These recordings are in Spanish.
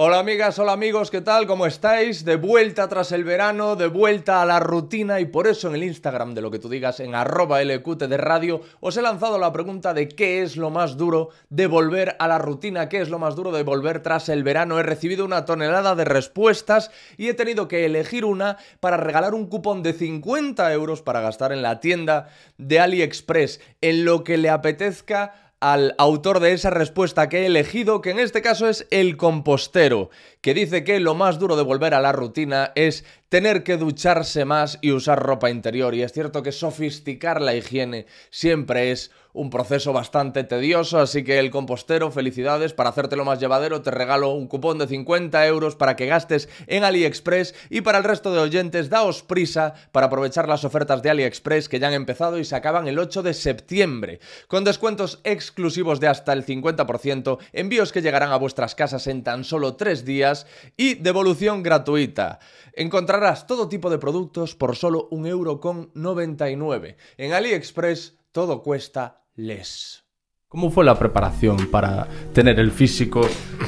Hola amigas, hola amigos, ¿qué tal? ¿Cómo estáis? De vuelta tras el verano, de vuelta a la rutina y por eso en el Instagram de lo que tú digas, en arroba LQT de radio, os he lanzado la pregunta de qué es lo más duro de volver a la rutina, qué es lo más duro de volver tras el verano. He recibido una tonelada de respuestas y he tenido que elegir una para regalar un cupón de 50 euros para gastar en la tienda de AliExpress, en lo que le apetezca al autor de esa respuesta que he elegido, que en este caso es el compostero, que dice que lo más duro de volver a la rutina es tener que ducharse más y usar ropa interior. Y es cierto que sofisticar la higiene siempre es un proceso bastante tedioso, así que el compostero, felicidades, para hacértelo más llevadero te regalo un cupón de 50 euros para que gastes en AliExpress y para el resto de oyentes daos prisa para aprovechar las ofertas de AliExpress que ya han empezado y se acaban el 8 de septiembre, con descuentos exclusivos de hasta el 50%, envíos que llegarán a vuestras casas en tan solo 3 días y devolución gratuita. Encontrarás todo tipo de productos por solo 1,99€. En AliExpress todo cuesta les. ¿Cómo fue la preparación para tener el físico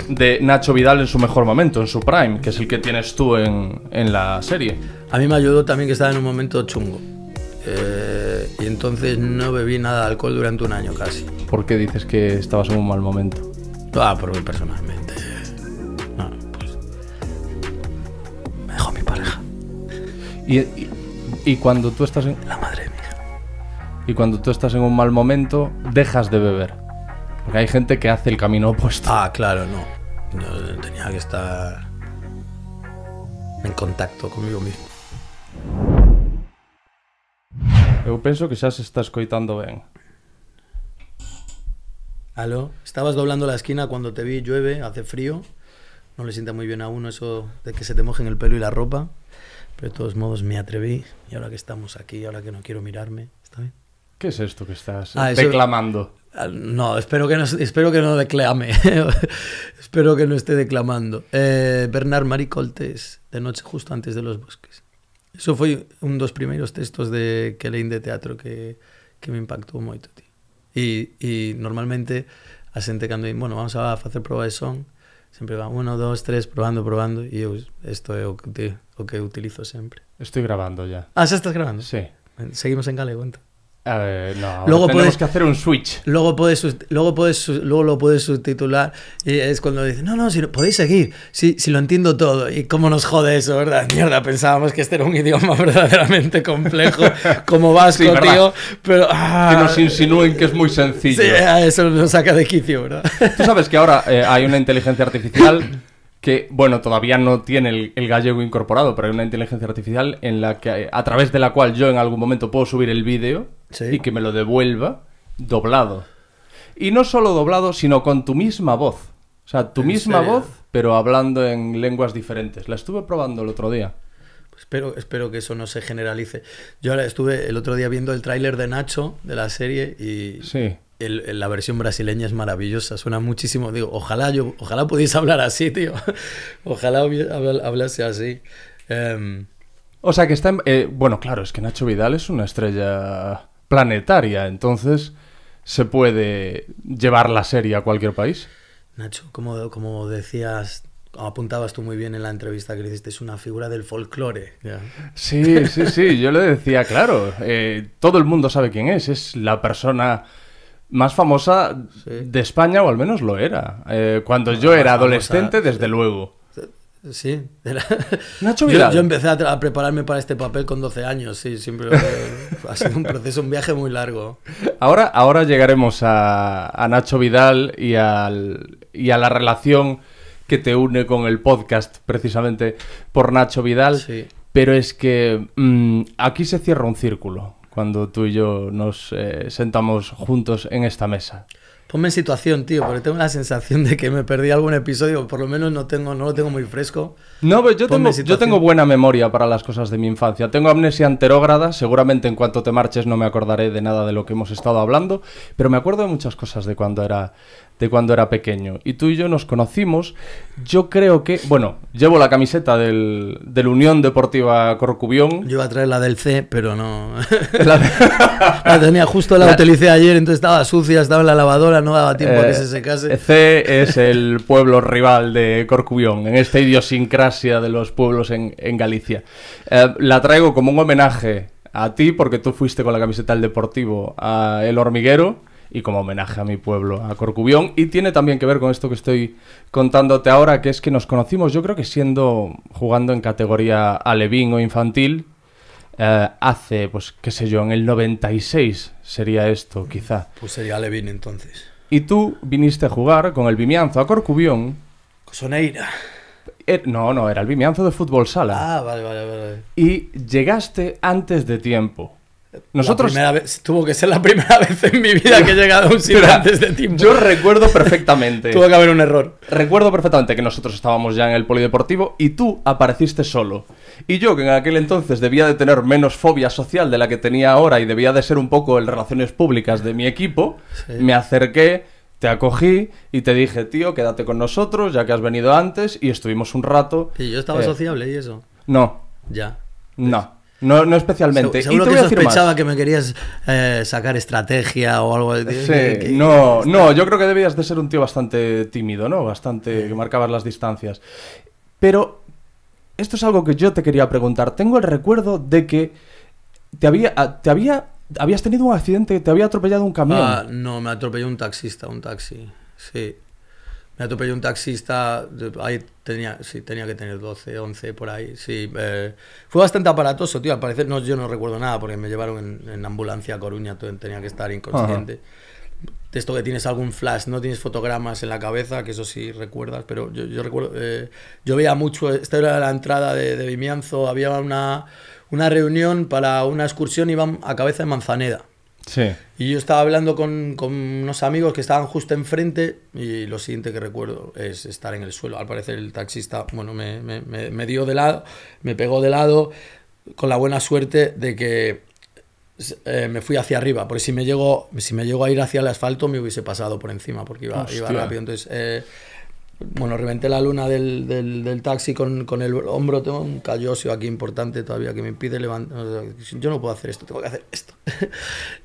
de Nacho Vidal en su mejor momento, en su prime, que es el que tienes tú en, la serie? A mí me ayudó también que estaba en un momento chungo. Eh, y entonces no bebí nada de alcohol durante un año casi. ¿Por qué dices que estabas en un mal momento? Ah, porque personalmente. pues. Me dejó mi pareja. ¿Y, cuando tú estás en. La madre mía y cuando tú estás en un mal momento dejas de beber. Porque hay gente que hace el camino opuesto. Ah, claro, no. Yo tenía que estar en contacto conmigo mismo. Yo pienso que ya se está escoitando bien. Aló, estabas doblando la esquina cuando te vi, llueve, hace frío. No le sienta muy bien a uno eso de que se te mojen el pelo y la ropa. Pero de todos modos me atreví y ahora que estamos aquí, ahora que no quiero mirarme, está bien. ¿Qué es esto que estás ah, declamando? Ah, no, espero que no, espero que no declame. espero que no esté declamando. Eh, Bernard Maricoltes, De noche justo antes de los bosques. Eso fue un dos primeros textos de que leí de teatro que, que me impactó muy Y y normalmente a gente cuando bueno, vamos a hacer prueba de son, Siempre va uno, dos, tres, probando, probando, Y e esto es lo que, utilizo siempre. Estoy grabando ya. Ah, ¿se estás grabando? Sí. Seguimos en galego, no, luego puedes que hacer un switch. Luego puedes luego puedes luego lo puedes subtitular y es cuando dice, "No, no, si podéis seguir. Si, si lo entiendo todo." Y cómo nos jode eso, ¿verdad? Mierda, pensábamos que este era un idioma verdaderamente complejo como vasco, tío, pero que ah, nos insinúen que es muy sencillo. Sí, ah, eso nos saca de quicio, ¿verdad? Tú sabes que ahora eh, hay una inteligencia artificial que, bueno, todavía no tiene el, gallego incorporado, pero hay una inteligencia artificial en la que, eh, a través de la cual yo en algún momento puedo subir el vídeo y que me lo devuelva doblado. Y no solo doblado, sino con tu misma voz. O sea, tu misma voz, pero hablando en lenguas diferentes. La estuve probando el otro día. Pues espero, espero que eso no se generalice. Yo estuve el otro día viendo el tráiler de Nacho, de la serie, y... Sí la versión brasileña es maravillosa, suena muchísimo. Digo, ojalá yo, ojalá pudiese hablar así, tío. ojalá hablase así. Em, o sea que está. Eh, bueno, claro, es que Nacho Vidal es una estrella planetaria, entonces se puede llevar la serie a cualquier país. Nacho, como, decías apuntabas tú muy bien en la entrevista que le hiciste, es una figura del folclore. Sí, sí, sí, yo le decía, claro, eh, todo el mundo sabe quién es, es la persona más famosa de España, o al menos lo era. Eh, cuando yo era adolescente, desde luego. Sí, Nacho Vidal. Yo, empecé a, prepararme para este papel con 12 años, sí, siempre ha sido un proceso, un viaje muy largo. Ahora, ahora llegaremos a, Nacho Vidal y, a la relación que te une con el podcast, precisamente por Nacho Vidal. Pero es que mm, aquí se cierra un círculo cuando tú y yo nos eh, sentamos juntos en esta mesa? Ponme en situación, tío, porque tengo la sensación de que me perdí algún episodio, por lo menos no, tengo, no lo tengo muy fresco. No, pero yo tengo, yo tengo buena memoria para las cosas de mi infancia. Tengo amnesia anterógrada, seguramente en cuanto te marches no me acordaré de nada de lo que hemos estado hablando, pero me acuerdo de muchas cosas de cuando era de cuando era pequeño. Y tú y yo nos conocimos, yo creo que, bueno, llevo la camiseta del, la Unión Deportiva Corcubión. Yo iba a traer la del C, pero no. La, tenía justo, la, utilicé ayer, entonces estaba sucia, estaba en la lavadora, no daba tiempo a que eh, se secase. C es el pueblo rival de Corcubión, en esta idiosincrasia de los pueblos en, Galicia. Eh, la traigo como un homenaje a ti, porque tú fuiste con la camiseta del Deportivo a El Hormiguero y como homenaje a mi pueblo, a Corcubión. Y tiene también que ver con esto que estoy contándote ahora, que es que nos conocimos, yo creo que siendo jugando en categoría alevín o infantil, eh, hace, pues qué sé yo, en el 96 sería esto, quizá. Pues sería alevín entonces. Y tú viniste a jugar con el Vimianzo a Corcubión. Cosoneira. Eh, no, no, era el Vimianzo de fútbol sala. Ah, vale, vale, vale. Y llegaste antes de tiempo. Nosotros. tuvo que ser la primera vez en mi vida que he llegado a un sitio antes de tiempo. Yo recuerdo perfectamente. tuvo que haber un error. Recuerdo perfectamente que nosotros estábamos ya en el polideportivo y tú apareciste solo. Y yo, que en aquel entonces debía de tener menos fobia social de la que tenía ahora y debía de ser un poco el relaciones públicas de mi equipo, me acerqué, te acogí y te dije, tío, quédate con nosotros ya que has venido antes y estuvimos un rato. Y yo estaba eh, sociable y eso. No. Ya. No. No, no especialmente. seguro que sospechaba que me querías eh, sacar estrategia o algo. De... Sí, no, no, yo creo que debías de ser un tío bastante tímido, ¿no? Bastante que marcabas las distancias. Pero esto es algo que yo te quería preguntar. Tengo el recuerdo de que te había, te había, habías tenido un accidente, te había atropellado un camión. Ah, no, me atropelló un taxista, un taxi. Sí me atropelló un taxista, ahí tenía, sí, tenía que tener 12, 11 por ahí, sí. Eh, fue bastante aparatoso, tío, al parecer no, yo no recuerdo nada porque me llevaron en, ambulancia a Coruña, tenía que estar inconsciente. te Esto que tienes algún flash, no tienes fotogramas en la cabeza, que eso sí recuerdas, pero yo, recuerdo, eh, yo veía mucho, esta era la entrada de, de Vimianzo, había una, una reunión para una excursión, iban a cabeza de Manzaneda. Y yo estaba hablando con, con, unos amigos que estaban justo enfrente y lo siguiente que recuerdo es estar en el suelo. Al parecer el taxista, bueno, me, me, dio de lado, me pegó de lado con la buena suerte de que eh, me fui hacia arriba, porque si me, llego, si a ir hacia el asfalto me hubiese pasado por encima porque iba, iba rápido. Entonces... Eh, bueno, reventé la luna del, del, taxi con, con, el hombro, tengo un callosio aquí importante todavía que me impide levantar. Yo no puedo hacer esto, tengo que hacer esto.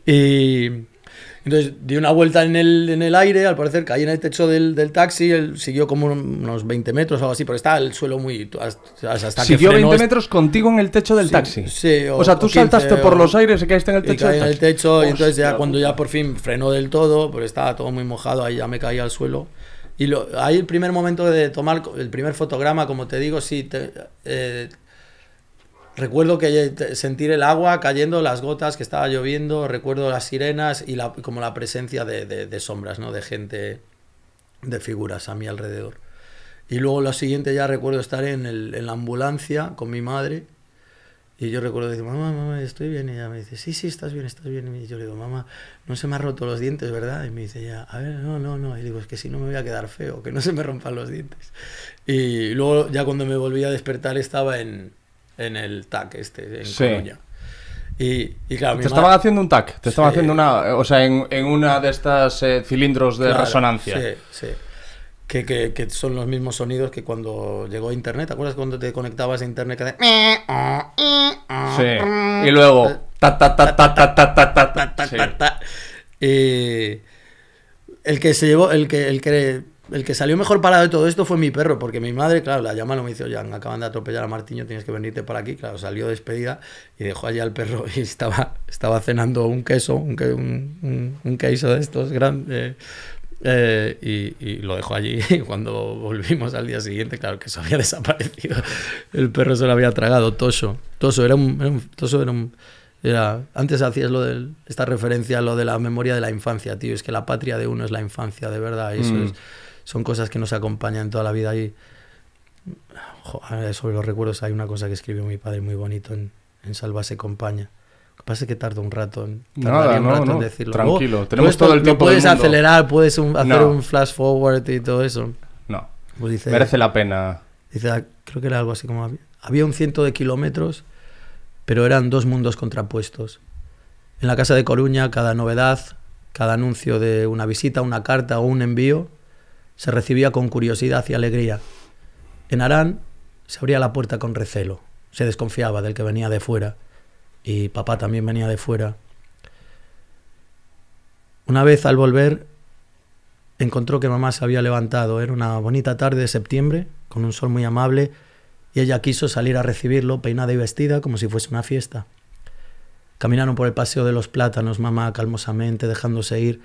y entonces di una vuelta en el, en el, aire, al parecer caí en el techo del, del taxi, él siguió como unos 20 metros o algo así, pero está el suelo muy... Hasta, Siguió 20 este metros contigo en el techo del taxi. Sí, o, sea, tú saltaste por los aires y caíste en el techo. caí en el techo, y entonces ya cuando ya por fin frenó del todo, pero estaba todo muy mojado, ahí ya me caí al suelo. Y ahí el primer momento de tomar el primer fotograma, como te digo, sí, te, eh, recuerdo que eh, sentir el agua cayendo, las gotas que estaba lloviendo, recuerdo las sirenas y la, como la presencia de, de, sombras, ¿no? de gente, de figuras a mi alrededor. Y luego lo siguiente ya recuerdo estar en, el, en la ambulancia con mi madre y yo recuerdo decir mamá, mamá, estoy bien. Y ella me dice, sí, sí, estás bien, estás bien. Y yo le digo, mamá, no se me han roto los dientes, ¿verdad? Y me dice ella, a ver, no, no, no. Y digo, es que si no me voy a quedar feo, que no se me rompan los dientes. Y luego ya cuando me volví a despertar estaba en, el TAC este, en sí. Y, y claro, te estaban haciendo un TAC, te estaban haciendo una, o sea, en, en una de estas eh, cilindros de resonancia. Sí, sí. Que, son los mismos sonidos que cuando llegó Internet. ¿Te acuerdas cuando te conectabas a Internet? Sí. Y luego. el que se llevó, el que, el que, el que salió mejor parado de todo esto fue mi perro, porque mi madre, claro, la llama no me hizo, ya acaban de atropellar a Martiño, tienes que venirte para aquí. Claro, salió despedida y dejó allí al perro y estaba, estaba cenando un queso, un, queso de estos grandes. Eh, y, lo dejó allí. Y cuando volvimos al día siguiente, claro que eso había desaparecido. El perro se lo había tragado, Toso. era un. Era era antes hacías lo de esta referencia a lo de la memoria de la infancia, tío. Es que la patria de uno es la infancia, de verdad. Mm. son cosas que nos acompañan toda la vida. Y sobre los recuerdos hay una cosa que escribió mi padre muy bonito en, en Salva se compaña lo que pasa que tarda un rato. en en decirlo. Tranquilo, tenemos todo el tiempo. Puedes acelerar, puedes hacer un flash forward y todo eso. No. Pues Merece la pena. Dice, ah, creo que era algo así como. Había un ciento de kilómetros, pero eran dos mundos contrapuestos. En la casa de Coruña, cada novedad, cada anuncio de una visita, una carta o un envío se recibía con curiosidad y alegría. En Arán se abría la puerta con recelo, se desconfiaba del que venía de fuera y papá también venía de fuera. Una vez al volver encontró que mamá se había levantado. Era una bonita tarde de septiembre, con un sol muy amable, y ella quiso salir a recibirlo peinada y vestida como si fuese una fiesta. Caminaron por el paseo de los plátanos, mamá calmosamente dejándose ir,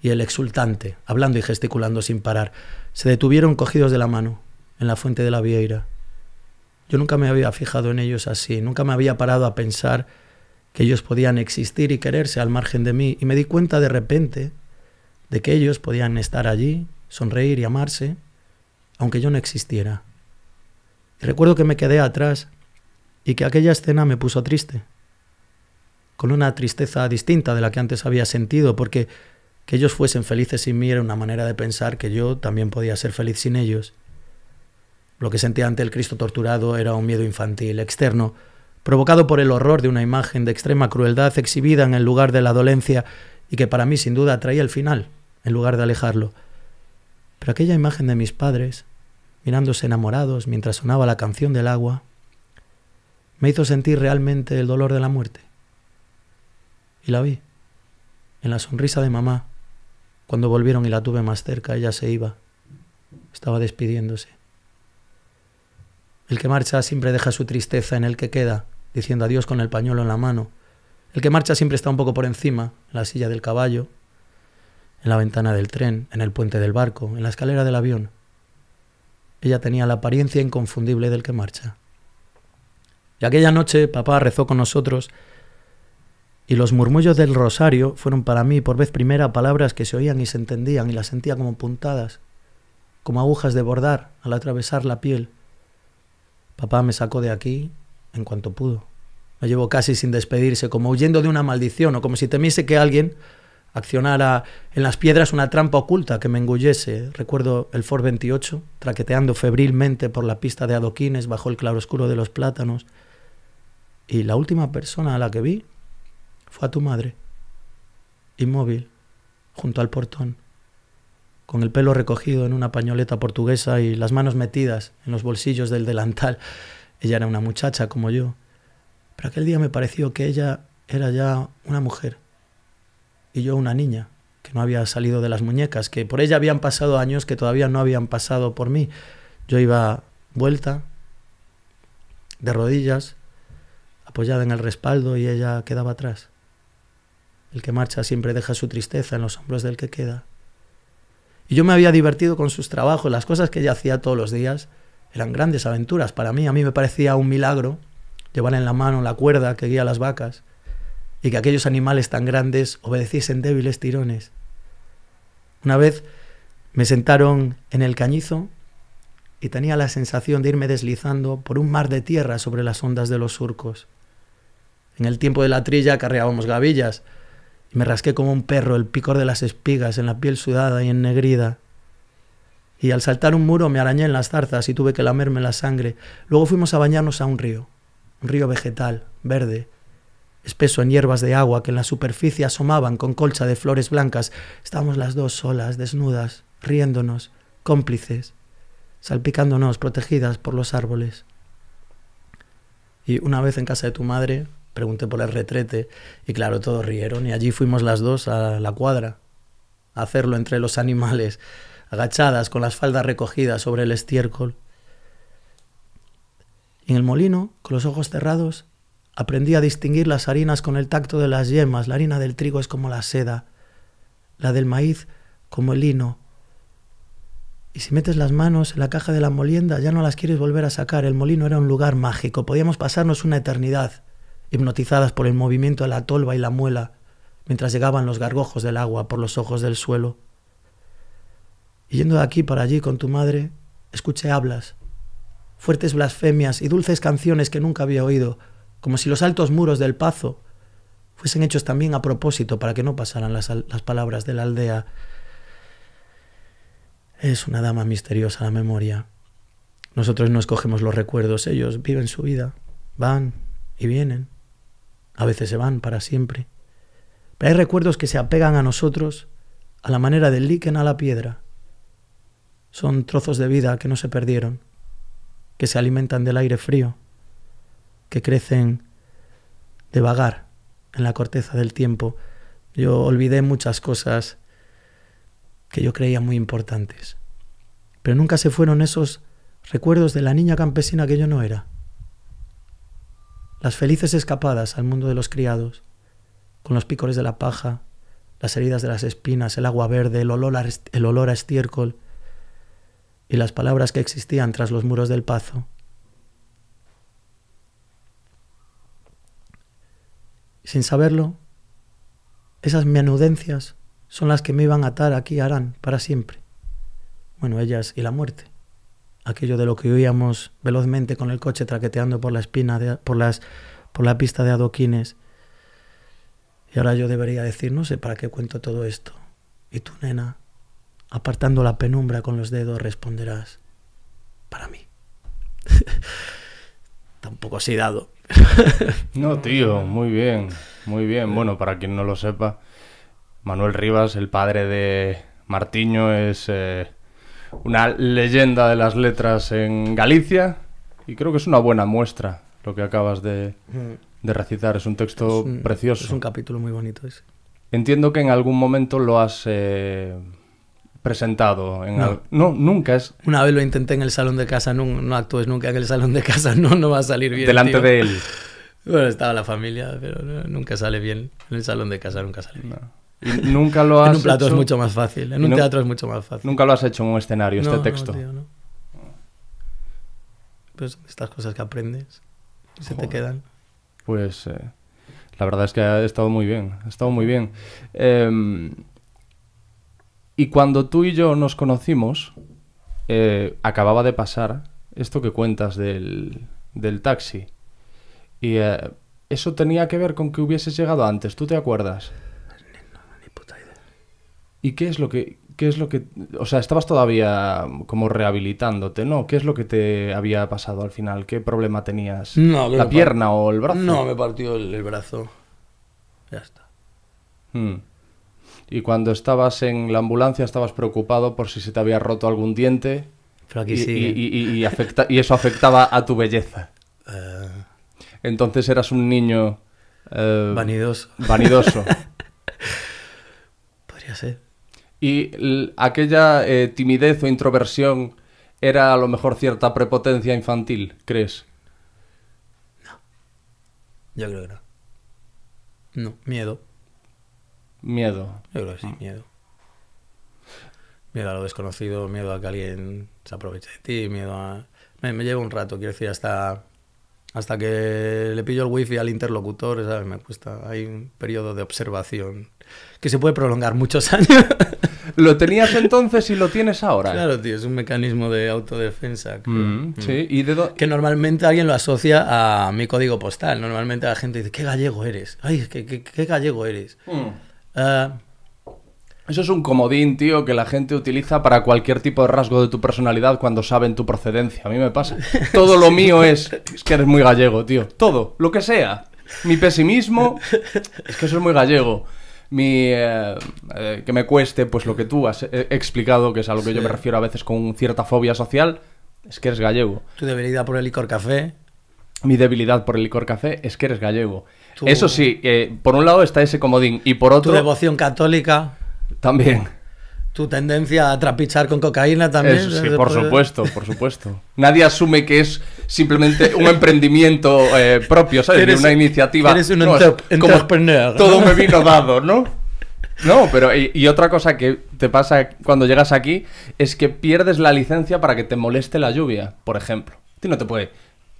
y el exultante, hablando y gesticulando sin parar. Se detuvieron cogidos de la mano, en la fuente de la vieira. Yo nunca me había fijado en ellos así, nunca me había parado a pensar que ellos podían existir y quererse al margen de mí, y me di cuenta de repente de que ellos podían estar allí, sonreír y amarse, aunque yo no existiera. Y recuerdo que me quedé atrás y que aquella escena me puso triste, con una tristeza distinta de la que antes había sentido, porque que ellos fuesen felices sin mí era una manera de pensar que yo también podía ser feliz sin ellos. Lo que sentía ante el Cristo torturado era un miedo infantil externo, provocado por el horror de una imagen de extrema crueldad exhibida en el lugar de la dolencia y que para mí sin duda traía el final, en lugar de alejarlo. Pero aquella imagen de mis padres, mirándose enamorados mientras sonaba la canción del agua, me hizo sentir realmente el dolor de la muerte. Y la vi, en la sonrisa de mamá, cuando volvieron y la tuve más cerca, ella se iba, estaba despidiéndose. El que marcha siempre deja su tristeza en el que queda, diciendo adiós con el pañuelo en la mano. El que marcha siempre está un poco por encima, en la silla del caballo, en la ventana del tren, en el puente del barco, en la escalera del avión. Ella tenía la apariencia inconfundible del que marcha. Y aquella noche papá rezó con nosotros y los murmullos del rosario fueron para mí por vez primera palabras que se oían y se entendían y las sentía como puntadas, como agujas de bordar al atravesar la piel Papá me sacó de aquí en cuanto pudo. Me llevó casi sin despedirse, como huyendo de una maldición o como si temiese que alguien accionara en las piedras una trampa oculta que me engullese. Recuerdo el Ford 28, traqueteando febrilmente por la pista de adoquines bajo el claroscuro de los plátanos. Y la última persona a la que vi fue a tu madre, inmóvil, junto al portón con el pelo recogido en una pañoleta portuguesa y las manos metidas en los bolsillos del delantal. Ella era una muchacha como yo, pero aquel día me pareció que ella era ya una mujer y yo una niña, que no había salido de las muñecas, que por ella habían pasado años que todavía no habían pasado por mí. Yo iba vuelta, de rodillas, apoyada en el respaldo y ella quedaba atrás. El que marcha siempre deja su tristeza en los hombros del que queda y yo me había divertido con sus trabajos, las cosas que ella hacía todos los días eran grandes aventuras para mí. A mí me parecía un milagro llevar en la mano la cuerda que guía las vacas y que aquellos animales tan grandes obedeciesen débiles tirones. Una vez me sentaron en el cañizo y tenía la sensación de irme deslizando por un mar de tierra sobre las ondas de los surcos. En el tiempo de la trilla carreábamos gavillas, me rasqué como un perro el picor de las espigas en la piel sudada y ennegrida. Y al saltar un muro me arañé en las zarzas y tuve que lamerme la sangre. Luego fuimos a bañarnos a un río, un río vegetal, verde, espeso en hierbas de agua que en la superficie asomaban con colcha de flores blancas. Estábamos las dos solas, desnudas, riéndonos, cómplices, salpicándonos, protegidas por los árboles. Y una vez en casa de tu madre, pregunté por el retrete y claro, todos rieron y allí fuimos las dos a la cuadra a hacerlo entre los animales, agachadas, con las faldas recogidas sobre el estiércol. En el molino, con los ojos cerrados, aprendí a distinguir las harinas con el tacto de las yemas. La harina del trigo es como la seda, la del maíz como el lino. Y si metes las manos en la caja de la molienda, ya no las quieres volver a sacar. El molino era un lugar mágico, podíamos pasarnos una eternidad hipnotizadas por el movimiento de la tolva y la muela, mientras llegaban los gargojos del agua por los ojos del suelo. Y yendo de aquí para allí con tu madre, escuché hablas, fuertes blasfemias y dulces canciones que nunca había oído, como si los altos muros del pazo fuesen hechos también a propósito para que no pasaran las, las palabras de la aldea. Es una dama misteriosa la memoria. Nosotros no escogemos los recuerdos, ellos viven su vida, van y vienen a veces se van para siempre. Pero hay recuerdos que se apegan a nosotros a la manera del líquen a la piedra. Son trozos de vida que no se perdieron, que se alimentan del aire frío, que crecen de vagar en la corteza del tiempo. Yo olvidé muchas cosas que yo creía muy importantes, pero nunca se fueron esos recuerdos de la niña campesina que yo no era. Las felices escapadas al mundo de los criados, con los picores de la paja, las heridas de las espinas, el agua verde, el olor a, el olor a estiércol y las palabras que existían tras los muros del pazo. Sin saberlo, esas menudencias son las que me iban a atar aquí a Arán para siempre. Bueno, ellas y la muerte aquello de lo que huíamos velozmente con el coche traqueteando por la espina, de, por, las, por la pista de adoquines. Y ahora yo debería decir, no sé para qué cuento todo esto. Y tú, nena, apartando la penumbra con los dedos, responderás, para mí. Tampoco así dado. no, tío, muy bien, muy bien. Bueno, para quien no lo sepa, Manuel Rivas, el padre de Martiño, es... Eh, una leyenda de las letras en Galicia y creo que es una buena muestra lo que acabas de, mm. recitar. Es un texto precioso. Es un capítulo muy bonito ese. Entiendo que en algún momento lo has eh, presentado. En no. nunca es. Una vez lo intenté en el salón de casa, no, no actúes nunca en el salón de casa, no, no va a salir bien. Delante de él. Bueno, estaba la familia, pero nunca sale bien. En el salón de casa nunca sale bien nunca lo has En un plato es mucho más fácil, en un teatro es mucho más fácil. Nunca lo has hecho en un escenario, este texto. Pues estas cosas que aprendes, se te quedan. Pues eh, la verdad es que ha estado muy bien, ha estado muy bien. Em, y cuando tú y yo nos conocimos, eh, acababa de pasar esto que cuentas del, del taxi. Y eh, eso tenía que ver con que hubieses llegado antes, ¿tú te acuerdas? ¿Y qué es lo que, es lo que, o sea, estabas todavía como rehabilitándote, ¿no? ¿Qué es lo que te había pasado al final? ¿Qué problema tenías? la pierna o el brazo. No, me partió el, brazo. Ya está. Hmm. Y cuando estabas en la ambulancia estabas preocupado por si se te había roto algún diente. Pero aquí y, Y, afecta, y eso afectaba a tu belleza. Eh. Entonces eras un niño... Eh, vanidoso. Vanidoso. Podría ser y aquella eh, timidez o introversión era a lo mejor cierta prepotencia infantil, ¿crees? No. Yo creo que no. No, miedo. Miedo. Yo creo que sí, ah. miedo. Miedo a lo desconocido, miedo a que alguien se aproveche de ti, miedo a... Me, llevo un rato, quiero decir, hasta, hasta que le pillo el wifi al interlocutor, ¿sabes? Me cuesta... Hay un periodo de observación que se puede prolongar muchos años. lo tenías entonces y lo tienes ahora. Claro, tío, es un mecanismo de autodefensa. Mm, mm. Que normalmente alguien lo asocia a mi código postal. Normalmente la gente dice, ¿qué gallego eres? Ay, ¿qué, gallego eres? Mm. Ah, eso es un comodín, tío, que la gente utiliza para cualquier tipo de rasgo de tu personalidad cuando saben tu procedencia. A mí me pasa. Todo lo mío es. Es que eres muy gallego, tío. Todo, lo que sea. Mi pesimismo. Es que eso es muy gallego mi eh, eh, que me cueste pues lo que tú has eh, explicado, que es a lo que yo me refiero a veces con cierta fobia social, es que eres gallego. Tu debilidad por el licor café. Mi debilidad por el licor café es que eres gallego. Eso sí, por un lado está ese comodín y por otro... Tu devoción católica. También tu tendencia a trapichar con cocaína también. sí, eh, por pues, eh. supuesto, por supuesto. Nadie asume que es simplemente un emprendimiento eh, propio, ¿sabes? De una iniciativa. Eres un no, Todo me vino dado, ¿no? No, pero y, otra cosa que te pasa cuando llegas aquí es que pierdes la licencia para que te moleste la lluvia, por ejemplo. Tú no te puede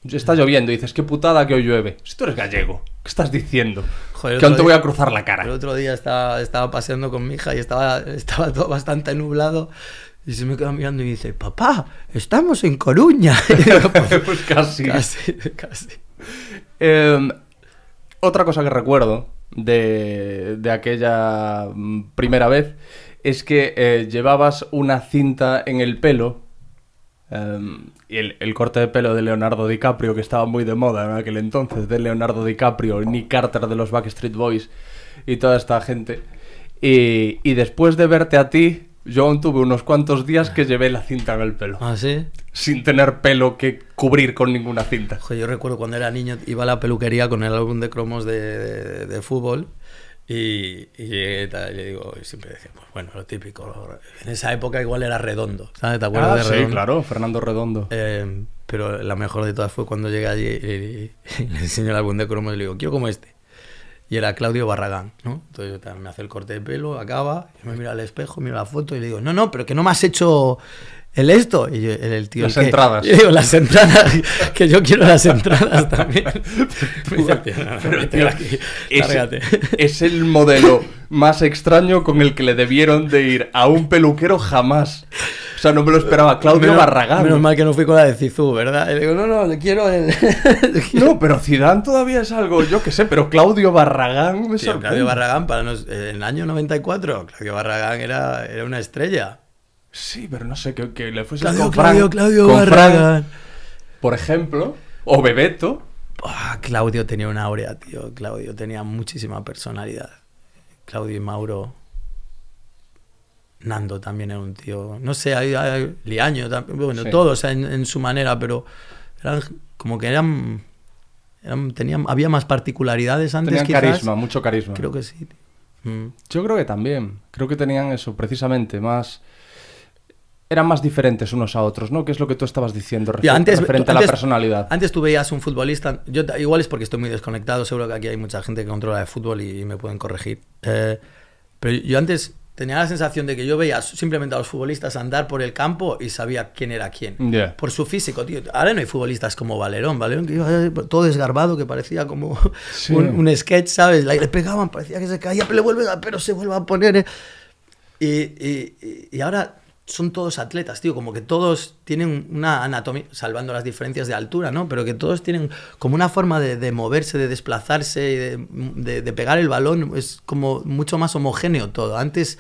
Está lloviendo y dices, qué putada que hoy llueve. Si tú eres gallego, ¿qué estás diciendo? Joder, que te voy a cruzar la cara. El otro día estaba, paseando con mi hija y estaba, estaba todo bastante nublado. Y se me quedó mirando y dice, papá, estamos en Coruña. Pues, pues, casi. Casi, casi. Em, otra cosa que recuerdo de, aquella primera vez es que eh, llevabas una cinta en el pelo Em, y el, corte de pelo de Leonardo DiCaprio, que estaba muy de moda en aquel entonces, de Leonardo DiCaprio, Nick Carter de los Backstreet Boys y toda esta gente. Y, después de verte a ti, yo aún tuve unos cuantos días que llevé la cinta en el pelo. ¿Ah, sí? Sin tener pelo que cubrir con ninguna cinta. yo recuerdo cuando era niño, iba a la peluquería con el álbum de cromos de, de fútbol y, y digo, siempre decía, pues bueno, lo típico. en esa época igual era Redondo, ¿sabes? ¿Te acuerdas ah, de Redondo? Sí, claro, Fernando Redondo. Eh, pero la mejor de todas fue cuando llegué allí y, le enseñé el álbum de cromos y le digo, quiero como este. Y era Claudio Barragán, ¿no? Entonces me hace el corte de pelo, acaba, yo me mira al espejo, mira la foto y le digo, no, no, pero que no me has hecho el esto. Y el, tío. Las entradas. las entradas, que yo quiero las entradas también. es, el modelo más extraño con el que le debieron de ir a un peluquero jamás. O sea, no me lo esperaba. Claudio Barragán. Menos mal que no fui con la de Cizú, ¿verdad? digo, no, no, le quiero el... no, pero Zidane todavía es algo, yo qué sé, pero Claudio Barragán sí, Claudio Barragán, para en el año 94, Claudio Barragán era, era una estrella. Sí, pero no sé, que, le fuese Claudio, con Claudio, Claudio por ejemplo, o Bebeto. Ah, Claudio tenía una aurea, tío. Claudio tenía muchísima personalidad. Claudio y Mauro. Nando también era un tío. No sé, Liaño también. Bueno, todos en, su manera, pero eran como que eran. tenían, había más particularidades antes. Tenían carisma, mucho carisma. Creo que sí. Mm. Yo creo que también. Creo que tenían eso, precisamente, más eran más diferentes unos a otros, ¿no? ¿Qué es lo que tú estabas diciendo respecto referente a la personalidad? Antes tú veías un futbolista, yo igual es porque estoy muy desconectado, seguro que aquí hay mucha gente que controla el fútbol y, me pueden corregir. Eh, pero yo antes tenía la sensación de que yo veía simplemente a los futbolistas andar por el campo y sabía quién era quién. Por su físico, tío. Ahora no hay futbolistas como Valerón, Valerón que eh, todo desgarbado, que parecía como un, sketch, ¿sabes? Le pegaban, parecía que se caía, pero, vuelve pero se vuelve a poner. Eh. Y, y ahora son todos atletas, tío, como que todos tienen una anatomía, salvando las diferencias de altura, ¿no? Pero que todos tienen como una forma de, moverse, de desplazarse, de, pegar el balón, es como mucho más homogéneo todo. Antes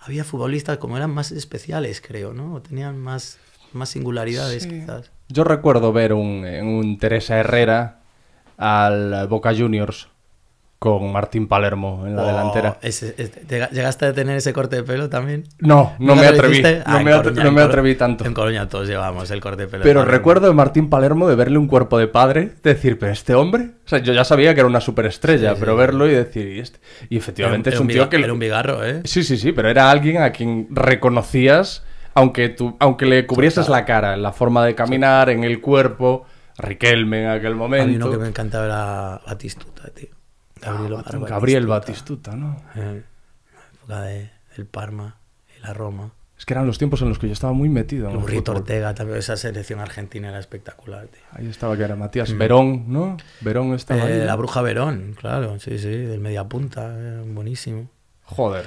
había futbolistas como eran más especiales, creo, ¿no? O tenían más, más singularidades, quizás. Yo recuerdo ver un Teresa Herrera al Boca Juniors con Martín Palermo en la oh, delantera. ¿Llegaste a tener ese corte de pelo también? No, no me atreví. no, ah, me, atreví tanto. En Colonia todos llevamos el corte de pelo. Pero recuerdo de Martín Palermo de verle un cuerpo de padre, decir, pero este hombre. O sea, yo ya sabía que era una superestrella, pero verlo y decir, y este. Y efectivamente es un, tío que. un bigarro, ¿eh? Sí, sí, sí, pero era alguien a quien reconocías, aunque, tú, aunque le cubrieses la cara, en la forma de caminar, en el cuerpo. Riquelme en aquel momento. A uno que me encantaba era Batistuta, tío. Ah, Gabriel, Batistuta. ¿no? Eh, en la época del Parma y la Roma. Es que eran los tiempos en los que yo estaba muy metido. ¿no? Rito Ortega, también esa selección argentina era espectacular. Ahí estaba que era Matías mm. Verón, ¿no? Verón estaba eh, La bruja Verón, claro, sí, sí, del mediapunta, eh, buenísimo. Joder.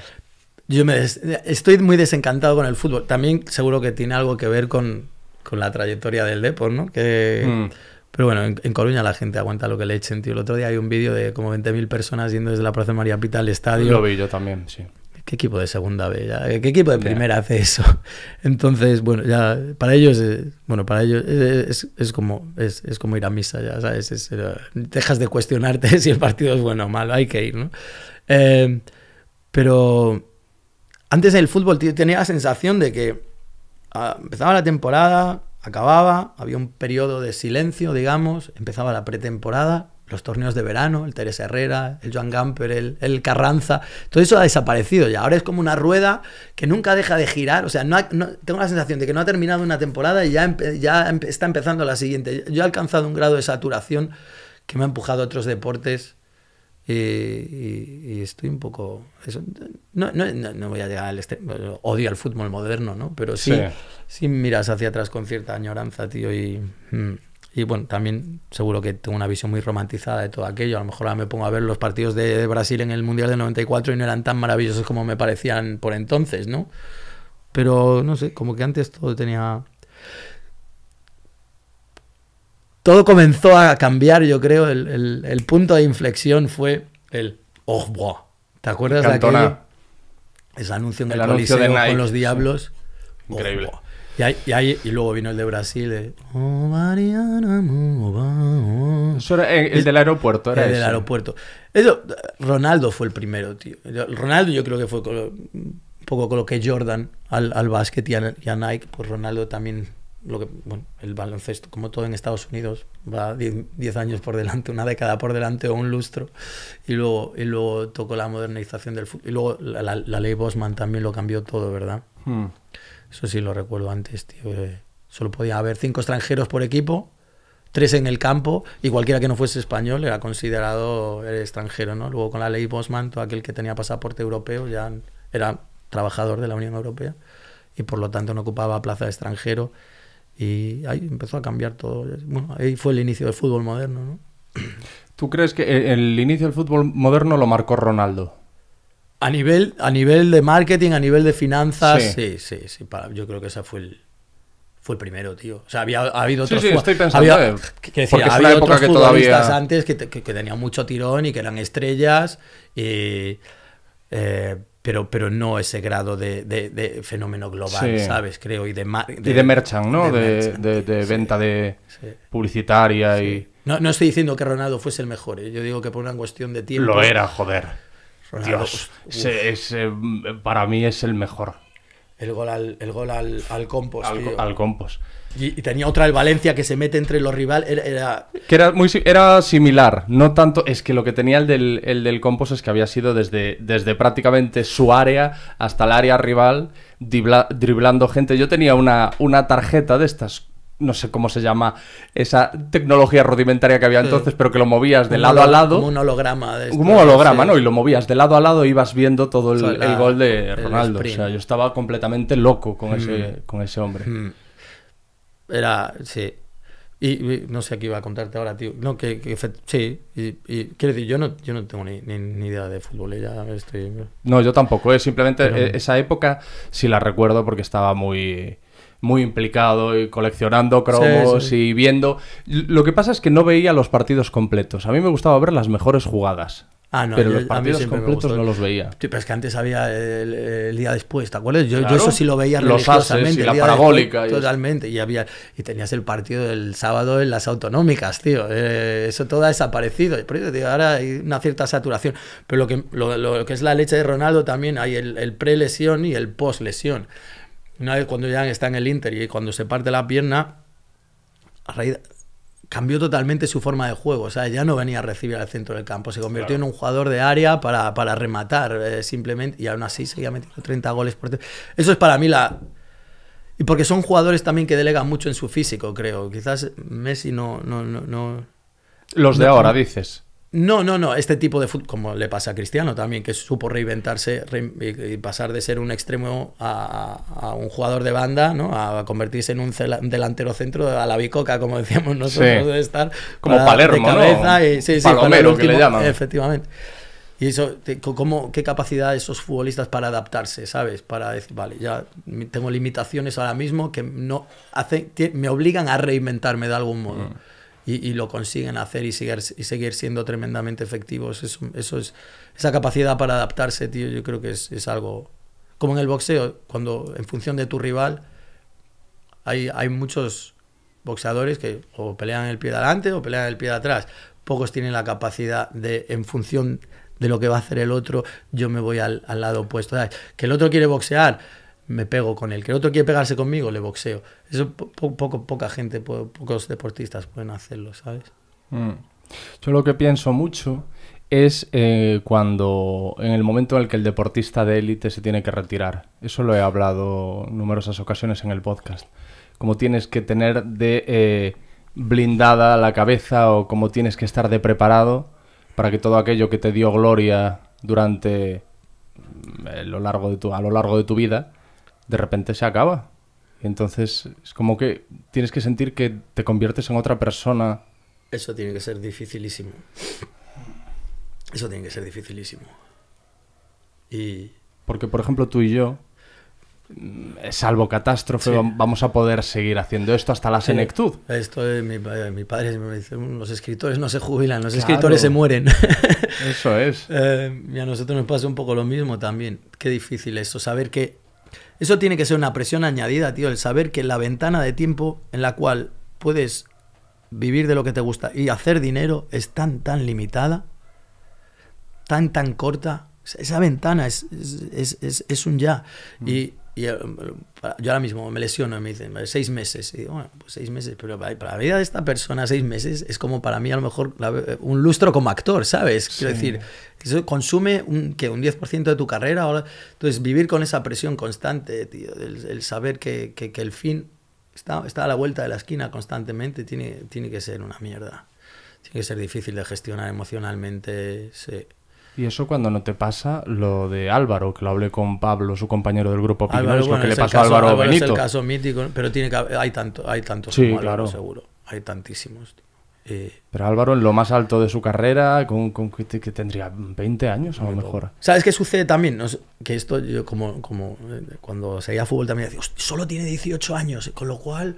Yo me estoy muy desencantado con el fútbol. También seguro que tiene algo que ver con, la trayectoria del Depor, ¿no? Que mm. Pero bueno, en, Coruña la gente aguanta lo que le echen, tío. El otro día hay un vídeo de como 20.000 personas yendo desde la Plaza de María Pita al estadio. Lo vi yo también, sí. ¿Qué equipo de segunda B? ¿Qué equipo de primera hace eso? Entonces, bueno, ya para ellos, eh, bueno, para ellos eh, es, como, es, como ir a misa, ya sabes. Eh, dejas de cuestionarte si el partido es bueno o malo, hay que ir, ¿no? pero antes del fútbol tenía la sensación de que ah, empezaba la temporada, acababa, había un periodo de silencio, digamos, empezaba la pretemporada, los torneos de verano, el Teresa Herrera, el Joan Gamper, el, Carranza, todo eso ha desaparecido y Ahora es como una rueda que nunca deja de girar. O sea, no tengo la sensación de que no ha terminado una temporada y ya, ya está empezando la siguiente. Yo he alcanzado un grado de saturación que me ha empujado a otros deportes eh, y, estoy un poco. no, voy a llegar al extremo. Odio al fútbol moderno, ¿no? Pero sí, sí, miras hacia atrás con cierta añoranza, tío. Mm, y, bueno, también seguro que tengo una visión muy romantizada de todo aquello. A lo mejor ahora me pongo a ver los partidos de, de Brasil en el Mundial del 94 y no eran tan maravillosos como me parecían por entonces, ¿no? Pero no sé, como que antes todo tenía todo comenzó a cambiar, yo creo. El, punto de inflexión fue el oh, ¿Te acuerdas de aquello? Esa anuncio del el Coliseo con los diablos. Increíble. y, luego vino el de Brasil. Oh, Eso eh, era el, del aeropuerto, El del aeropuerto. Ronaldo fue el primero, tío. Ronaldo yo creo que fue un poco con lo que Jordan al, al básquet y a Nike, pues Ronaldo también lo que, bueno, el baloncesto, como todo en Estados Unidos, va 10 años por delante, una década por delante o un lustro, y luego, y luego tocó la modernización del fútbol. Y luego la, ley Bosman también lo cambió todo, ¿verdad? Hmm. Eso sí lo recuerdo antes, tío. Eh, solo podía haber cinco extranjeros por equipo, tres en el campo, y cualquiera que no fuese español era considerado extranjero, ¿no? Luego con la ley Bosman, todo aquel que tenía pasaporte europeo ya era trabajador de la Unión Europea y por lo tanto no ocupaba plaza de extranjero y ahí empezó a cambiar todo. Bueno, ahí fue el inicio del fútbol moderno, ¿no? ¿Tú crees que el, inicio del fútbol moderno lo marcó Ronaldo? A nivel, a nivel de marketing, a nivel de finanzas, sí, sí, sí. yo creo que esa fue el, fue el primero, tío. O sea, había habido Sí, sí, estoy pensando. Había, que había otros antes que, que, tenían mucho tirón y que eran estrellas. Y, eh, pero, pero no ese grado de, fenómeno global, ¿sabes? Creo, y de... de y de ¿no? De, venta de publicitaria y... No, estoy diciendo que Ronaldo fuese el mejor, ¿eh? yo digo que por una cuestión de tiempo... Lo era, joder. Ronaldo, Dios, para mí es el mejor. El gol al, el gol al, compost. Al, al compost. Y, tenía otra el Valencia que se mete entre los rivales. Era, Que era muy era similar. No tanto. Es que lo que tenía el del, el Compos es que había sido desde, desde prácticamente su área hasta el área rival, driblando gente. Yo tenía una, una tarjeta de estas no sé cómo se llama esa tecnología rudimentaria que había entonces, pero que lo movías de lado a lado. un holograma. un holograma, ¿no? Y lo movías de lado a lado, ibas viendo todo el, gol de Ronaldo. O sea, yo estaba completamente loco con, hmm. ese, con ese hombre. Hmm. Era, sí. Y, no sé qué iba a contarte ahora, tío. No, que, sí. Y, quiero decir, yo no, yo no tengo ni, idea de fútbol. Ya No, yo tampoco. Es simplemente e-, esa época sí la recuerdo porque estaba muy muy implicado y coleccionando cromos y viendo. Lo que pasa es que no veía los partidos completos. A mí me gustaba ver las mejores jugadas. Ah, no, pero los partidos completos no los veía. pero es que antes había el, día después, ¿te acuerdas? Yo, eso sí lo veía los religiosamente. la parabólica. totalmente. Y, tenías el partido del sábado en las autonómicas, tío. Eh, eso todo ha desaparecido. ahora hay una cierta saturación. Pero lo que, es la leche de Ronaldo también hay el, pre-lesión y el post-lesión. Una vez cuando ya está en el Inter y cuando se parte la pierna, a raíz, cambió totalmente su forma de juego. O sea, ya no venía a recibir al centro del campo. Se convirtió en un jugador de área para, rematar eh, simplemente. Y aún así seguía metiendo 30 goles por Eso es para mí la. Y porque son jugadores también que delegan mucho en su físico, creo. Quizás Messi no. no, no, Los de ahora, dices. No, no, no. Este tipo de fútbol, como le pasa a Cristiano también, que supo reinventarse y pasar de ser un extremo a, un jugador de banda, ¿no? A convertirse en un, delantero centro a la bicoca, como decíamos nosotros, de estar como Palermo, ¿no? Palomero, que le llaman. Efectivamente. Y eso, ¿qué capacidad esos futbolistas para adaptarse, sabes? Para decir, vale, ya tengo limitaciones ahora mismo que no me obligan a reinventarme de algún modo. Mm y, lo consiguen hacer y seguir, y seguir siendo tremendamente efectivos. Eso, eso es, esa capacidad para adaptarse, tío, yo creo que es, es, algo... Como en el boxeo, cuando en función de tu rival hay, hay muchos boxeadores que o pelean el pie delante adelante o pelean el pie de atrás. Pocos tienen la capacidad de, en función de lo que va a hacer el otro, yo me voy al, al lado opuesto. Que el otro quiere boxear, me pego con él. Que el otro quiere pegarse conmigo, le boxeo. Eso poco, poca gente, pocos deportistas pueden hacerlo, ¿sabes? Mm. Yo lo que pienso mucho es eh, cuando, en el momento en el que el deportista de élite se tiene que retirar. Eso lo he hablado numerosas ocasiones en el podcast. Como tienes que tener de eh, blindada la cabeza o como tienes que estar de preparado para que todo aquello que te dio gloria durante mm, eh, lo largo de tu, a lo largo de tu vida de repente se acaba. entonces es como que tienes que sentir que te conviertes en otra persona. Eso tiene que ser dificilísimo. Eso tiene que ser dificilísimo. Y... Porque, por ejemplo, tú y yo, mm, salvo catástrofe, vamos a poder seguir haciendo esto hasta la senectud. Esto es eh, eh, mi, padre me dice, mm, los escritores no se jubilan, los escritores se mueren. Eso es. Eh, y a nosotros nos pasa un poco lo mismo también. Qué difícil esto, saber que eso tiene que ser una presión añadida, tío, el saber que la ventana de tiempo en la cual puedes vivir de lo que te gusta y hacer dinero es tan, tan limitada, tan, tan corta. Esa ventana es, es, es, es un ya. Y eh, em, em, yo, ahora mismo me lesiono y me dicen, seis meses. Y digo, bueno, pues seis meses, pero para, la vida de esta persona, seis meses es como para mí a lo mejor eh, un lustro como actor, ¿sabes? Quiero decir, eso consume un, que un 10% de tu carrera. entonces, vivir con esa presión constante, tío, el, saber que, el fin está, está a la vuelta de la esquina constantemente, tiene, tiene que ser una mierda. Tiene que ser difícil de gestionar emocionalmente. Sí. Y eso cuando no te pasa lo de Álvaro, que lo hablé con Pablo, su compañero del grupo Pignos, lo que le pasó a Álvaro, Benito. Es el caso mítico, pero tiene que hay, tanto, hay tantos sí, claro. seguro. Hay tantísimos. Eh, pero Álvaro en lo más alto de su carrera, con, con que, tendría 20 años a lo mejor. ¿Sabes qué sucede también? que esto yo como, como eh, cuando seguía fútbol también decía, solo tiene 18 años, con lo cual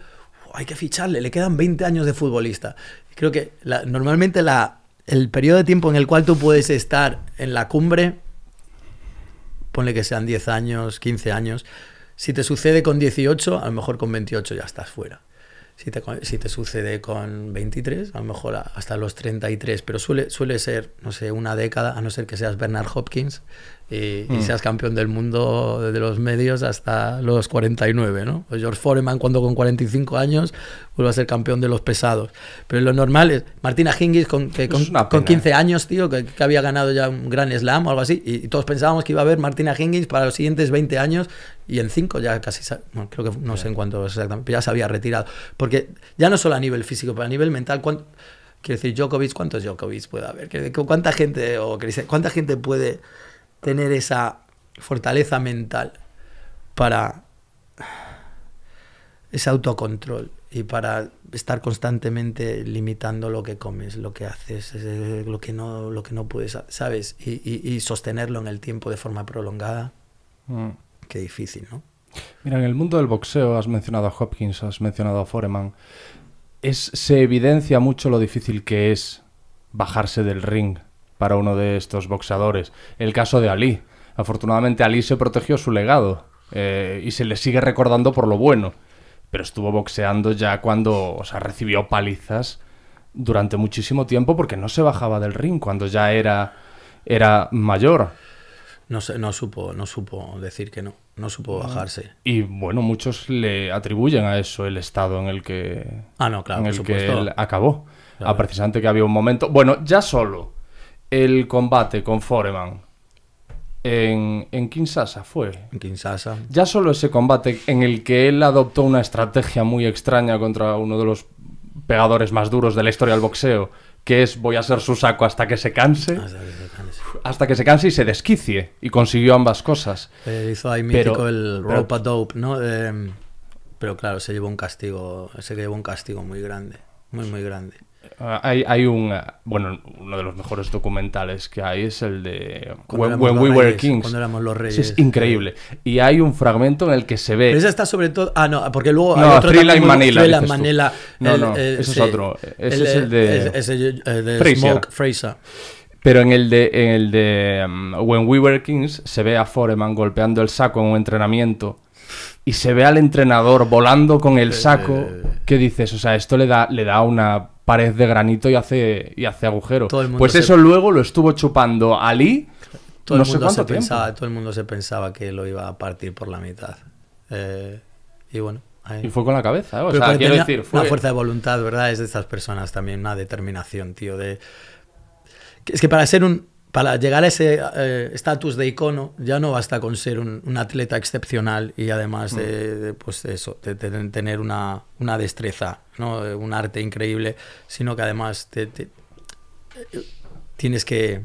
hay que ficharle, le quedan 20 años de futbolista. Creo que normalmente la, el periodo de tiempo en el cual tú puedes estar en la cumbre, ponle que sean 10 años, 15 años, si te sucede con 18, a lo mejor con 28 ya estás fuera. Si te, si te sucede con 23, a lo mejor hasta los 33, pero suele, suele ser, no sé, una década, a no ser que seas Bernard Hopkins, eh, y, mm. seas campeón del mundo desde los medios hasta los 49, ¿no? Pues George Foreman cuando con 45 años vuelve a ser campeón de los pesados. Pero lo normal es Martina Hingis con, con, 15 años, tío, que, había ganado ya un gran slam o algo así, y, todos pensábamos que iba a haber Martina Hingis para los siguientes 20 años y en 5 ya casi, creo que no sé en cuánto exactamente, ya se había retirado. Porque ya no solo a nivel físico, pero a nivel mental, ¿cuánto? Quiero decir, Djokovic, ¿cuántos Djokovic puede haber? ¿Cuánta gente, o cuánta gente puede tener esa fortaleza mental para ese autocontrol y para estar constantemente limitando lo que comes, lo que haces, lo que no, lo que no puedes, ¿sabes? Y, sostenerlo en el tiempo de forma prolongada. Mm. Qué difícil, ¿no? Mira, en el mundo del boxeo has mencionado a Hopkins, has mencionado a Foreman. se evidencia mucho lo difícil que es bajarse del ring para uno de estos boxadores. El caso de Ali. Afortunadamente Ali se protegió su legado eh, y se le sigue recordando por lo bueno. Pero estuvo boxeando ya cuando, o sea, recibió palizas durante muchísimo tiempo porque no se bajaba del ring cuando ya era, era mayor. No, no, supo, no supo decir que no, no supo mm. bajarse. Y bueno, muchos le atribuyen a eso el estado en el que, ah, que acabó. Ah, precisamente que había un momento. Bueno, ya solo el combate con Foreman en, en, Kinshasa fue. En Kinshasa. Ya solo ese combate en el que él adoptó una estrategia muy extraña contra uno de los pegadores más duros de la historia del boxeo, que es voy a ser su saco hasta que se canse. Hasta que se canse, hasta que se canse y se desquicie. Y consiguió ambas cosas. Eh, hizo ahí mítico el rope dope, ¿no? Em, pero claro, se llevó un castigo, se llevó un castigo muy grande, muy muy grande. Ah, hay, un. Ah, bueno, uno de los mejores documentales que hay es el de When, We Were Kings. los es increíble. Y hay un fragmento en el que se ve. esa está sobre todo. Ah, no, porque luego. No, Manila. Manila. No, no, ese es otro. Ese es el de. Eh, Smoke Fraser. Pero en el de, el de mm, When We Were Kings se ve a Foreman golpeando el saco en un entrenamiento y se ve al entrenador volando con el saco. ¿Qué dices? O sea, esto le da, le da una pared de granito y hace, y hace agujeros. Pues eso luego lo estuvo chupando Ali. Todo el mundo se pensaba, todo el mundo se pensaba que lo iba a partir por la mitad. Eh, y bueno. Y fue con la cabeza, ¿eh? o sea, quiero decir, fue... una fuerza de voluntad, ¿verdad? Es de estas personas también, una determinación, tío, de es que para ser un para llegar a ese eh, estatus de icono ya no basta con ser un, atleta excepcional y además de, mm. pues, eso, tener una, destreza, ¿no? Eh, un arte increíble, sino que además tienes que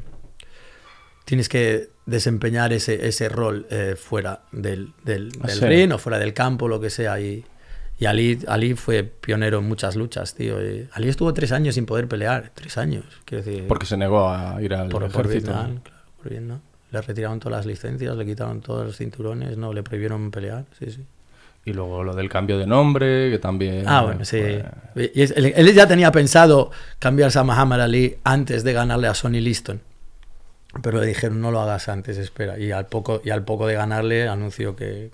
tienes que desempeñar ese, rol eh, fuera del, del, ring o fuera del campo, lo que sea. Y, y Ali, Ali fue pionero en muchas luchas, tío. Eh, Ali estuvo tres años sin poder pelear, tres años, quiero Porque se negó a ir al ejército. Por Vietnam, claro, Le retiraron todas las licencias, le quitaron todos los cinturones, no, le prohibieron pelear, sí, sí. Y luego lo del cambio de nombre, que también... Ah, bueno, sí. él, ya tenía pensado cambiarse a Muhammad Ali antes de ganarle a Sonny Liston. Pero le dijeron, no lo hagas antes, espera. Y al poco, y al poco de ganarle, anunció que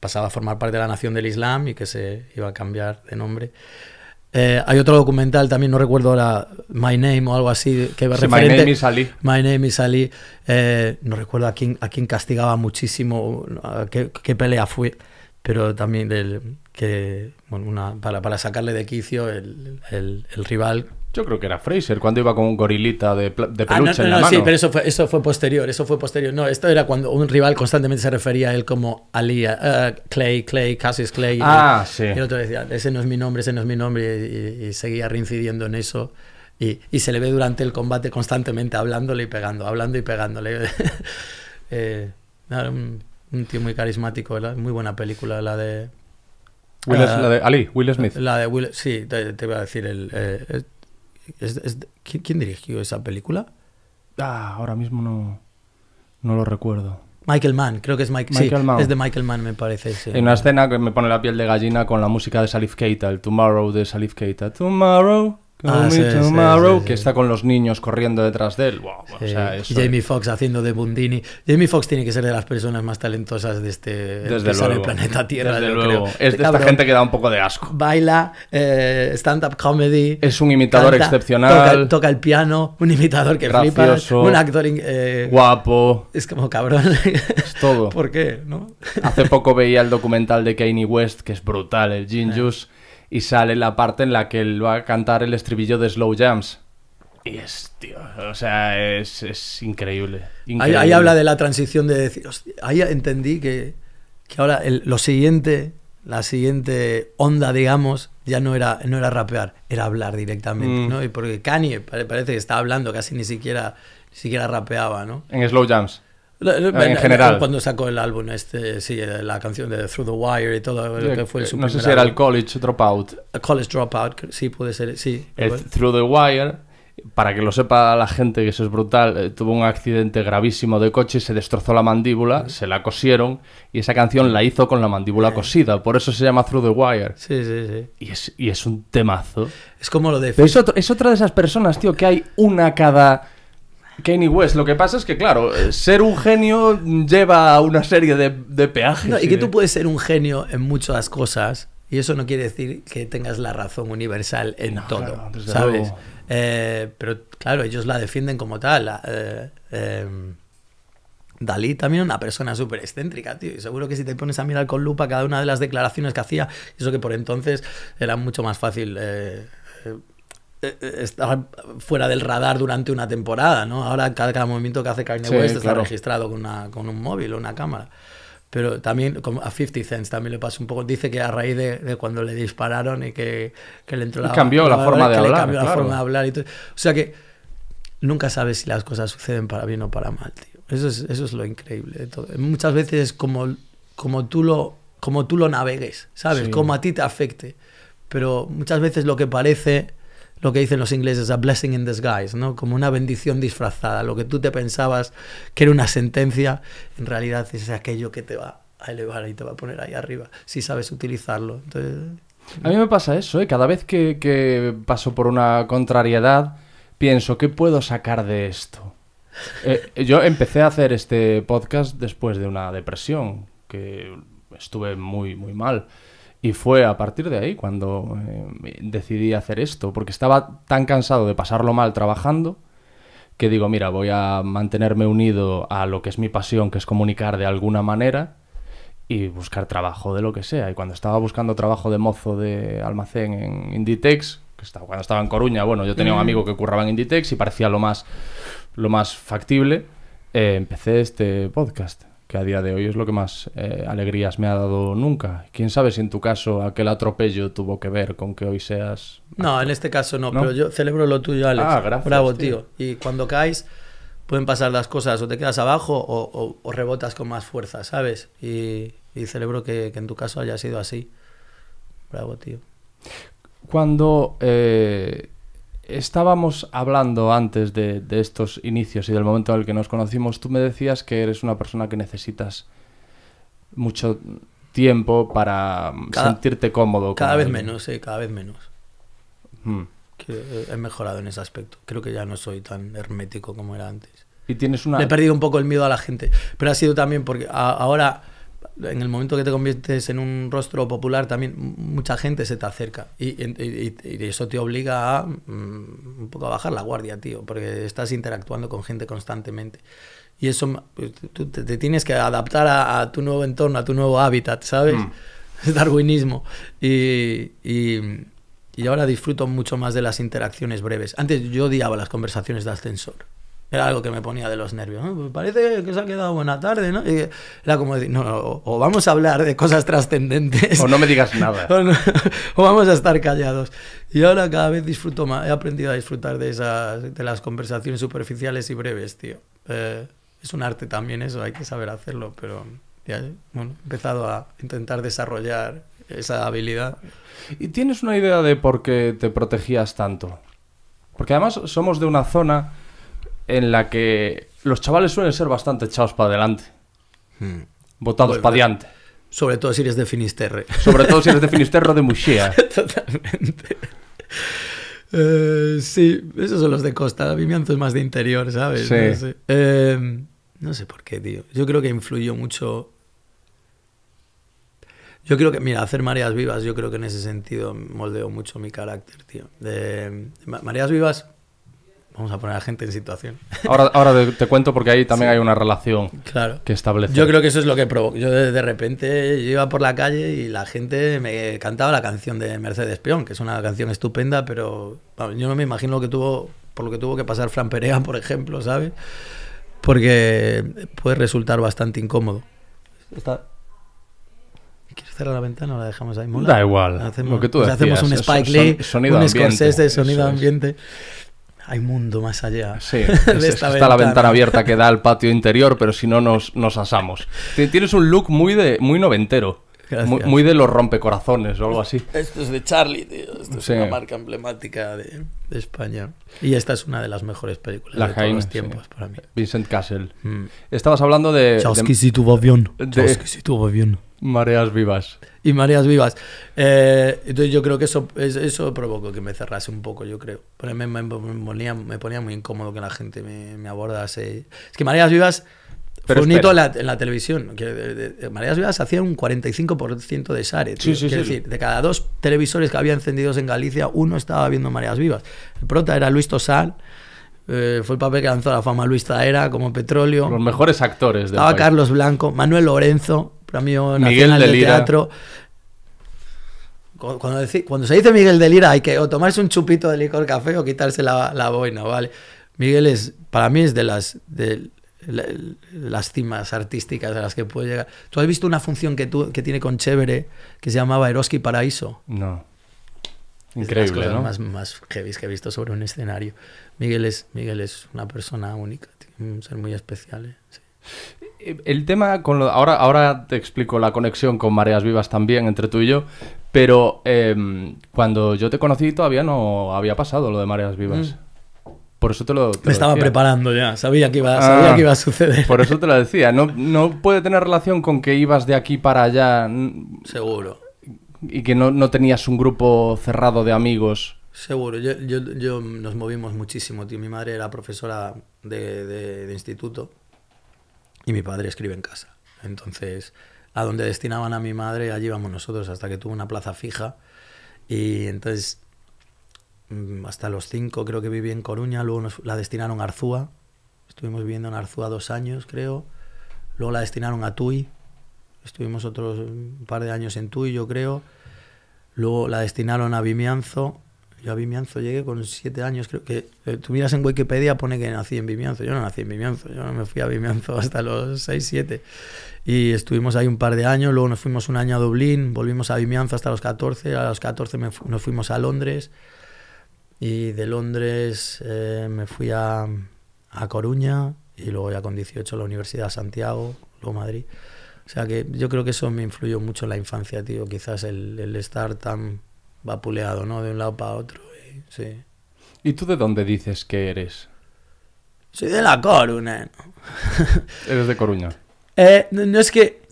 pasaba a formar parte de la Nación del Islam y que se iba a cambiar de nombre. Eh, hay otro documental también, no recuerdo ahora, My Name o algo así, que sí, referente, My Name is Ali. My Name y Ali. Eh, no recuerdo a quién, a quién castigaba muchísimo, qué, pelea fue, pero también del, que, una, para, para, sacarle de quicio el, el, el rival yo creo que era Fraser cuando iba con un gorilita de, de ah, en la no, mano. Sí, pero eso fue, eso fue posterior, eso fue posterior. No, esto era cuando un rival constantemente se refería a él como Ali, eh, Clay, Clay, Cassius Clay. Ah, y, sí. Y el otro decía, ese no es mi nombre, ese no es mi nombre, y, seguía reincidiendo en eso. Y, se le ve durante el combate constantemente hablándole y pegando, hablando y pegándole. Eh, un, tío muy carismático, muy buena película la de... Will, eh, la de Ali, Will Smith. La de Will, sí, te, te iba a decir el quién dirigió esa película? Ah, ahora mismo no, no lo recuerdo. Michael Mann, creo que es Michael Mann. Es de Michael Mann, me parece. Sí. En una escena que me pone la piel de gallina con la música de Salif Keita, el Tomorrow de Salif Keita. Tomorrow, Ah, que está con los niños corriendo detrás de él. Jamie Foxx haciendo de Bundini. Jamie Foxx tiene que ser de las personas más talentosas de este Desde este planeta Tierra. Desde luego. Es de este esta gente que da un poco de asco. Baila, eh, stand-up comedy. Es un imitador excepcional. Toca, el piano, un imitador que flipa. Un actor eh, guapo. Es como cabrón. Es todo. ¿Por qué? ¿No? Hace poco veía el documental de Kanye West, que es brutal, el Gin eh. Juice y sale la parte en la que él va a cantar el estribillo de Slow Jams. Y es, tío, o sea, es, increíble. Ahí, habla de la transición de decir, ahí entendí que, que ahora lo siguiente, la siguiente onda, digamos, ya no era, no era rapear, era hablar directamente, mm. ¿no? Y porque Kanye parece que está hablando, casi ni siquiera, ni siquiera rapeaba, ¿no? En Slow Jams. Ah, en general. Cuando sacó el álbum, este, sí, eh, la canción de Through the Wire y todo que fue su No sé si era el College Dropout. college Dropout, sí, puede ser, sí. El Through the Wire, para que lo sepa la gente, que eso es brutal, eh, tuvo un accidente gravísimo de coche, se destrozó la mandíbula, se la cosieron y esa canción la hizo con la mandíbula cosida, por eso se llama Through the Wire. Sí, sí, sí. Y es, un temazo. Es como lo de... es otra de esas personas, tío, que hay una cada Kenny West. Lo que pasa es que, claro, eh, ser un genio lleva a una serie de, peajes. y que eh. tú puedes ser un genio en muchas cosas, y eso no quiere decir que tengas la razón universal en todo, ¿sabes? Eh, pero claro, ellos la defienden como tal. Em, Dalí también una persona súper excéntrica, tío. Y seguro que si te pones a mirar con lupa cada una de las declaraciones que hacía, eso que por entonces era mucho más fácil eh, eh, estaba fuera del radar durante una temporada, ¿no? Ahora cada, movimiento que hace Kanye West está registrado con, una, con un móvil o una cámara. Pero también a 50 Cent también le pasa un poco. Dice que a raíz de, cuando le dispararon y que, que le entró la. cambió la, forma de hablar. Cambió la forma de hablar O sea que nunca sabes si las cosas suceden para bien o para mal, tío. Eso es, eso es lo increíble Muchas veces es como, como, tú, lo, como tú lo navegues, ¿sabes? Como a ti te afecte. Pero muchas veces lo que parece lo que dicen los ingleses, a blessing in disguise, ¿no? Como una bendición disfrazada. Lo que tú te pensabas que era una sentencia, en realidad es aquello que te va a elevar y te va a poner ahí arriba, si sabes utilizarlo. A mí me pasa eso, ¿eh? Cada vez que, paso por una contrariedad, pienso, ¿qué puedo sacar de esto? Eh, yo empecé a hacer este podcast después de una depresión, que estuve muy, muy mal. Y fue a partir de ahí cuando eh, decidí hacer esto, porque estaba tan cansado de pasarlo mal trabajando que digo, mira, voy a mantenerme unido a lo que es mi pasión, que es comunicar de alguna manera y buscar trabajo de lo que sea. Y cuando estaba buscando trabajo de mozo de almacén en Inditex, que estaba, cuando estaba en Coruña, bueno, yo tenía un mm. amigo que curraba en Inditex y parecía lo más, lo más factible, eh, empecé este podcast que a día de hoy es lo que más eh, alegrías me ha dado nunca. Quién sabe si en tu caso aquel atropello tuvo que ver con que hoy seas. No, en este caso no, pero yo celebro lo tuyo, Alex. Ah, gracias. Bravo, tío. Y cuando caes, pueden pasar las cosas, o te quedas abajo o, rebotas con más fuerza, ¿sabes? Y, celebro que, que, en tu caso haya sido así. Bravo, tío. Cuando eh, estábamos hablando antes de, estos inicios y del momento en el que nos conocimos. Tú me decías que eres una persona que necesitas mucho tiempo para sentirte cómodo. Eh, cada vez menos, sí, cada vez menos. he mejorado en ese aspecto. Creo que ya no soy tan hermético como era antes. Y tienes una... he perdido un poco el miedo a la gente. Pero ha sido también porque ahora en el momento que te conviertes en un rostro popular, también mucha gente se te acerca. Y, eso te obliga a mm, un poco a bajar la guardia, tío, porque estás interactuando con gente constantemente. Y eso, pues, tú te, tienes que adaptar a, tu nuevo entorno, a tu nuevo hábitat, ¿sabes? Mm. darwinismo. Y, y, y ahora disfruto mucho más de las interacciones breves. Antes yo odiaba las conversaciones de ascensor. Era algo que me ponía de los nervios. Pues parece que se ha quedado buena tarde, ¿no? Y era como decir, no, o, vamos a hablar de cosas trascendentes. O no me digas nada. o, vamos a estar callados. Y ahora cada vez disfruto más. He aprendido a disfrutar de, esas, de las conversaciones superficiales y breves, tío. Eh, es un arte también eso, hay que saber hacerlo, pero he empezado a intentar desarrollar esa habilidad. ¿Y tienes una idea de por qué te protegías tanto? Porque además somos de una zona en la que los chavales suelen ser bastante echados para adelante. Votados hmm. para adelante. Sobre todo si eres de Finisterre. Sobre todo si eres de Finisterre o de Muxía. Totalmente. Eh, sí, esos son los de costa. Vimianzo es más de interior, ¿sabes? Sí. Em, no, sé. por qué, tío. Yo creo que influyó mucho. Yo creo que, mira, hacer mareas vivas, yo creo que en ese sentido moldeó mucho mi carácter, tío. De... Mareas vivas Vamos a poner a la gente en situación. Ahora, ahora te, cuento porque ahí también hay una relación claro. que establece. Yo creo que eso es lo que provoca... Yo de, repente iba por la calle y la gente me cantaba la canción de Mercedes Peón, que es una canción estupenda, pero yo no me imagino lo que tuvo, por lo que tuvo que pasar Fran Perea, por ejemplo, ¿sabes? Porque puede resultar bastante incómodo. ¿Quieres cerrar la ventana o la dejamos ahí? Mola. Da igual. Hacemos, pues hacemos un Spike Lee, un Scorsese, sonido ambiente hay mundo más allá. Sí, está la ventana abierta que da al patio interior, pero si no nos, nos asamos. Tienes un look muy, de, muy noventero. Muy, de los rompecorazones o algo así. Esto es de Charlie, tío. Esto es una marca emblemática de, España. Y esta es una de las mejores películas de todos los tiempos para mí. Vincent Castle. Mm. Estabas hablando de. Chasqui si tuvo avión. Chasqui si tu avión. Mareas vivas. Y mareas vivas. Eh, entonces yo creo que eso, eso provocó que me cerrase un poco, yo creo. me, ponía, muy incómodo que la gente me, abordase. Es que mareas vivas... Pero fue un hito en la, televisión. Que, mareas vivas hacía un 45% de share. es decir, de cada dos televisores que había encendidos en Galicia, uno estaba viendo mareas vivas. El prota era Luis Tosal eh, fue el papel que lanzó la fama Luis Zaera, como Petróleo. Los mejores actores. De Estaba Carlos Blanco, Manuel Lorenzo, premio mí, nacional de, teatro. Cuando, se dice Miguel de Lira hay que o tomarse un chupito de licor café o quitarse la, boina, ¿vale? Miguel es, para mí es de las, de, cimas artísticas a las que puede llegar. ¿Tú has visto una función que, tú, que tiene con Chévere que se llamaba Eroski Paraíso? No. Increíble, más, más heavy que he visto sobre un escenario. Miguel es, Miguel es una persona única, un ser muy especial. ¿eh? Eh, el tema con ahora, ahora te explico la conexión con Mareas Vivas también entre tú y yo, pero em, cuando yo te conocí todavía no había pasado lo de Mareas Vivas. Mm. Por eso te lo. Te Me estaba preparando ya, sabía que, iba, ah, iba a suceder. Por eso te lo decía, no, no puede tener relación con que ibas de aquí para allá. Seguro y que no, no tenías un grupo cerrado de amigos. Seguro, yo, yo, nos movimos muchísimo, Mi madre era profesora de, de, instituto y mi padre escribe en casa. Entonces, a donde destinaban a mi madre, allí íbamos nosotros, hasta que tuvo una plaza fija. Y entonces, mm, hasta los cinco creo que viví en Coruña, luego la destinaron a Arzúa. Estuvimos viviendo en Arzúa dos años, creo. Luego la destinaron a Tui Estuvimos otros eh, par de años en Tui, yo creo. Luego la destinaron a Vimianzo. Yo a Vimianzo llegué con siete años, creo que. Eh, tú miras en Wikipedia, pone que nací en Vimianzo. Yo no nací en Vimianzo, yo no me fui a Vimianzo hasta los seis, siete. Y estuvimos ahí un par de años, luego nos fuimos un año a Dublín, volvimos a Vimianzo hasta los 14, a los 14 nos fuimos a Londres. Y de Londres eh, me fui a, a Coruña y luego ya con 18 la Universidad de Santiago, luego Madrid. O sea que yo creo que eso me influyó mucho en la infancia, tío. Quizás el, estar tan vapuleado, ¿no? De un lado para otro. Y, sí. ¿Y tú de dónde dices que eres? Soy de la Coruña. Eres de Coruña. Eh, no, es que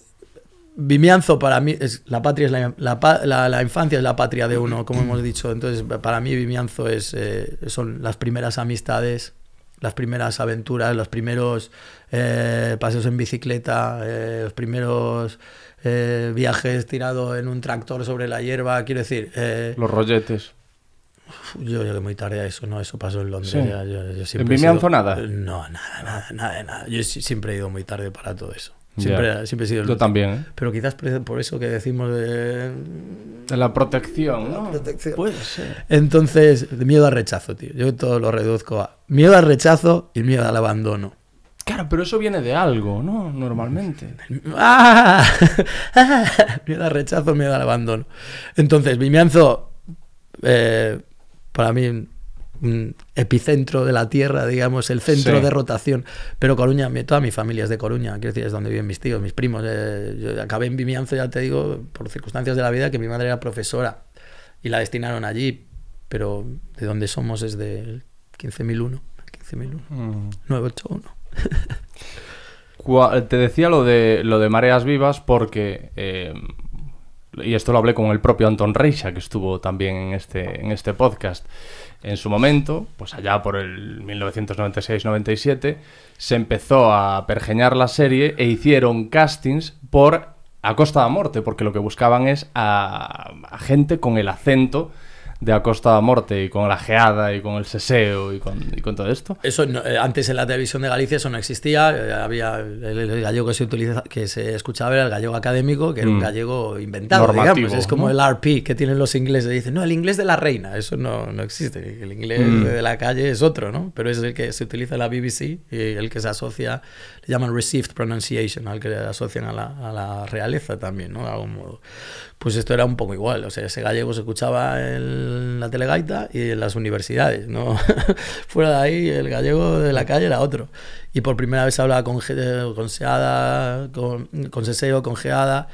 Vimianzo para mí es la patria es la, infancia es la patria de uno como hemos dicho entonces para mí Vimianzo es eh, son las primeras amistades las primeras aventuras, los primeros eh, paseos en bicicleta, eh, los primeros eh, viajes tirados en un tractor sobre la hierba, quiero decir... Eh, los rolletes. Yo llegué muy tarde a eso, no, eso pasó en Londres. ¿En nada? No, nada, nada, nada. Yo siempre he ido muy tarde para todo eso. Siempre, he sido el Yo también. ¿eh? Pero quizás por eso que decimos de... de la protección, ¿no? La protección. Puede ser. Entonces, miedo al rechazo, tío. Yo todo lo reduzco a miedo al rechazo y miedo al abandono. Claro, pero eso viene de algo, ¿no? Normalmente. ¡Ah! miedo al rechazo, miedo al abandono. Entonces, Vimianzo, eh, para mí, epicentro de la tierra, digamos, el centro de rotación. Pero Coruña, toda mi familia es de Coruña, quiero decir, es donde viven mis tíos, mis primos. Eh, acabé en Vimianzo, ya te digo, por circunstancias de la vida, que mi madre era profesora y la destinaron allí, pero de donde somos es del 15.001, 15.001, 981. te decía lo de, lo de mareas vivas porque... Eh, y esto lo hablé con el propio Anton Reixa, que estuvo también en este, en este podcast, en su momento, pues allá por el 1996-97, se empezó a pergeñar la serie e hicieron castings por a costa de la muerte, porque lo que buscaban es a gente con el acento de a Costa Morte y con la geada y con el seseo y con, todo esto. Eso eh, antes en la televisión de Galicia eso no existía, eh, había el, gallego que se utiliza, que se escuchaba era el gallego académico, que era un mm. gallego inventado, digamos. es como el RP que tienen los ingleses, dicen, "No, el inglés de la reina", eso no, no existe, el inglés mm. de la calle es otro, ¿no? Pero es el que se utiliza en la BBC y el que se asocia le llaman received pronunciation, al que le asocian a la, a la realeza también, ¿no? De algún modo pues esto era un poco igual. O sea, ese gallego se escuchaba en la telegaita y en las universidades. ¿no? Fuera de ahí, el gallego de la calle era otro. Y por primera vez hablaba con, eh, con Seada, con, Seseo, con Geada.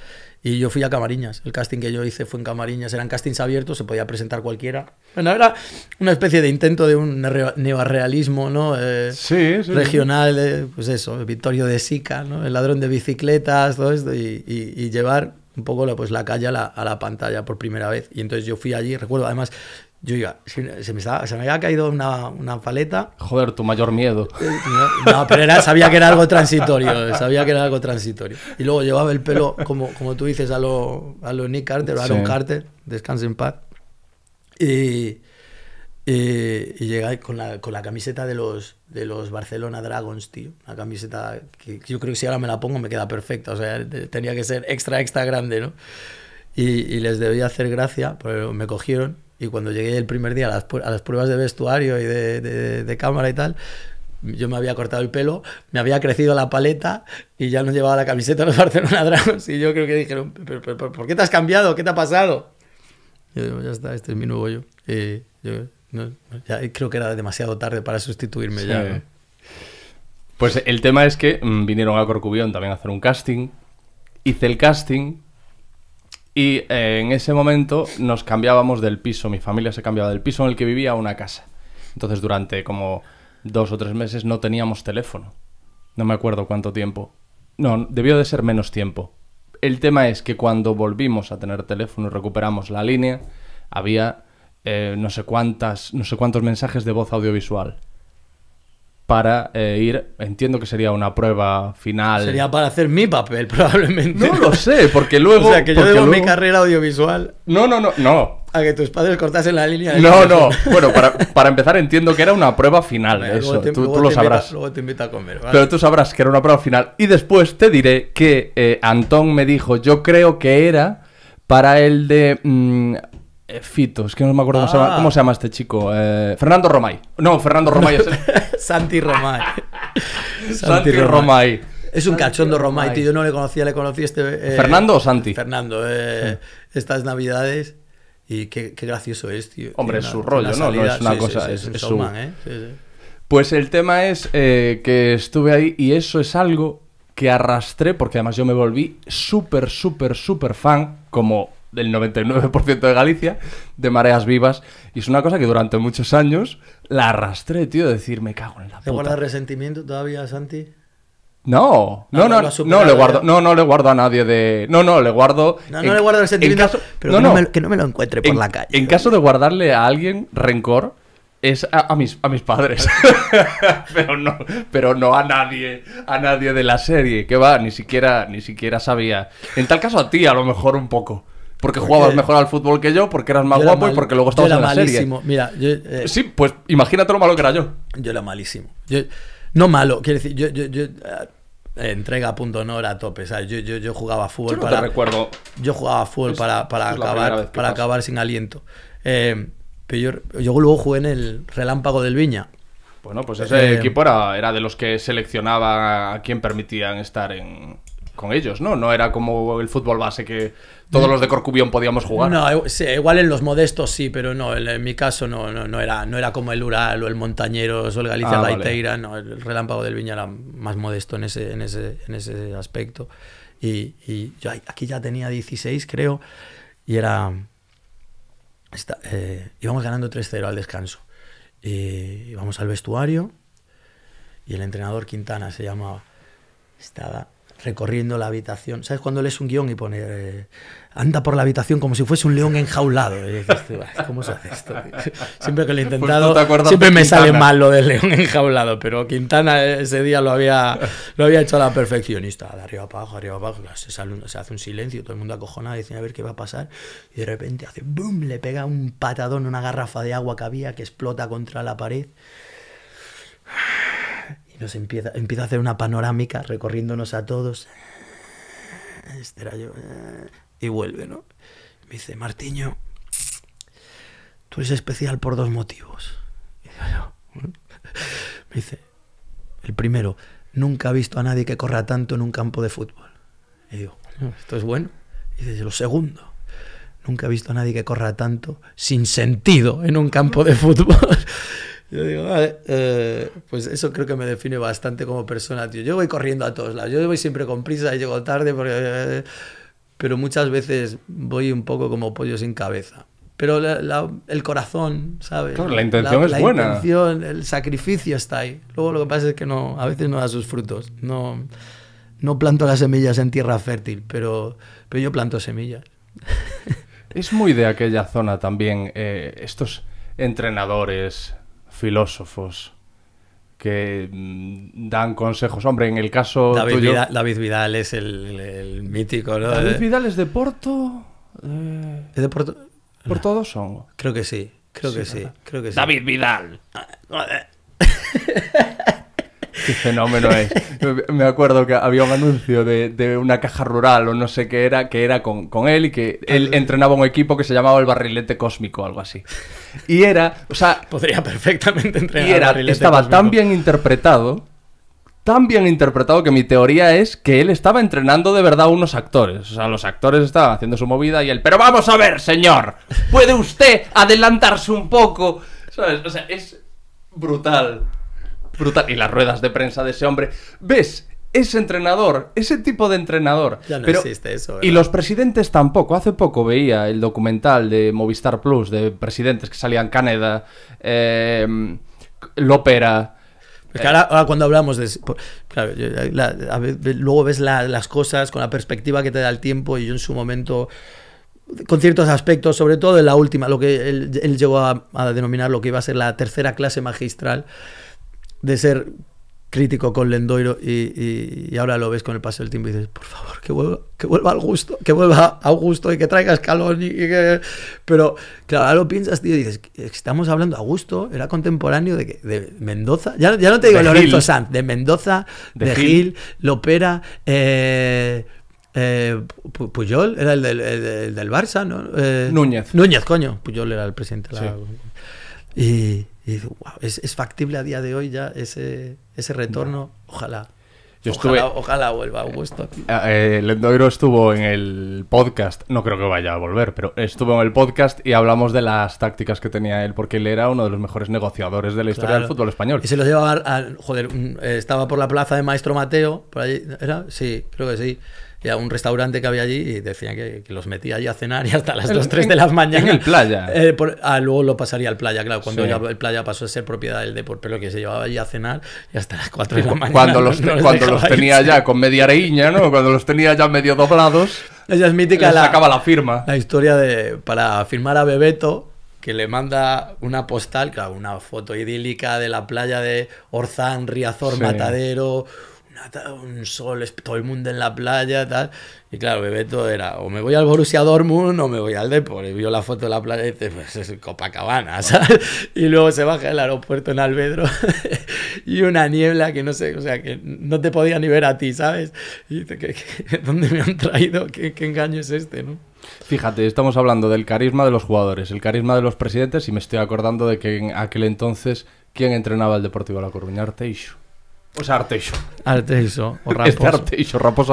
Y yo fui a Camariñas. El casting que yo hice fue en Camariñas. Eran castings abiertos, se podía presentar cualquiera. Bueno, era una especie de intento de un neorrealismo, ¿no? Eh, sí, Regional, eh, pues eso, Victorio de Sica, ¿no? El ladrón de bicicletas, todo esto. y llevar un poco la, pues, la calle a la, pantalla por primera vez. Y entonces yo fui allí, recuerdo, además, yo iba, se, me, se me había caído una, una, paleta. Joder, tu mayor miedo. Eh, no, pero era, sabía que era algo transitorio, sabía que era algo transitorio. Y luego llevaba el pelo, como, como tú dices, a lo, a lo Nick Carter, a Aaron Carter, descanse en paz. Y, eh, y llega con la, con la, camiseta de los, de los Barcelona Dragons, tío. Una camiseta que, yo creo que si ahora me la pongo me queda perfecta. O sea, tenía que ser extra, extra grande, ¿no? Y, y les debía hacer gracia, pero me cogieron. Y cuando llegué el primer día a las, pruebas de vestuario y de, de, cámara y tal, yo me había cortado el pelo, me había crecido la paleta y ya no llevaba la camiseta de los Barcelona Dragons. Y yo creo que dijeron, ¿Pero, por qué te has cambiado? ¿Qué te ha pasado? Y yo digo, ya está, este es mi nuevo yo. yo ya creo que era demasiado tarde para sustituirme ya. Pues el tema es que mm, vinieron a Corcubión también a hacer un casting. Hice el casting y eh, en ese momento nos cambiábamos del piso. Mi familia se cambiaba del piso en el que vivía a una casa. Entonces durante como dos o tres meses no teníamos teléfono. No me acuerdo cuánto tiempo. No, debió de ser menos tiempo. El tema es que cuando volvimos a tener teléfono y recuperamos la línea, había eh, no, sé cuántas, no sé cuántos mensajes de voz audiovisual para eh, ir, entiendo que sería una prueba final. Sería para hacer mi papel, probablemente. No lo sé, porque luego... o sea, que yo debo mi carrera audiovisual. No, no, no, no. A que tus padres cortasen la línea. no, no. Bueno, para, empezar entiendo que era una prueba final. eso. tú, lo sabrás. luego te invito a comer. Pero tú sabrás que era una prueba final. Y después te diré que eh, Antón me dijo, yo creo que era para el de... Mm, eh, Fito, es que no me acuerdo cómo, se llama, este chico. Eh, Fernando Romay. No, Fernando Romay es el... Santi Romay. Santi, Romay. Es un cachondo Romay, tío. Yo no le conocía, le conocí este. Eh, ¿Fernando o Santi? Fernando, estas navidades. Y qué, gracioso es, tío. Hombre, es su rollo, ¿no? No es una cosa. es, Pues el tema es que estuve ahí y eso es algo que arrastré, porque además yo me volví súper, súper, súper fan, como del 99% de Galicia, de mareas vivas. Y es una cosa que durante muchos años la arrastré, tío, de decir, me cago en la puta. ¿Te guardas resentimiento todavía, Santi? No, no, ah, no, no, le guardo, ¿eh? no, no le guardo a nadie de, no, no, le guardo. No, no le guardo resentimiento, pero no, que, no me, lo encuentre por la calle. En caso de guardarle a alguien rencor, es a, a, mis, a mis padres. pero, no, pero no a nadie, a nadie de la serie. Que va, ni siquiera, ni siquiera sabía. En tal caso a ti, a lo mejor un poco porque jugabas mejor al fútbol que yo, porque eras más guapo y porque luego estabas yo era en la malísimo. Serie. Mira, eh, sí, pues imagínate lo malo que era yo. Yo era malísimo. no malo, quiero decir, yo, yo, eh, punto no a tope, Yo, yo, yo jugaba fútbol para. recuerdo. Yo jugaba fútbol para, acabar, para acabar sin aliento. Eh, pero yo, luego jugué en el relámpago del Viña. Bueno, pues ese equipo era, de los que seleccionaba a quien permitían estar en, con ellos, ¿no? No era como el fútbol base que todos los de Corcubión podíamos jugar. No, igual en los modestos sí, pero no, en, mi caso no, no, era, no era como el Ural o el Montañeros o el Galicia ah, laiteira no, el Relámpago del Viña era más modesto en ese, en ese, aspecto. Y, yo aquí ya tenía 16, creo, y era... Eh, íbamos ganando 3-0 al descanso. Y íbamos al vestuario y el entrenador Quintana se llamaba. Estaba recorriendo la habitación. ¿Sabes cuando lees un guión y pone eh, anda por la habitación como si fuese un león enjaulado? ¿cómo se hace esto? Siempre que lo he pues intentado, siempre me sale mal lo del león enjaulado, pero Quintana ese día lo había, lo había hecho a la perfeccionista. De arriba para abajo, arriba abajo, se, hace un silencio, todo el mundo acojonado, diciendo a ver qué va a pasar. Y de repente hace boom, le pega un patadón, una garrafa de agua que había que explota contra la pared. Y nos empieza, empieza a hacer una panorámica recorriéndonos a todos. Este eh, y vuelve, ¿no? Me dice, Martiño, tú eres especial por dos motivos. Y me dice, el primero, nunca he visto a nadie que corra tanto en un campo de fútbol. Y digo, esto es bueno. Y dice, lo segundo, nunca he visto a nadie que corra tanto sin sentido en un campo de fútbol. Yo digo, vale, eh, pues eso creo que me define bastante como persona, tío. Yo voy corriendo a todos lados, yo voy siempre con prisa y llego tarde, porque, pero muchas veces voy un poco como pollo sin cabeza. Pero el corazón, ¿sabes? la intención es buena. La intención, el sacrificio está ahí. Luego lo que pasa es que no, a veces no da sus frutos. No, no planto las semillas en tierra fértil, pero, pero yo planto semillas. Es muy de aquella zona también, eh, estos entrenadores filósofos que mm, dan consejos. Hombre, en el caso David, tuyo... Vidal, David Vidal es el, mítico, ¿no? David eh. Vidal es de Porto. Eh, ¿Es de Porto? Por todos son. Creo que sí, creo que sí, creo que sí. David Vidal. Ah, eh. Qué fenómeno es. Me acuerdo que había un anuncio de, una caja rural o no sé qué era, que era con, él y que él ah. entrenaba un equipo que se llamaba el barrilete cósmico o algo así. Y era, o sea... Podría perfectamente entrenar. Y era, estaba tan bien interpretado tan bien interpretado que mi teoría es que él estaba entrenando de verdad a unos actores. O sea, los actores estaban haciendo su movida y él, pero vamos a ver, señor, ¿puede usted adelantarse un poco? O sea, es brutal brutal. Y las ruedas de prensa de ese hombre. ¿Ves? Ese entrenador, ese tipo de entrenador. Ya no existe eso. Y los presidentes tampoco. Hace poco veía el documental de Movistar Plus de presidentes que salían Caneda, eh, ahora, cuando hablamos de... Claro, luego ves las cosas con la perspectiva que te da el tiempo y yo en su momento, con ciertos aspectos, sobre todo en la última, lo que él, llegó a, denominar lo que iba a ser la tercera clase magistral, de ser crítico con Lendoiro y, ahora lo ves con el paso del tiempo y dices, por favor, que vuelva, que vuelva al gusto, que vuelva a Augusto y que traiga Escalón Pero claro, ahora lo piensas, tío, y dices, estamos hablando, Augusto era contemporáneo de, de Mendoza, ya, ya no te digo de Lorenzo Sanz, de Mendoza, de, Gil. Lopera, eh, eh, Puyol era el del, Barça, ¿no? Eh, Núñez. Núñez, coño, Puyol era el presidente. La... Y, y wow, ¿es, factible a día de hoy ya ese, ese retorno? Ojalá. Yo ojalá, vuelva Augusto. Eh, eh, Lendoiro estuvo en el podcast, no creo que vaya a volver, pero estuvo en el podcast y hablamos de las tácticas que tenía él, porque él era uno de los mejores negociadores de la historia del fútbol español. Y se los llevaba al. Joder, mm, eh, estaba por la plaza de Maestro Mateo, por allí ¿era? Sí, creo que sí a un restaurante que había allí y decían que, los metía allí a cenar y hasta las 2, 3 de la mañana. En el playa. Eh, ah, luego lo pasaría al playa, claro, cuando el playa pasó a ser propiedad del deporte, pero que se llevaba allí a cenar y hasta las 4 de la mañana. Cuando los, cuando los tenía ya con media areiña, ¿no? Cuando los tenía ya medio doblados. Ella es mítica. la, sacaba la firma. La historia de. Para firmar a Bebeto, que le manda una postal, claro, una foto idílica de la playa de Orzán, Riazor, Matadero, un sol, todo el mundo en la playa, tal. Y claro, todo era, o me voy al Borussia Dortmund o me voy al Depor. Y vio la foto de la playa y dice, pues es Copacabana, ¿sabes? Y luego se baja del aeropuerto en Albedro y una niebla que no sé, o sea, que no te podía ni ver a ti, ¿sabes? Y dice, dónde me han traído? ¿Qué, engaño es este, no? Fíjate, estamos hablando del carisma de los jugadores, el carisma de los presidentes y me estoy acordando de que en aquel entonces, ¿quién entrenaba el Deportivo La Coruña? Arteixo. Pues sea, Arteixo. Arteixo. Raposo. Este Arteixo, Raposo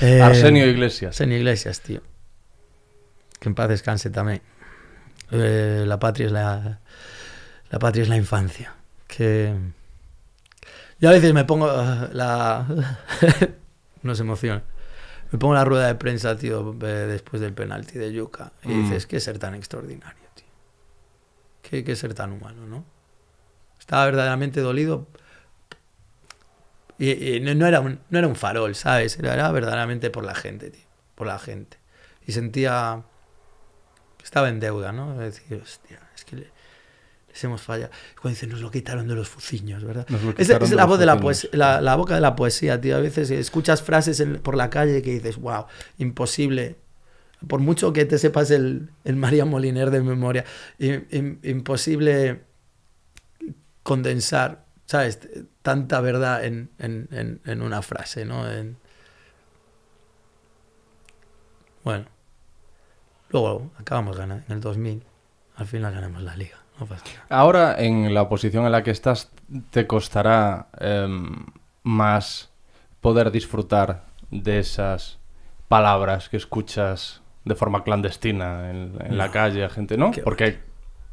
eh, Arsenio Iglesias. Arsenio Iglesias, tío. Que en paz descanse también. Eh, la patria es la, la patria es la infancia. Que ya a veces me pongo ah, la no se emociona. Me pongo la rueda de prensa, tío, eh, después del penalti de Yuca. y mm. dices, qué ser tan extraordinario, tío. qué ser tan humano, ¿no? Estaba verdaderamente dolido y no, era un, no era un farol, ¿sabes? Era, verdaderamente por la gente, tío. Por la gente. Y sentía que estaba en deuda, ¿no? Es decir, hostia, es que les hemos fallado. Cuando dicen, nos lo quitaron de los fuciños, ¿verdad? Es, la voz de la, la, boca de la poesía, tío. A veces escuchas frases por la calle que dices, wow, imposible. Por mucho que te sepas el, el María Moliner de memoria, imposible condensar ¿sabes? Tanta verdad en, una frase, ¿no? Bueno. Luego acabamos ganando. En el 2000, al final ganamos la liga. No Ahora, en la posición en la que estás, ¿te costará em, más poder disfrutar de esas palabras que escuchas de forma clandestina en, la calle gente, ¿no? Porque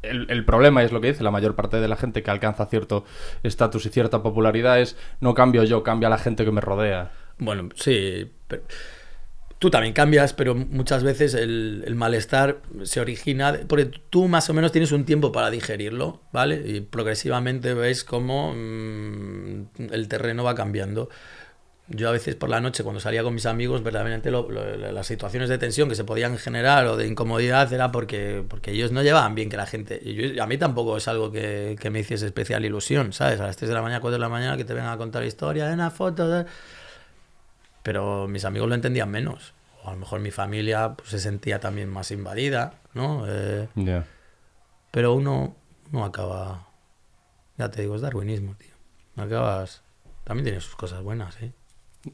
el, problema, es lo que dice la mayor parte de la gente que alcanza cierto estatus y cierta popularidad, es no cambio yo, cambia la gente que me rodea. Bueno, sí, tú también cambias, pero muchas veces el, malestar se origina porque tú más o menos tienes un tiempo para digerirlo, ¿vale? Y progresivamente ves cómo mm, el terreno va cambiando. Yo a veces por la noche cuando salía con mis amigos, verdaderamente las situaciones de tensión que se podían generar o de incomodidad era porque, porque ellos no llevaban bien que la gente... Y a mí tampoco es algo que, me hiciese especial ilusión, ¿sabes? A las 3 de la mañana, 4 de la mañana que te vengan a contar historia De una foto... Pero mis amigos lo entendían menos. O a lo mejor mi familia pues, se sentía también más invadida, ¿no? Eh, pero uno no acaba... Ya te digo, es darwinismo, tío. No acabas... También tiene sus cosas buenas, ¿eh?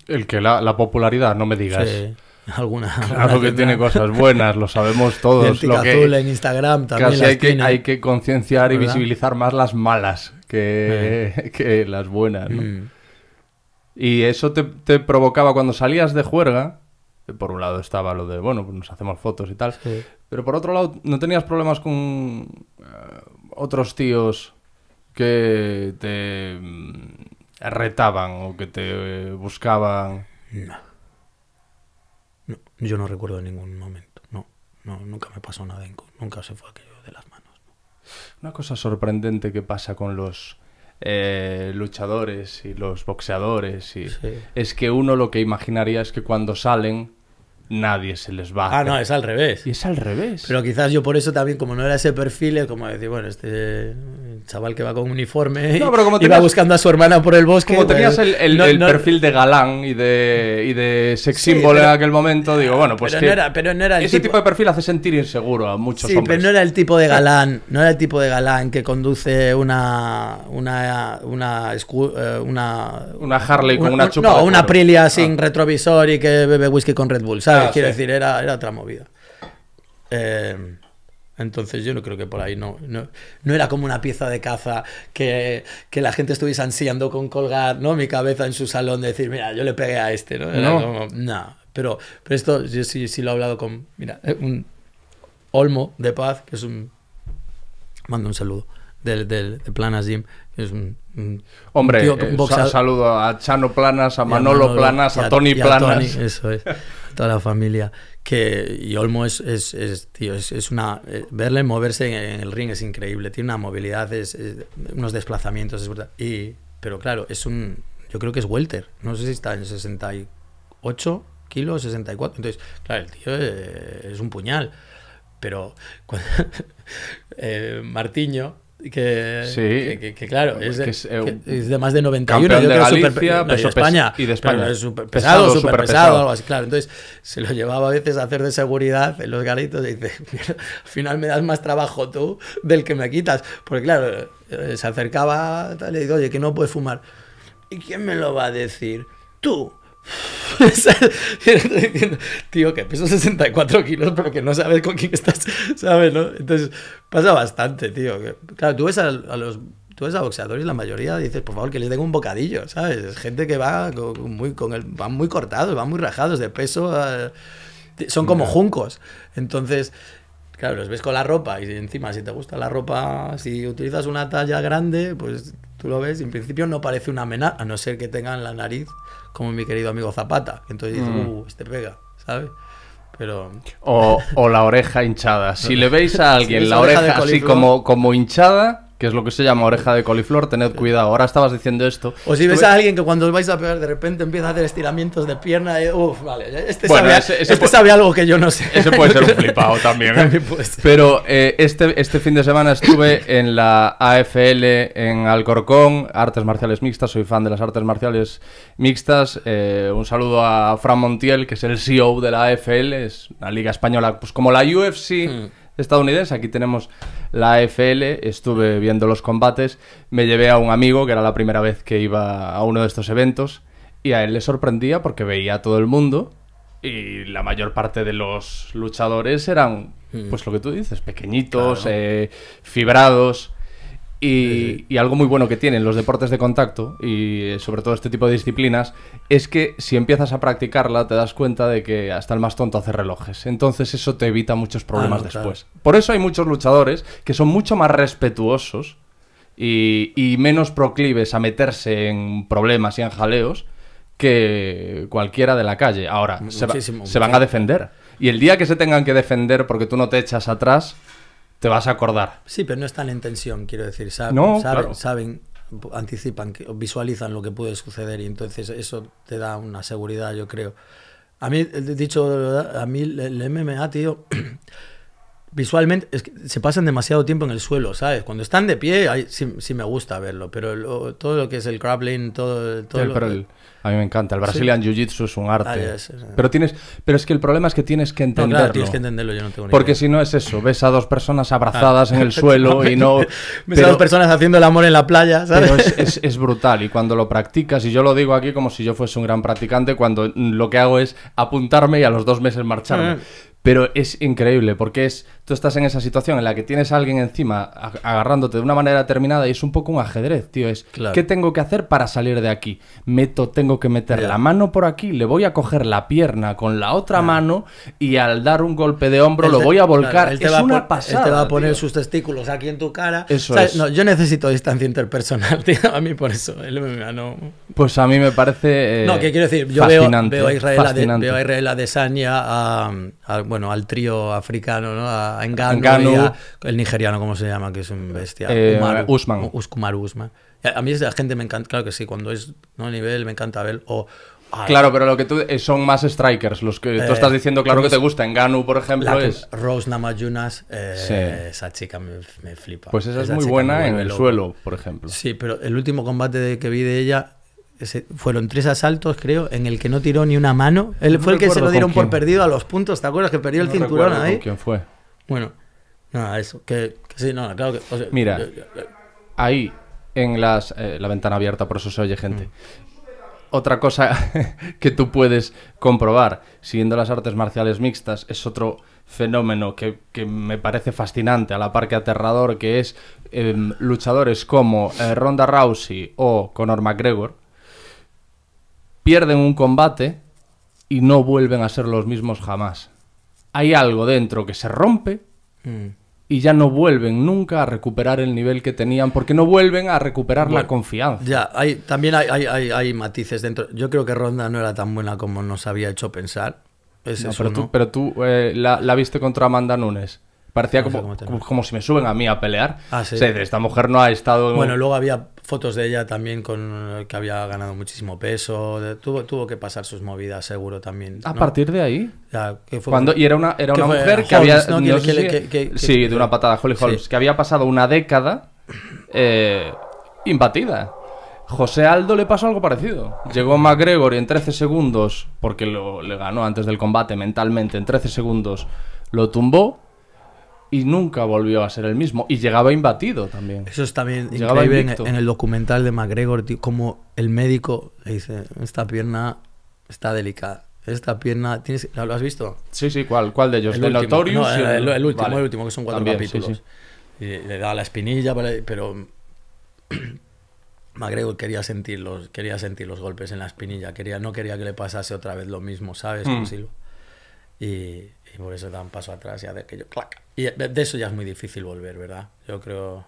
El que la, popularidad, no me digas. Sí alguna. Claro que tiene cosas buenas, lo sabemos todos. lo que azul en Instagram también. Casi hay, que, hay que concienciar y visibilizar más las malas que, eh. las buenas. Mm. Y eso te, provocaba cuando salías de juerga. Por un lado estaba lo de, bueno, pues nos hacemos fotos y tal. Pero por otro lado, ¿no tenías problemas con eh, otros tíos que te mm, retaban o que te buscaban. No. Yo no recuerdo en ningún momento. No, nunca me pasó nada. Nunca se fue aquello de las manos. Una cosa sorprendente que pasa con los eh, luchadores y los boxeadores y es que uno lo que imaginaría es que cuando salen nadie se les va. ah, no, es al revés. Y es al revés. Pero quizás yo por eso también, como no era ese perfil, es como decir, bueno, este chaval que va con uniforme Y va buscando a su hermana por el bosque. Como pues, tenías el, perfil de galán y de, y de sex en aquel momento, digo, bueno, pues. Pero no era, pero era ese tipo, de perfil hace sentir inseguro a muchos sí, Pero no era el tipo de galán, no era el tipo de galán que conduce una. una. una. Eh, una, Harley con una, chupa. No, una Aprilia sin ah. retrovisor y que bebe whisky con Red Bull, ¿sabes? Ah, quiero decir, era, era otra movida. Eh, entonces yo no creo que por ahí no, no, era como una pieza de caza que, la gente estuviese ansiando con colgar ¿no? mi cabeza en su salón decir, mira, yo le pegué a este, ¿no? Era no. Pero, esto yo sí, sí lo he hablado con, mira, eh, un Olmo de Paz, que es un, mando un saludo, del, del, de Planas es un, Hombre, un eh, saludo a Chano Planas, a Manolo, Planas, a, Tony Planas. eso es, toda la familia. Que, y Olmo es, es, tío, es, una. Eh, verle moverse en, el ring es increíble, tiene una movilidad, es, unos desplazamientos, Y, pero claro, es un. Yo creo que es Welter, no sé si está en 68 kilos, 64. Entonces, claro, el tío eh, es, un puñal. Pero cuando, Martiño que, claro, eh, es de, más de 91. Yo de Galicia, España, y de España. es pesado, super pesado, claro. Entonces, se lo llevaba a veces a hacer de seguridad en los galitos y dice, al final me das más trabajo tú del que me quitas. Porque claro, eh, se acercaba y le digo, oye, que no puedes fumar. ¿Y quién me lo va a decir? Tú Tío, que peso 64 kilos, pero que no sabes con quién estás, ¿sabes? No? Entonces, pasa bastante, tío. Claro, tú ves a, los tú ves a boxeadores, la mayoría dices, por favor, que les den un bocadillo, ¿sabes? gente que va muy, con el, van muy cortados, van muy rajados de peso, eh, son como juncos. Entonces, claro, los ves con la ropa y encima, si te gusta la ropa, si utilizas una talla grande, pues tú lo ves, y en principio no parece una amenaza, a no ser que tengan la nariz como mi querido amigo Zapata. Que entonces dice... Mm. uh, este pega, ¿sabes? Pero... O, la oreja hinchada. Si le veis a alguien la oreja así como, como hinchada, que es lo que se llama oreja de coliflor, tened cuidado. Ahora estabas diciendo esto. O si ves a alguien que cuando os vais a pegar de repente empieza a hacer estiramientos de pierna, eh, vale, este, este sabe, algo que yo no sé. Ese puede ser un flipado también. ¿eh? Pero eh, este, este fin de semana estuve en la AFL en Alcorcón, artes marciales mixtas, soy fan de las artes marciales mixtas. un saludo a Fran Montiel, que es el CEO de la AFL, es una liga española, pues como la UFC. Mm estadounidense. Aquí tenemos la AFL, estuve viendo los combates, me llevé a un amigo, que era la primera vez que iba a uno de estos eventos, y a él le sorprendía porque veía a todo el mundo y la mayor parte de los luchadores eran, mm. pues lo que tú dices, pequeñitos, eh, fibrados. Y, algo muy bueno que tienen los deportes de contacto y eh, sobre todo este tipo de disciplinas es que si empiezas a practicarla te das cuenta de que hasta el más tonto hace relojes. Entonces eso te evita muchos problemas ah, después. Por eso hay muchos luchadores que son mucho más respetuosos y, menos proclives a meterse en problemas y en jaleos que cualquiera de la calle. Ahora, se van a defender. Y el día que se tengan que defender porque tú no te echas atrás, te vas a acordar. Sí, pero no están en tensión, quiero decir. Saben, no, saben, anticipan, visualizan lo que puede suceder y entonces eso te da una seguridad, yo creo. A mí, eh, dicho, a mí el MMA, tío, visualmente se pasan demasiado tiempo en el suelo, ¿sabes? Cuando están de pie, sí, me gusta verlo, pero todo lo que es el grappling, todo, todo a mí me encanta. El Brazilian Jiu-Jitsu es un ah, arte. pero, tienes, pero es que el problema es que tienes que entenderlo. Porque si no es eso, ves a dos personas ah. abrazadas en el suelo y no... ves a dos personas haciendo el amor en la playa, ¿sabes? es, brutal y cuando lo practicas, y yo lo digo aquí como si yo fuese un gran practicante, cuando lo que hago es apuntarme y a los dos meses marcharme. Ah. pero es increíble porque es tú estás en esa situación en la que tienes a alguien encima agarrándote de una manera determinada y es un poco un ajedrez, tío. Es qué tengo que hacer para salir de aquí. Meto, tengo que meter la mano por aquí, le voy a coger la pierna con la otra mano y al dar un golpe de hombro lo voy a volcar. es una pasada. Él te va a poner sus testículos aquí en tu cara. No, yo necesito distancia interpersonal, tío. A mí por eso. Pues a mí me parece. Eh, no, qué quiero decir, yo veo, veo, a Israel de, veo a Israel bueno, al trío africano, ¿no? A Engano, el nigeriano, ¿cómo se llama? Que es un bestia. Eh, Usman. Usman. A mí la gente me encanta, claro que sí, cuando es ¿no? nivel me encanta ver. O, claro, pero lo que tú. Eh, son más strikers los que tú estás eh, diciendo, claro que te gusta en Ganu, por ejemplo, es. Rose Namajunas, eh, esa chica me, flipa. Pues esa, es muy buena en el suelo, por ejemplo. Sí, pero el último combate que vi de ella fueron tres asaltos, creo, en el que no tiró ni una mano. Él fue el que se lo dieron por perdido a los puntos, ¿te acuerdas? Que perdió el cinturón ahí. ¿Quién fue? Bueno, nada, eso. Que, sí, no, claro que. Mira, ahí en las, eh, la ventana abierta, por eso se oye gente. Otra cosa que tú puedes comprobar siguiendo las artes marciales mixtas es otro fenómeno que, me parece fascinante, a la par que aterrador, que es em, luchadores como eh, Ronda Rousey o Conor McGregor pierden un combate y no vuelven a ser los mismos jamás. Hay algo dentro que se rompe mm y ya no vuelven nunca a recuperar el nivel que tenían porque no vuelven a recuperar la confianza. Ya, hay, también hay, hay, matices dentro. Yo creo que Ronda no era tan buena como nos había hecho pensar. pero, tú, pero tú eh, la, viste contra Amanda Nunes. Parecía como, como, si me suben a mí a pelear. Ah, sí. esta mujer no ha estado... Bueno, luego había fotos de ella también con eh, que había ganado muchísimo peso tuvo tuvo que pasar sus movidas seguro también a partir de ahí fue, cuando y era una era una mujer que había sí de una patada Holly Holmes que había pasado una década eh, imbatida José Aldo le pasó algo parecido. Llegó McGregor en 13 segundos, porque lo, le ganó antes del combate mentalmente, en 13 segundos lo tumbó, y nunca volvió a ser el mismo. Y llegaba imbatido también. Eso es también llegaba increíble en, el documental de McGregor, como el médico le dice, esta pierna está delicada. Esta pierna, ¿tienes, ¿lo has visto? Sí, sí, ¿cuál, cuál de ellos? El, ¿El el, último, el último, que son cuatro capítulos. Y le da la espinilla, pero McGregor quería sentir los, quería sentir los golpes en la espinilla, quería, no quería que le pasase otra vez lo mismo, ¿sabes? Hmm. Y, y por eso da un paso atrás y hace aquello... Y de eso ya es muy difícil volver, ¿verdad? Yo creo.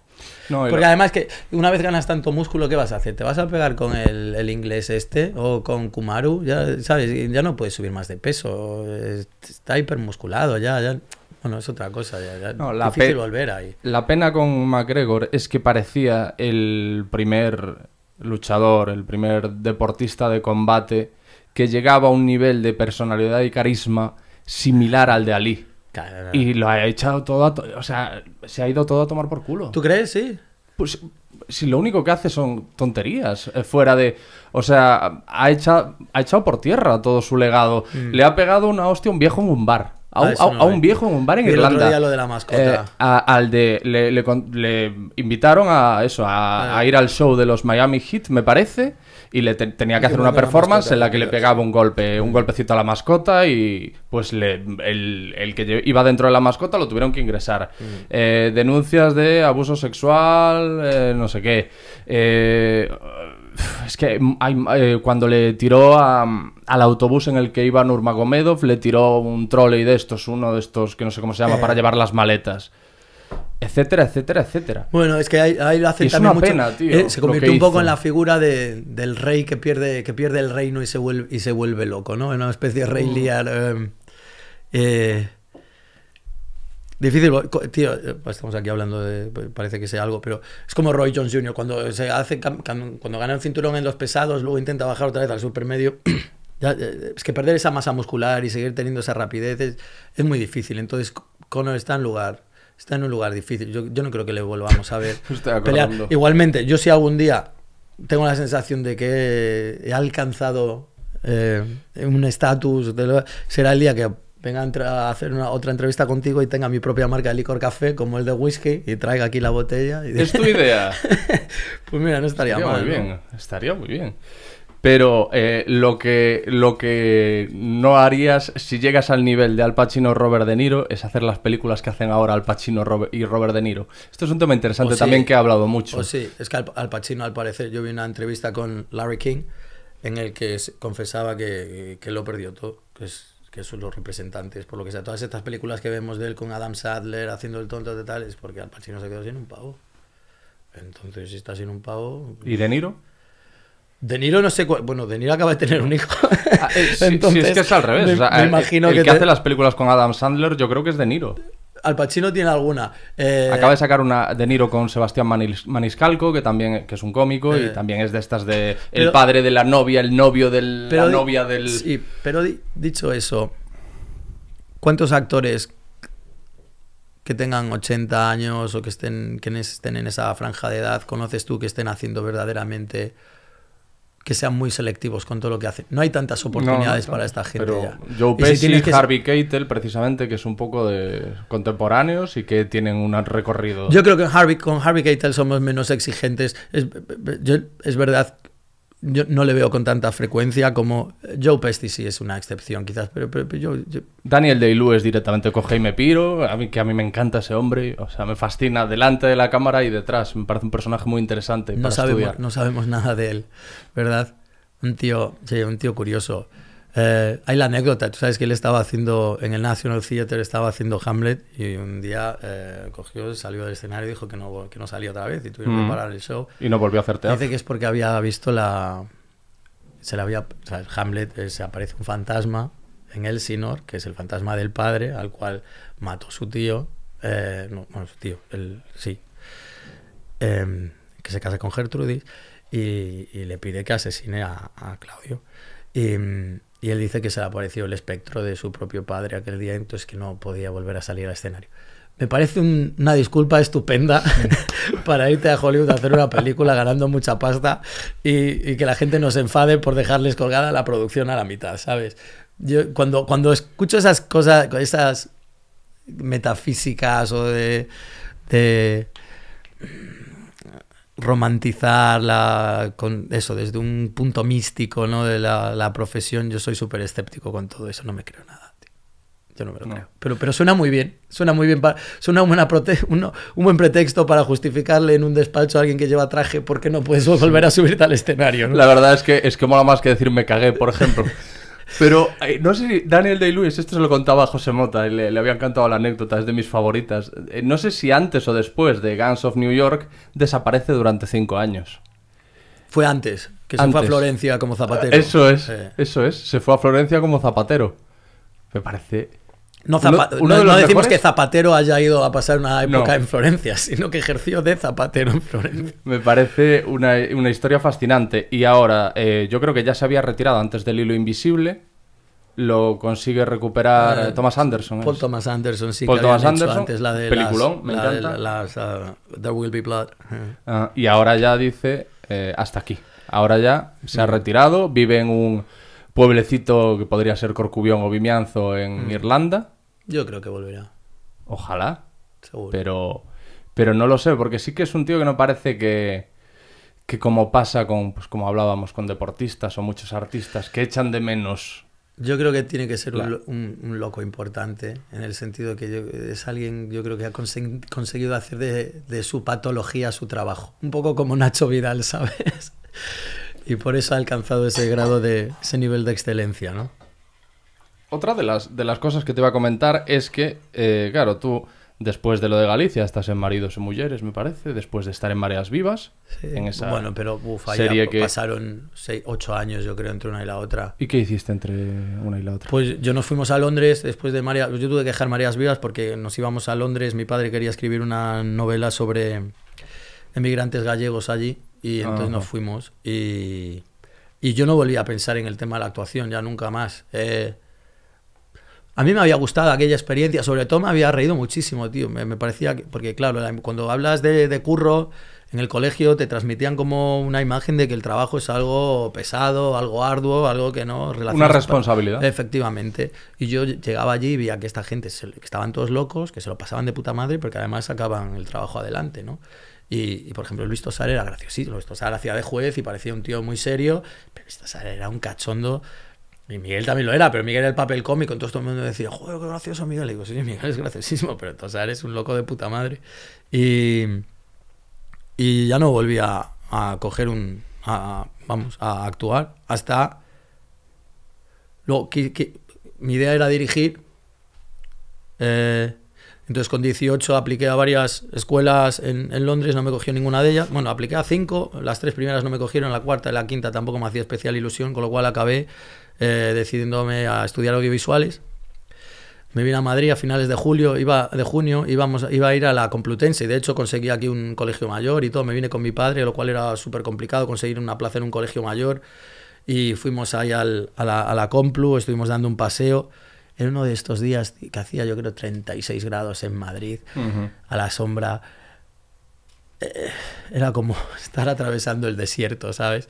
Porque además que una vez ganas tanto músculo, ¿qué vas a hacer? ¿Te vas a pegar con el, inglés este o con Kumaru? Ya sabes, ya no puedes subir más de peso. Está hipermusculado ya, ya. Bueno, es otra cosa, no, la difícil volver ahí. La pena con McGregor es que parecía el primer luchador, el primer deportista de combate que llegaba a un nivel de personalidad y carisma similar al de Ali. Y lo ha echado todo a O sea, se ha ido todo a tomar por culo. ¿Tú crees? Sí. Pues si lo único que hace son tonterías, eh, fuera de... O sea, ha, ha echado por tierra todo su legado. Mm. Le ha pegado una hostia a un viejo en un bar. A, ah, un viejo en un bar en el Irlanda. Otro lo de la mascota. Eh, al de... Le, le, invitaron a eso, a, ah. a ir al show de los Miami Heat, me parece y le tenía que hacer una performance en la que le pegaba un golpe, un golpecito a la mascota y pues el, que iba dentro de la mascota lo tuvieron que ingresar. Eh, denuncias de abuso sexual, eh, no sé qué. Eh, es que cuando le tiró a, al autobús en el que iba Nurmagomedov, le tiró un trolley de estos, uno de estos que no sé cómo se llama, para llevar las maletas etcétera, etcétera, etcétera. Bueno, es que ahí, lo hacen eh, se convirtió un poco en la figura de, del rey que pierde, que pierde el reino y se vuelve, y se vuelve loco, ¿no? En una especie de rey mm. liar. Em, eh, difícil, tío, eh, pues estamos aquí hablando de, pues parece que sea algo, pero es como Roy Jones Jr., cuando se hace, cuando gana el cinturón en los pesados, luego intenta bajar otra vez al supermedio, es que perder esa masa muscular y seguir teniendo esa rapidez es, muy difícil, entonces Conor está en lugar, está en un lugar difícil. Yo, no creo que le volvamos a ver Igualmente, yo si algún día tengo la sensación de que he alcanzado eh, un estatus, será el día que venga a hacer una, otra entrevista contigo y tenga mi propia marca de licor café, como el de whisky, y traiga aquí la botella. Y... ¿Es tu idea? pues mira, no estaría, mal. estaría muy bien. Pero eh, lo, que, lo que no harías si llegas al nivel de Al Pacino Robert De Niro es hacer las películas que hacen ahora Al Pacino y Robert De Niro. Esto es un tema interesante también que ha hablado mucho. O sí, es que al, Pacino, al parecer, yo vi una entrevista con Larry King en el que confesaba que, lo perdió todo, que, es, que son los representantes, por lo que sea. Todas estas películas que vemos de él con Adam Sadler haciendo el tonto de tal, es porque Al Pacino se quedó sin un pavo. Entonces, si está sin un pavo... ¿Y De Niro? De Niro no sé Bueno, De Niro acaba de tener un hijo. Ah, eh, es que es al revés. Eh, imagino que, hace las películas con Adam Sandler, yo creo que es De Niro. Al Pacino tiene alguna. Eh, acaba de sacar una de Niro con Sebastián Maniscalco, que también que es un cómico y también es de estas de el padre de la novia, el novio de la novia del. pero dicho eso, ¿cuántos actores que tengan 80 años o que estén, que estén en esa franja de edad conoces tú que estén haciendo verdaderamente que sean muy selectivos con todo lo que hacen. No hay tantas oportunidades para esta gente pero Joe Pesci, y Harvey Keitel, precisamente, que es un poco de contemporáneos y que tienen un recorrido. Yo creo que Harvey, con Harvey Keitel somos menos exigentes. es verdad yo no le veo con tanta frecuencia como eh, Joe Pesci sí es una excepción quizás, pero, yo, Daniel Day-Lewis directamente coge y me piro, a mí, que a mí me encanta ese hombre, o sea, me fascina delante de la cámara y detrás, me parece un personaje muy interesante. No, sabemos, no sabemos nada de él, ¿verdad? Un tío, un tío curioso. Eh, hay la anécdota, tú sabes que él estaba haciendo, en el National Theater estaba haciendo Hamlet y un día eh, cogió, salió del escenario y dijo que no, que salía otra vez y tuvieron que parar el show. Y no volvió a hacer teatro. Dice que es porque había visto la... Se la había, Hamlet eh, se aparece un fantasma en Elsinor, que es el fantasma del padre, al cual mató su tío. no, bueno, su tío, el sí. Em, que se casa con Gertrudis y, le pide que asesine a, a Claudio. Y, mm, y él dice que se le apareció el espectro de su propio padre aquel día, entonces que no podía volver a salir al escenario. Me parece una disculpa estupenda mm. para irte a Hollywood a hacer una película ganando mucha pasta y, que la gente nos enfade por dejarles colgada la producción a la mitad, ¿sabes? Yo cuando, cuando escucho esas cosas, esas metafísicas o de, de romantizar con eso desde un punto místico ¿no? de la, profesión, yo soy súper escéptico con todo eso, no me creo nada. Yo no me lo creo. Pero, pero suena muy bien, suena muy bien, suena una un buen pretexto para justificarle en un despacho a alguien que lleva traje porque no puedes volver a subirte al escenario. La verdad es que es que mola más que decir me cagué, por ejemplo. Pero no sé si Daniel Day-Lewis, esto se lo contaba a José Mota, le, habían había encantado la anécdota, es de mis favoritas. Eh, no sé si antes o después de Guns of New York desaparece durante cinco años. Fue antes, que se fue a Florencia como zapatero. Eso es, eso es, se fue a Florencia como zapatero. Me parece no, decimos que Zapatero haya ido a pasar una época en Florencia, sino que ejerció de Zapatero en Florencia. Me parece una, historia fascinante. Y ahora, eh, yo creo que ya se había retirado antes del hilo invisible. Lo consigue recuperar ah, Thomas Anderson. Thomas Anderson, sí. Thomas Anderson. Antes, la de ah, There Will Be Blood. Ah, y ahora ya dice eh, hasta aquí. Ahora ya se ha mm. retirado, vive en un pueblecito que podría ser Corcubión o Vimianzo en mm. Irlanda yo creo que volverá. Ojalá. Seguro. Pero, pero no lo sé, porque sí que es un tío que no parece que, como pasa con, pues como hablábamos, con deportistas o muchos artistas que echan de menos. Yo creo que tiene que ser un, loco importante, en el sentido que es alguien, yo creo que ha conseguido hacer de su patología su trabajo. Un poco como Nacho Vidal, ¿sabes? Y por eso ha alcanzado ese grado de, ese nivel de excelencia, ¿no? otra de las, de las cosas que te iba a comentar es que, eh, claro, tú después de lo de Galicia estás en Maridos y Mujeres, me parece, después de estar en Mareas Vivas, en esa bueno, pero, uf, pasaron ocho años, yo creo, entre una y la otra. ¿Y qué hiciste entre una y la otra? Pues yo nos fuimos a Londres después de Mareas... Yo tuve que dejar Mareas Vivas porque nos íbamos a Londres, mi padre quería escribir una novela sobre emigrantes gallegos allí y entonces nos fuimos y... y... yo no volví a pensar en el tema de la actuación ya nunca más. Eh, a mí me había gustado aquella experiencia, sobre todo me había reído muchísimo, tío. Me, parecía, que, porque claro, cuando hablas de, curro, en el colegio te transmitían como una imagen de que el trabajo es algo pesado, algo arduo, algo que no Una responsabilidad. efectivamente. Y yo llegaba allí y veía que esta gente, que estaban todos locos, que se lo pasaban de puta madre, porque además sacaban el trabajo adelante, ¿no? Y, por ejemplo, Luis Tosar era graciosísimo. Luis Tosar hacía de juez y parecía un tío muy serio, pero Luis Tosar era un cachondo y Miguel también lo era, pero Miguel era el papel cómico, entonces todo el mundo decía, joder, qué gracioso Miguel. Y digo, sí, Miguel es graciosísimo, pero entonces eres un loco de puta madre. Y, y ya no volví a, coger un. A, vamos, a actuar hasta. Luego, que, mi idea era dirigir. Eh, entonces con 18 apliqué a varias escuelas en, en, Londres, no me cogió ninguna de ellas. Bueno, apliqué a cinco, las tres primeras no me cogieron, la cuarta y la quinta tampoco me hacía especial ilusión, con lo cual acabé eh, decidiéndome a estudiar audiovisuales. Me vine a Madrid a finales de julio, iba de junio, íbamos, iba a ir a la Complutense. y De hecho, conseguí aquí un colegio mayor y todo. Me vine con mi padre, lo cual era súper complicado conseguir una plaza en un colegio mayor. Y fuimos ahí al, a, la, Complu, estuvimos dando un paseo. En uno de estos días que hacía, yo creo, 36 grados en Madrid, a la sombra. Eh, era como estar atravesando el desierto, ¿sabes?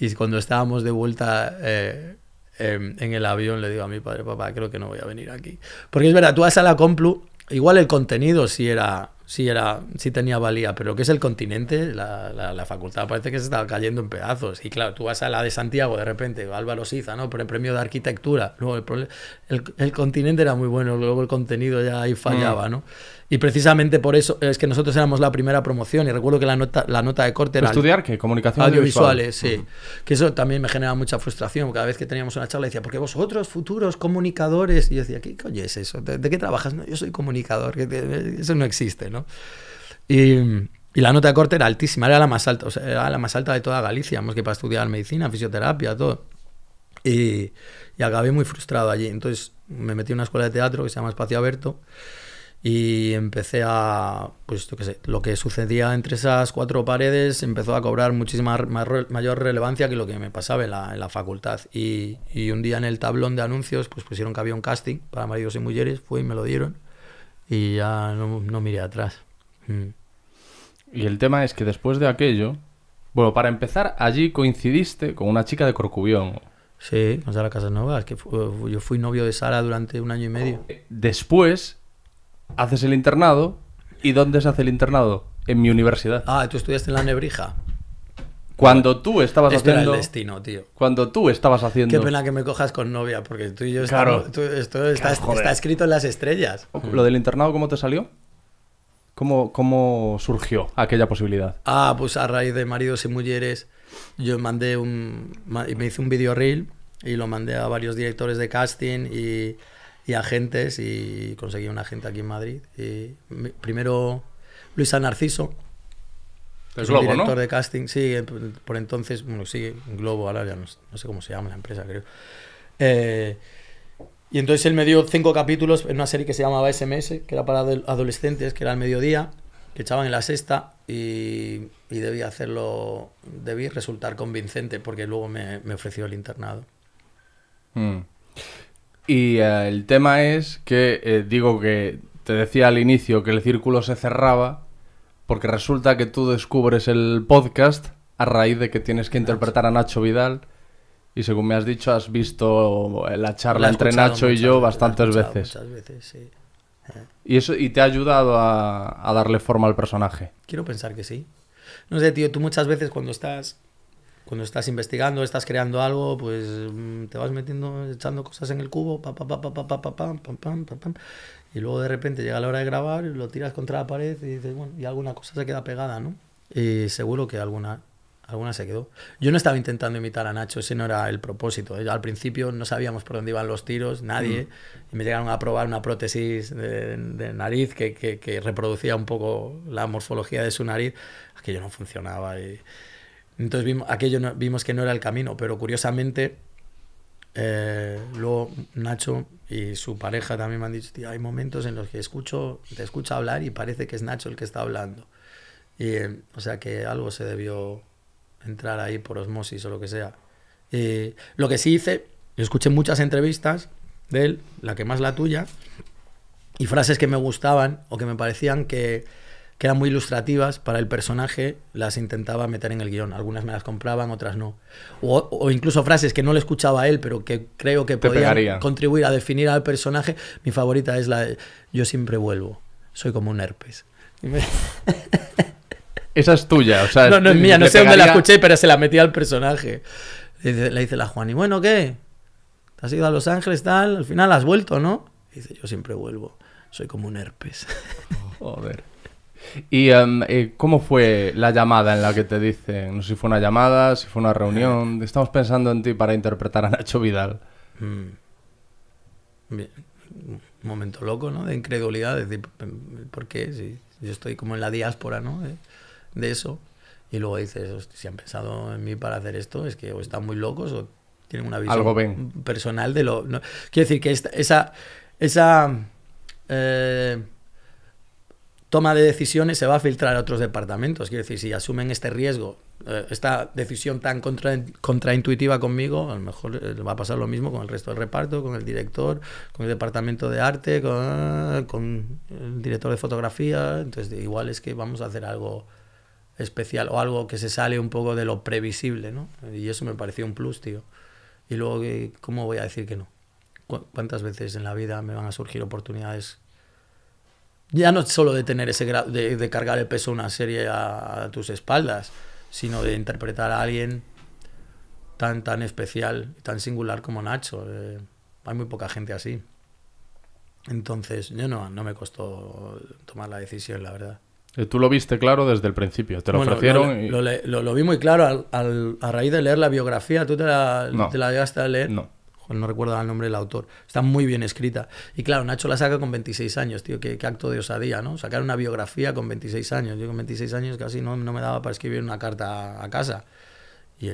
Y cuando estábamos de vuelta, eh, Em, en el avión le digo a mi padre, papá, creo que no voy a venir aquí. Porque es verdad, tú vas a la Complu, igual el contenido si era si, era, si tenía valía, pero que es el continente, la, facultad parece que se estaba cayendo en pedazos. Y claro, tú vas a la de Santiago de repente, Álvaro Siza, ¿no? Por el premio de arquitectura. Luego el, continente era muy bueno, luego el contenido ya ahí fallaba, mm. ¿no? Y precisamente por eso es que nosotros éramos la primera promoción y recuerdo que la nota, la nota de corte era... ¿Estudiar qué? Comunicación audiovisuales, audiovisual. sí. Mm. Que eso también me generaba mucha frustración. Cada vez que teníamos una charla decía, porque vosotros, futuros comunicadores... Y yo decía, ¿qué coño es eso? ¿De, qué trabajas? No, yo soy comunicador. Eso no existe, ¿no? Y, la nota de corte era altísima, era la más alta, la más alta de toda Galicia, más que para estudiar medicina, fisioterapia, todo. Y, acabé muy frustrado allí. Entonces me metí en una escuela de teatro que se llama Espacio Abierto y empecé a, pues sé, lo que sucedía entre esas cuatro paredes empezó a cobrar muchísima mayor relevancia que lo que me pasaba en la, facultad. Y, y, un día en el tablón de anuncios pues pusieron que había un casting para maridos y mujeres, fui y me lo dieron y ya no, miré atrás. Mm. Y el tema es que después de aquello, bueno, para empezar, allí coincidiste con una chica de Corcubión. Sí, con Sara Casanova, es que eh, yo fui novio de Sara durante un año y medio. Eh, después, haces el internado. ¿Y dónde se hace el internado? En mi universidad. Ah, tú estudiaste en la Nebrija. Cuando tú estabas este haciendo. el destino, tío. Cuando tú estabas haciendo. Qué pena que me cojas con novia, porque tú y yo. Claro. esto está, escrito en las estrellas. Oh, ¿Lo del internado cómo te salió? ¿Cómo, ¿Cómo surgió aquella posibilidad? Ah, pues a raíz de maridos y mujeres, yo mandé un. Me hice un video reel y lo mandé a varios directores de casting y, agentes y conseguí un agente aquí en Madrid. primero Luisa Narciso, director de casting, sí, por entonces, bueno, sí, Globo, ahora ya no, sé cómo se llama la empresa, creo. Eh, y entonces él me dio cinco capítulos en una serie que se llamaba SMS, que era para adolescentes, que era el mediodía, que echaban en la sexta y, debí hacerlo, debí resultar convincente porque luego me, ofreció el internado. Mm. Y eh, el tema es que, eh, digo que te decía al inicio que el círculo se cerraba porque resulta que tú descubres el podcast a raíz de que tienes que interpretar a Nacho Vidal. Y según me has dicho, has visto la charla entre Nacho y yo bastantes veces. Muchas veces, sí. ¿Y, eso, ¿Y te ha ayudado a, darle forma al personaje? Quiero pensar que sí. No sé, tío, tú muchas veces cuando estás, cuando estás investigando, estás creando algo, pues mm, te vas metiendo, echando cosas en el cubo, pa, pa, pa, pa, pa, pa, pa, pam, pa pam, y luego de repente llega la hora de grabar, lo tiras contra la pared y dices, bueno, y alguna cosa se queda pegada, ¿no? Y seguro que alguna, alguna se quedó. Yo no estaba intentando imitar a Nacho, ese no era el propósito. Al principio no sabíamos por dónde iban los tiros, nadie. Mm. Y me llegaron a probar una prótesis de, nariz que, reproducía un poco la morfología de su nariz. Aquello no funcionaba. Y... Entonces vimos, aquello vimos que no era el camino, pero curiosamente eh, luego Nacho y su pareja también me han dicho, hay momentos en los que escucho, te escucha hablar y parece que es Nacho el que está hablando. Eh, o sea que algo se debió entrar ahí por osmosis o lo que sea. Y lo que sí hice, escuché muchas entrevistas de él, la que más la tuya, y frases que me gustaban o que me parecían que que eran muy ilustrativas para el personaje, las intentaba meter en el guión. Algunas me las compraban, otras no. O, incluso frases que no le escuchaba a él, pero que creo que podían contribuir a definir al personaje. Mi favorita es la de, yo siempre vuelvo, soy como un herpes. Esa es tuya, o sea... No, no es mía, no sé dónde la escuché, pero se la metí al personaje. Le dice, dice la Juan, ¿y bueno qué? ¿Te has ido a Los Ángeles, tal? Al final has vuelto, ¿no? dice, yo siempre vuelvo, soy como un herpes. Joder. ¿Y em, eh, cómo fue la llamada en la que te dicen? No sé si fue una llamada, si fue una reunión. Eh. Estamos pensando en ti para interpretar a Nacho Vidal. Mm. Un momento loco, ¿no? De incredulidad. Es decir, ¿por qué? Si yo estoy como en la diáspora, ¿no? De, eso. Y luego dices, si han pensado en mí para hacer esto, es que o están muy locos o tienen una visión personal de lo... Quiero decir que esa... esa eh, toma de decisiones se va a filtrar a otros departamentos. Quiero decir, si asumen este riesgo, eh, esta decisión tan contra, contraintuitiva conmigo, a lo mejor eh, va a pasar lo mismo con el resto del reparto, con el director, con el departamento de arte, con, eh, el director de fotografía. Entonces, igual es que vamos a hacer algo especial o algo que se sale un poco de lo previsible, ¿no? Y eso me pareció un plus, tío. Y luego, ¿cómo voy a decir que no? ¿Cuántas veces en la vida me van a surgir oportunidades ya no solo de tener ese de, cargar el peso de una serie a, tus espaldas, sino de interpretar a alguien tan tan especial, tan singular como Nacho. Eh, hay muy poca gente así. Entonces, yo no, no me costó tomar la decisión, la verdad. Eh, tú lo viste claro desde el principio, te lo ofrecieron. Lo, lo, vi muy claro al, a raíz de leer la biografía. ¿Tú te la, te la llegaste a leer? No no recuerdo el nombre del autor, está muy bien escrita. Y claro, Nacho la saca con 26 años, tío, qué, acto de osadía, ¿no? Sacar una biografía con 26 años. Yo con 26 años casi no, me daba para escribir una carta a casa. Y,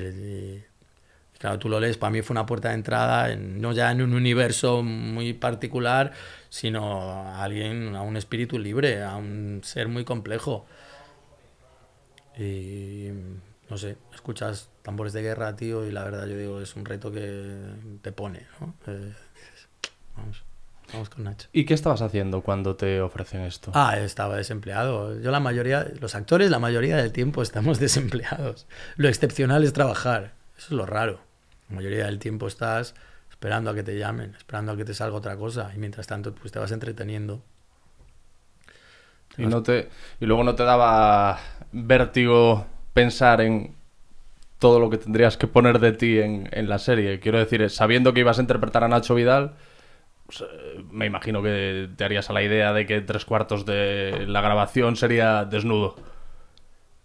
claro, tú lo lees, para mí fue una puerta de entrada, no ya en un universo muy particular, sino a alguien, a un espíritu libre, a un ser muy complejo. Y no sé, escuchas tambores de guerra, tío, y la verdad yo digo, es un reto que te pone, ¿no? Eh, vamos, vamos con Nacho. ¿Y qué estabas haciendo cuando te ofrecen esto? Ah, estaba desempleado. Yo la mayoría, los actores la mayoría del tiempo estamos desempleados. Lo excepcional es trabajar, eso es lo raro. La mayoría del tiempo estás esperando a que te llamen, esperando a que te salga otra cosa, y mientras tanto pues te vas entreteniendo. y, no te... y luego no te daba vértigo pensar en todo lo que tendrías que poner de ti en, la serie. Quiero decir, eh, sabiendo que ibas a interpretar a Nacho Vidal, pues, eh, me imagino que te harías a la idea de que tres cuartos de la grabación sería desnudo.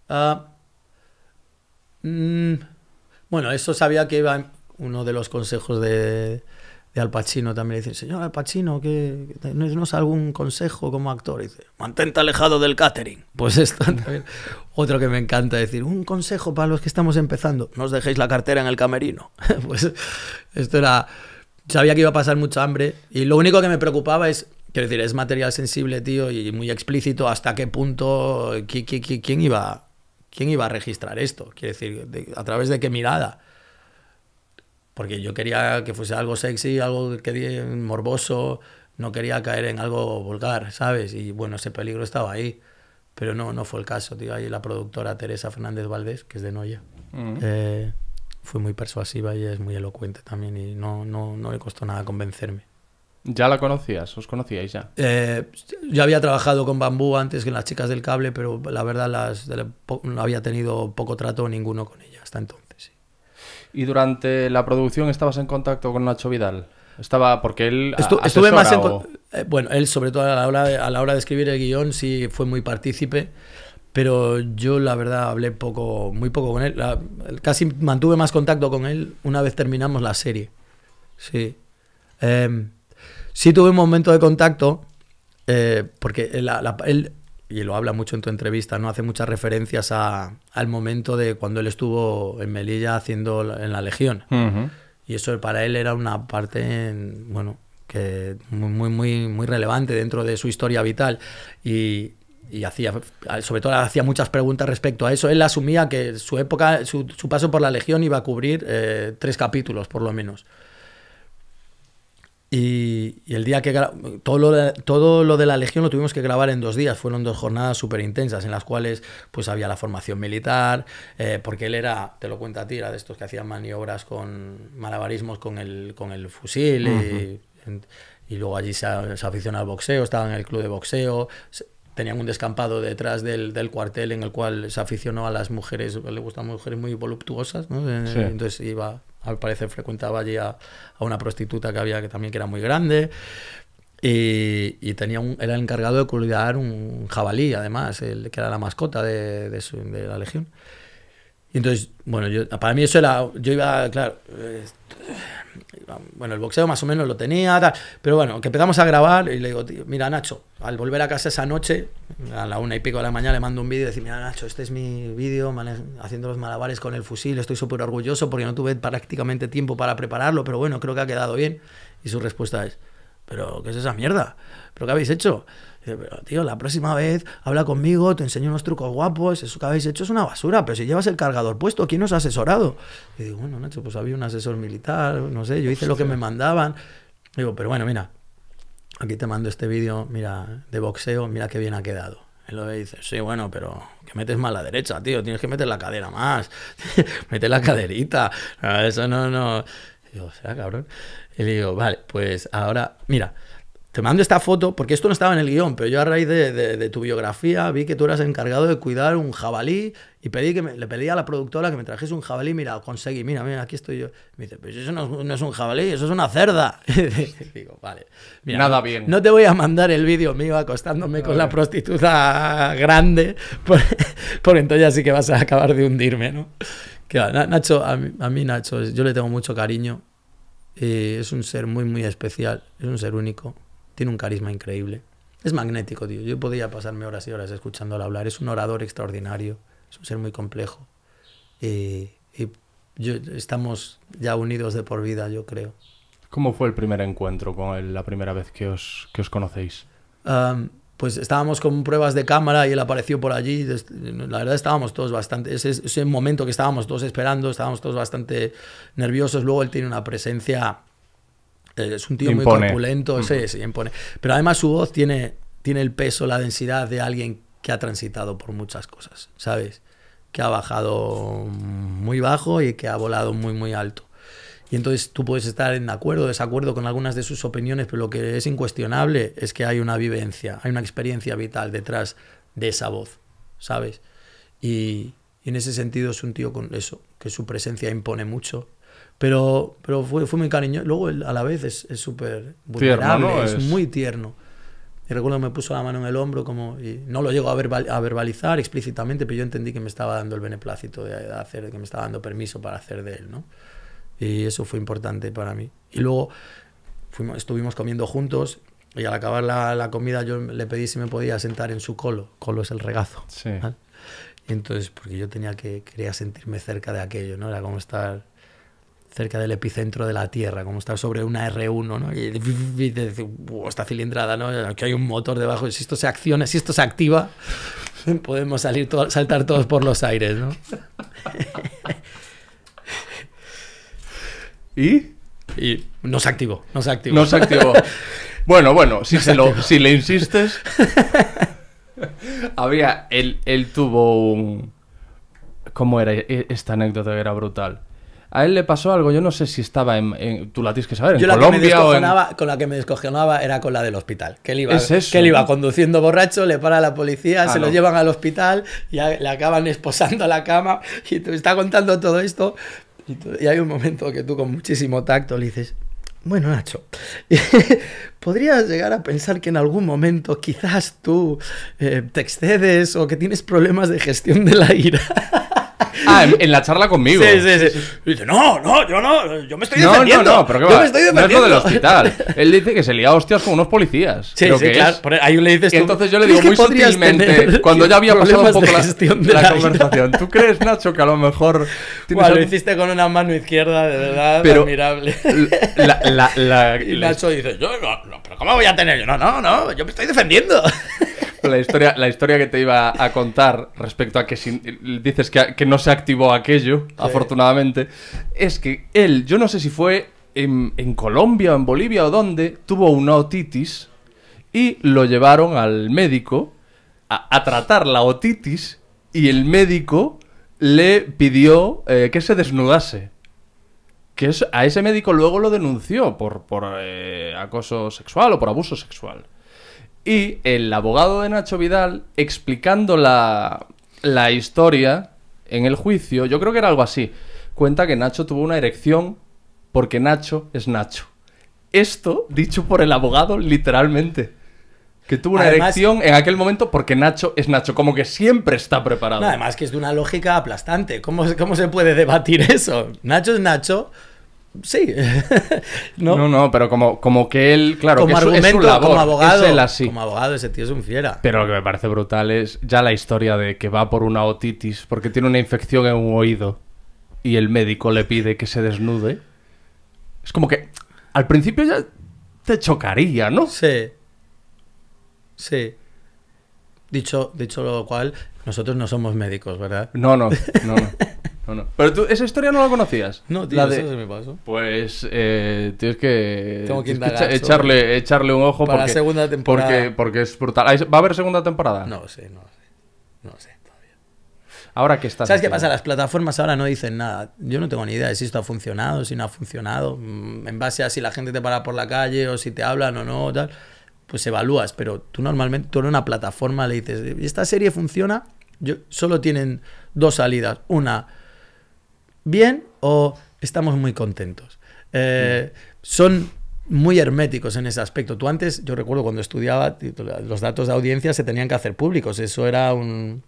Ah, mm, bueno, eso sabía que iba uno de los consejos de, al Pacino también dice, señor Pacino, que nos no, algún consejo como actor? Y dice, mantente alejado del catering. Pues esto también. Otro que me encanta decir, un consejo para los que estamos empezando, no os dejéis la cartera en el camerino. pues esto era, sabía que iba a pasar mucha hambre y lo único que me preocupaba es, quiero decir, es material sensible, tío, y muy explícito hasta qué punto, ¿quién, iba, quién iba a registrar esto? Quiero decir, a través de qué mirada porque yo quería que fuese algo sexy, algo que morboso, no quería caer en algo vulgar, ¿sabes? Y bueno, ese peligro estaba ahí, pero no, no fue el caso, tío. Ahí la productora Teresa Fernández Valdés, que es de Noya, mm. eh, fue muy persuasiva y es muy elocuente también y no, no, no le costó nada convencerme. ¿Ya la conocías? ¿Os conocíais ya? Eh, yo había trabajado con Bambú antes que las chicas del cable, pero la verdad las, no había tenido poco trato ninguno con ellas hasta entonces y durante la producción estabas en contacto con Nacho Vidal. Estaba porque él estuve más eh, bueno, él sobre todo a la hora de, a la hora de escribir el guión sí fue muy partícipe, pero yo la verdad hablé poco, muy poco con él. casi mantuve más contacto con él una vez terminamos la serie. Sí. Em, sí tuve un momento de contacto eh, porque él y lo habla mucho en tu entrevista, ¿no? Hace muchas referencias al momento de cuando él estuvo en Melilla haciendo en la Legión. Y eso para él era una parte, bueno, que muy, muy, muy, relevante dentro de su historia vital. Y, hacía, sobre todo hacía muchas preguntas respecto a eso. Él asumía que su época, su, paso por la Legión iba a cubrir eh, tres capítulos, por lo menos. Y, el día que todo lo, de, todo lo de la Legión lo tuvimos que grabar en dos días, fueron dos jornadas súper intensas en las cuales pues había la formación militar, eh, porque él era, te lo cuento a ti, era de estos que hacían maniobras con malabarismos con el, con el fusil y, luego allí se, aficiona aficionó al boxeo, estaba en el club de boxeo, tenían un descampado detrás del, cuartel en el cual se aficionó a las mujeres, le gustan mujeres muy voluptuosas, eh, Entonces iba, al parecer frecuentaba allí a, una prostituta que había que también que era muy grande. Y, tenía un, era el encargado de cuidar un jabalí, además, el, que era la mascota de, la legión. Y entonces, bueno, yo, para mí eso era, yo iba, claro, eh, bueno, el boxeo más o menos lo tenía, pero bueno, que empezamos a grabar y le digo, mira Nacho, al volver a casa esa noche, a la una y pico de la mañana le mando un vídeo y decir, mira Nacho, este es mi vídeo, haciendo los malabares con el fusil, estoy súper orgulloso porque no tuve prácticamente tiempo para prepararlo, pero bueno, creo que ha quedado bien. Y su respuesta es, pero ¿qué es esa mierda? ¿Pero qué habéis hecho? pero tío, la próxima vez habla conmigo, te enseño unos trucos guapos, eso que habéis hecho es una basura, pero si llevas el cargador puesto, ¿quién os ha asesorado? Y digo, bueno, Nacho, pues había un asesor militar, no sé, yo hice lo que me mandaban. Digo, pero bueno, mira, aquí te mando este vídeo, mira, de boxeo, mira qué bien ha quedado. Él lo dice, sí, bueno, pero que metes más la derecha, tío, tienes que meter la cadera más, mete la caderita, ah, eso no, no. Digo, o sea, cabrón. Y le digo, vale, pues ahora, mira, te mando esta foto, porque esto no estaba en el guión, pero yo a raíz de, tu biografía vi que tú eras encargado de cuidar un jabalí y pedí que le pedí a la productora que me trajese un jabalí. Mira, conseguí, mira, mira, aquí estoy yo. Me dice, pues eso no, es un jabalí, eso es una cerda. Digo, vale. Nada bien. No te voy a mandar el vídeo mío acostándome con la prostituta grande, por, entonces ya sí que vas a acabar de hundirme, ¿no? Que, Nacho, a mí, a mí Nacho, yo le tengo mucho cariño. Eh, es un ser muy, muy especial, es un ser único tiene un carisma increíble. Es magnético, tío. Yo podía pasarme horas y horas escuchándolo hablar. Es un orador extraordinario, es un ser muy complejo. Y, estamos ya unidos de por vida, yo creo. ¿Cómo fue el primer encuentro con él, la primera vez que os, que os conocéis? pues estábamos con pruebas de cámara y él apareció por allí. La verdad estábamos todos bastante, ese, ese momento que estábamos todos esperando, estábamos todos bastante nerviosos. Luego él tiene una presencia eh, es un tío muy corpulento, mm. sí, sí, impone. Pero además su voz tiene, tiene el peso, la densidad de alguien que ha transitado por muchas cosas, ¿sabes? Que ha bajado muy bajo y que ha volado muy, muy alto. Y entonces tú puedes estar en acuerdo o desacuerdo con algunas de sus opiniones, pero lo que es incuestionable es que hay una vivencia, hay una experiencia vital detrás de esa voz, ¿sabes? y en ese sentido es un tío con eso, que su presencia impone mucho pero, pero fue, fue muy cariñoso. Luego, a la vez, es súper vulnerable, es, muy tierno. Y recuerdo que me puso la mano en el hombro, como, y no lo llegó a, verbalizar explícitamente, pero yo entendí que me estaba dando el beneplácito de, hacer, que me estaba dando permiso para hacer de él, ¿no? Y eso fue importante para mí. Y luego fuimos, estuvimos comiendo juntos y al acabar la, la, comida yo le pedí si me podía sentar en su colo. Colo es el regazo. Sí. Y entonces, porque yo tenía que, quería sentirme cerca de aquello, ¿no? Era como estar cerca del epicentro de la Tierra, como estar sobre una R1, ¿no? Y, esta cilindrada, ¿no? Aquí hay un motor debajo, si esto se acciona, si esto se activa, podemos salir saltar todos por los aires, ¿no? ¿Y? Y no se activó, no se activó. No se activó. Bueno, bueno, si, se lo, si le insistes... Había, él, él tuvo un... ¿Cómo era? E-, esta anécdota era brutal a él le pasó algo, yo no sé si estaba en, en tú la tienes que saber, en Colombia que me con la que me descojonaba era con la del hospital, que él iba, ¿Es eso? iba conduciendo borracho, le para la policía, ah, se lo llevan al hospital y le acaban esposando a la cama y te está contando todo esto y, hay un momento que tú con muchísimo tacto le dices, bueno, Nacho, podrías llegar a pensar que en algún momento quizás tú eh, te excedes o que tienes problemas de gestión de la ira. Ah, en, la charla conmigo. Sí, sí, sí. dice, no, no, yo no, yo me estoy defendiendo. No, no, no, pero qué va, me estoy No es lo del hospital. Él dice que se lía hostias con unos policías. Sí, sí, que claro. le dices Entonces yo le digo muy sutilmente, cuando ya había pasado un poco la, conversación, ¿tú crees, Nacho, que a lo mejor... Bueno, lo hiciste con una mano izquierda, de verdad, admirable. y Nacho dice, yo no, no, pero ¿cómo voy a tener? Yo no, no, no, yo me estoy defendiendo la historia, la historia que te iba a contar respecto a que dices que, no se activó aquello, afortunadamente, es que él, yo no sé si fue en, Colombia o en Bolivia o dónde, tuvo una otitis y lo llevaron al médico a, tratar la otitis y el médico le pidió eh, que se desnudase. Que a ese médico luego lo denunció por, eh, acoso sexual o por abuso sexual. Y el abogado de Nacho Vidal, explicando la, la historia en el juicio, yo creo que era algo así, cuenta que Nacho tuvo una erección porque Nacho es Nacho. Esto dicho por el abogado literalmente. Que tuvo una erección en aquel momento porque Nacho es Nacho, como que siempre está preparado. además que es de una lógica aplastante. ¿Cómo se puede debatir eso? Nacho es Nacho, sí. ¿No? ¿No? no, pero como, como que él, claro, como es, su labor, como abogado, Como abogado, ese tío es un fiera. Pero lo que me parece brutal es ya la historia de que va por una otitis porque tiene una infección en un oído y el médico le pide que se desnude. Es como que al principio ya te chocaría, ¿no? Sí. Sí. Dicho, dicho lo cual, nosotros no somos médicos, ¿verdad? no, no. no. Pero tú, esa historia no la conocías. No, tío, eso se me pasó. Pues eh, tienes que, echarle, echarle un ojo para porque, la segunda temporada. Porque, porque es brutal. ¿Va a haber segunda temporada? No sé, no sé. No sé. todavía. Ahora que está. ¿Sabes qué pasa? Las plataformas ahora no dicen nada. Yo no tengo ni idea de si esto ha funcionado, si no ha funcionado. Mm, en base a si la gente te para por la calle o si te hablan o no, tal. Pues evalúas. Pero tú normalmente, tú en una plataforma le dices, esta serie funciona. Yo, solo tienen dos salidas. Una, bien o estamos muy contentos. Eh, son muy herméticos en ese aspecto. Tú antes, yo recuerdo cuando estudiaba, los datos de audiencia se tenían que hacer públicos. Eso era un,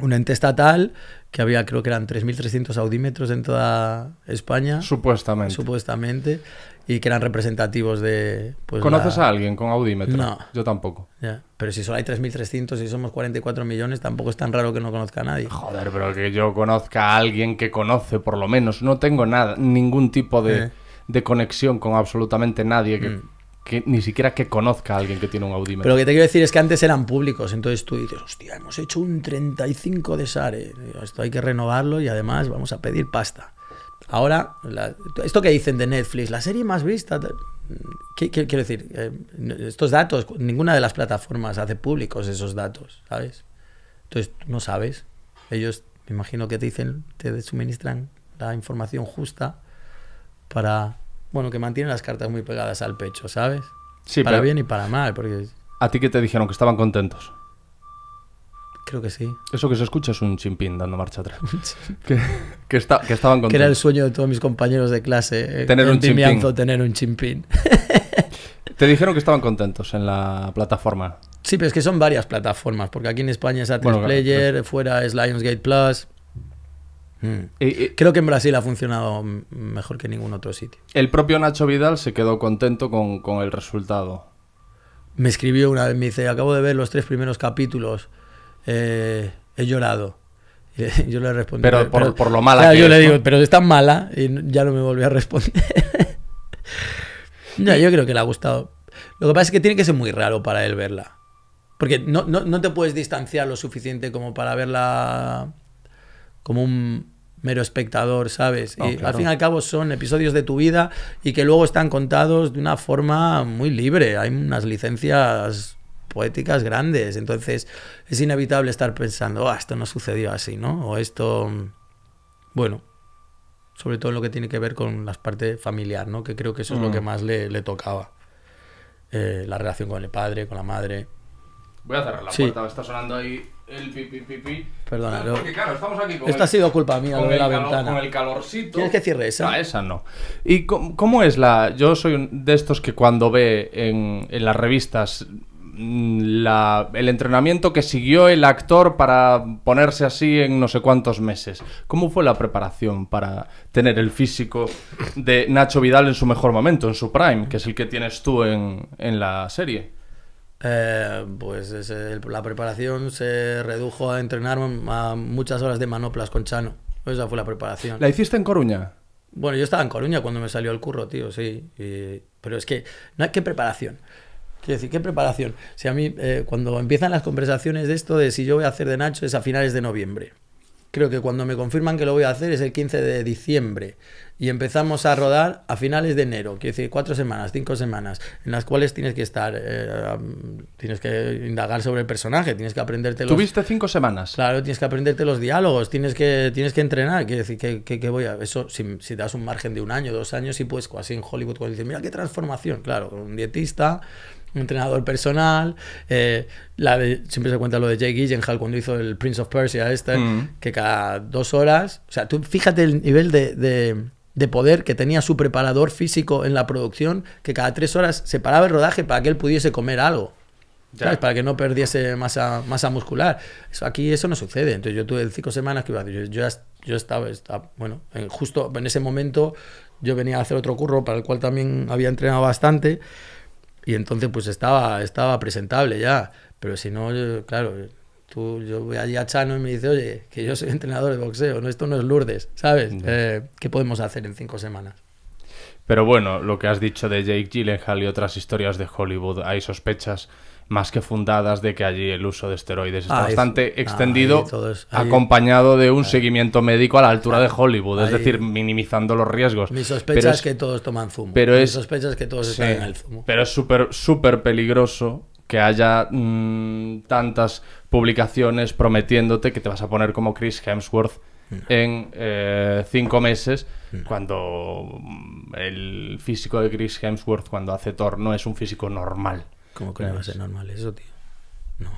un ente estatal que había, creo que eran 3.300 audímetros en toda España. Supuestamente. Supuestamente y que eran representativos de... Pues, ¿Conoces a alguien con audímetro? No. Yo tampoco. Pero si solo hay 3.300 y somos 44 millones, tampoco es tan raro que no conozca a nadie. Joder, pero que yo conozca a alguien que conoce, por lo menos. No tengo nada, ningún tipo de, eh. conexión con absolutamente nadie mm. que... ni siquiera que conozca a alguien que tiene un audímetro. Pero lo que te quiero decir es que antes eran públicos, entonces tú dices, hostia, hemos hecho un 35 de Sare, esto hay que renovarlo y además vamos a pedir pasta. Ahora, esto que dicen de Netflix, la serie más vista, ¿qué, quiero decir? Eh, estos datos, ninguna de las plataformas hace públicos esos datos, ¿sabes? Entonces, no sabes. Ellos, me imagino que te dicen, te suministran la información justa para, bueno, que mantienen las cartas muy pegadas al pecho, ¿sabes? Sí, para bien y para mal, porque... ¿A ti qué te dijeron? Que estaban contentos. Creo que sí. Eso que se escucha es un chimpín dando marcha atrás. que, estaban contentos. era el sueño de todos mis compañeros de clase. Eh, tener un chimpín. tener un chimpín. Te dijeron que estaban contentos en la plataforma. Sí, pero es que son varias plataformas, porque aquí en España es Atlas Player, fuera es Lionsgate Plus. Hmm. Creo que en Brasil ha funcionado mejor que en ningún otro sitio. El propio Nacho Vidal se quedó contento con, con el resultado. Me escribió una vez, me dice, acabo de ver los tres primeros capítulos eh, he llorado. Yo le he respondido. pero, por lo mala claro, que Yo le digo, pero es tan mala y ya no me volvió a responder. no, yo creo que le ha gustado. Lo que pasa es que tiene que ser muy raro para él verla. Porque no, te puedes distanciar lo suficiente como para verla como un mero espectador, ¿sabes? y al fin y al cabo son episodios de tu vida y que luego están contados de una forma muy libre. Hay unas licencias poéticas grandes. Entonces es inevitable estar pensando, ah, esto no sucedió así, ¿no? O esto, bueno, sobre todo en lo que tiene que ver con las parte familiar, ¿no? Que creo que eso es lo que mm. más le, tocaba. Eh, la relación con el padre, con la madre. Voy a cerrar la puerta, está sonando ahí el pipi pipi. Perdona, claro, estamos aquí Esto ha sido culpa mía, lo la ventana. Con el calorcito. tienes que cierre esa? Ah, esa no. ¿Y cómo, es la.? Yo soy de estos que cuando ve en las revistas Mm, el entrenamiento que siguió el actor para ponerse así en no sé cuántos meses. ¿Cómo fue la preparación para tener el físico de Nacho Vidal en su mejor momento, en su prime, que es el que tienes tú en, la serie? Eh, pues la preparación se redujo a entrenar a muchas horas de manoplas con Chano. Esa fue la preparación. ¿La hiciste en Coruña? Bueno, yo estaba en Coruña cuando me salió el curro, tío, sí. pero es que, ¿qué preparación. Quiero decir, ¿qué preparación? Si a mí, eh, cuando empiezan las conversaciones de esto, de si yo voy a hacer de Nacho, es a finales de noviembre. Creo que cuando me confirman que lo voy a hacer es el 15 de diciembre. Y empezamos a rodar a finales de enero. Quiero decir, cuatro semanas, cinco semanas, en las cuales tienes que estar, eh, tienes que indagar sobre el personaje, tienes que aprenderte los... Tuviste cinco semanas. Claro, tienes que aprenderte los diálogos, tienes que, tienes que entrenar. Quiero decir, que, voy a... Eso, si, das un margen de un año, dos años, y pues así en Hollywood, cuando dices, mira qué transformación. Claro, con un dietista un entrenador personal. Eh, la siempre se cuenta lo de Jake Gyllenhaal cuando hizo el Prince of Persia, este, mm. que cada dos horas. O sea, tú fíjate el nivel de, de, poder que tenía su preparador físico en la producción, que cada tres horas se paraba el rodaje para que él pudiese comer algo. Para que no perdiese masa, masa muscular. Eso, aquí eso no sucede. Entonces yo tuve cinco semanas que iba a decir, yo, yo estaba, bueno, en, justo en ese momento yo venía a hacer otro curro para el cual también había entrenado bastante. Y entonces pues estaba, estaba presentable ya. Pero si no, claro, tú, yo voy allí a Chano y me dice, oye, que yo soy entrenador de boxeo, no, esto no es Lourdes, ¿sabes? Eh, ¿Qué podemos hacer en cinco semanas? Pero bueno, lo que has dicho de Jake Gyllenhaal y otras historias de Hollywood, hay sospechas más que fundadas de que allí el uso de esteroides ah, es bastante ah, extendido, acompañado de un seguimiento médico a la altura de Hollywood, es decir, minimizando los riesgos. Mi sospecha es, que todos toman zumo. Pero Mi sospecha es que todos están en el zumo. Pero es súper, súper peligroso que haya mm, tantas publicaciones prometiéndote que te vas a poner como Chris Hemsworth en eh, cinco meses, cuando mm, el físico de Chris Hemsworth, cuando hace Thor, no es un físico normal. ¿Cómo que va a ser normal eso, tío? No.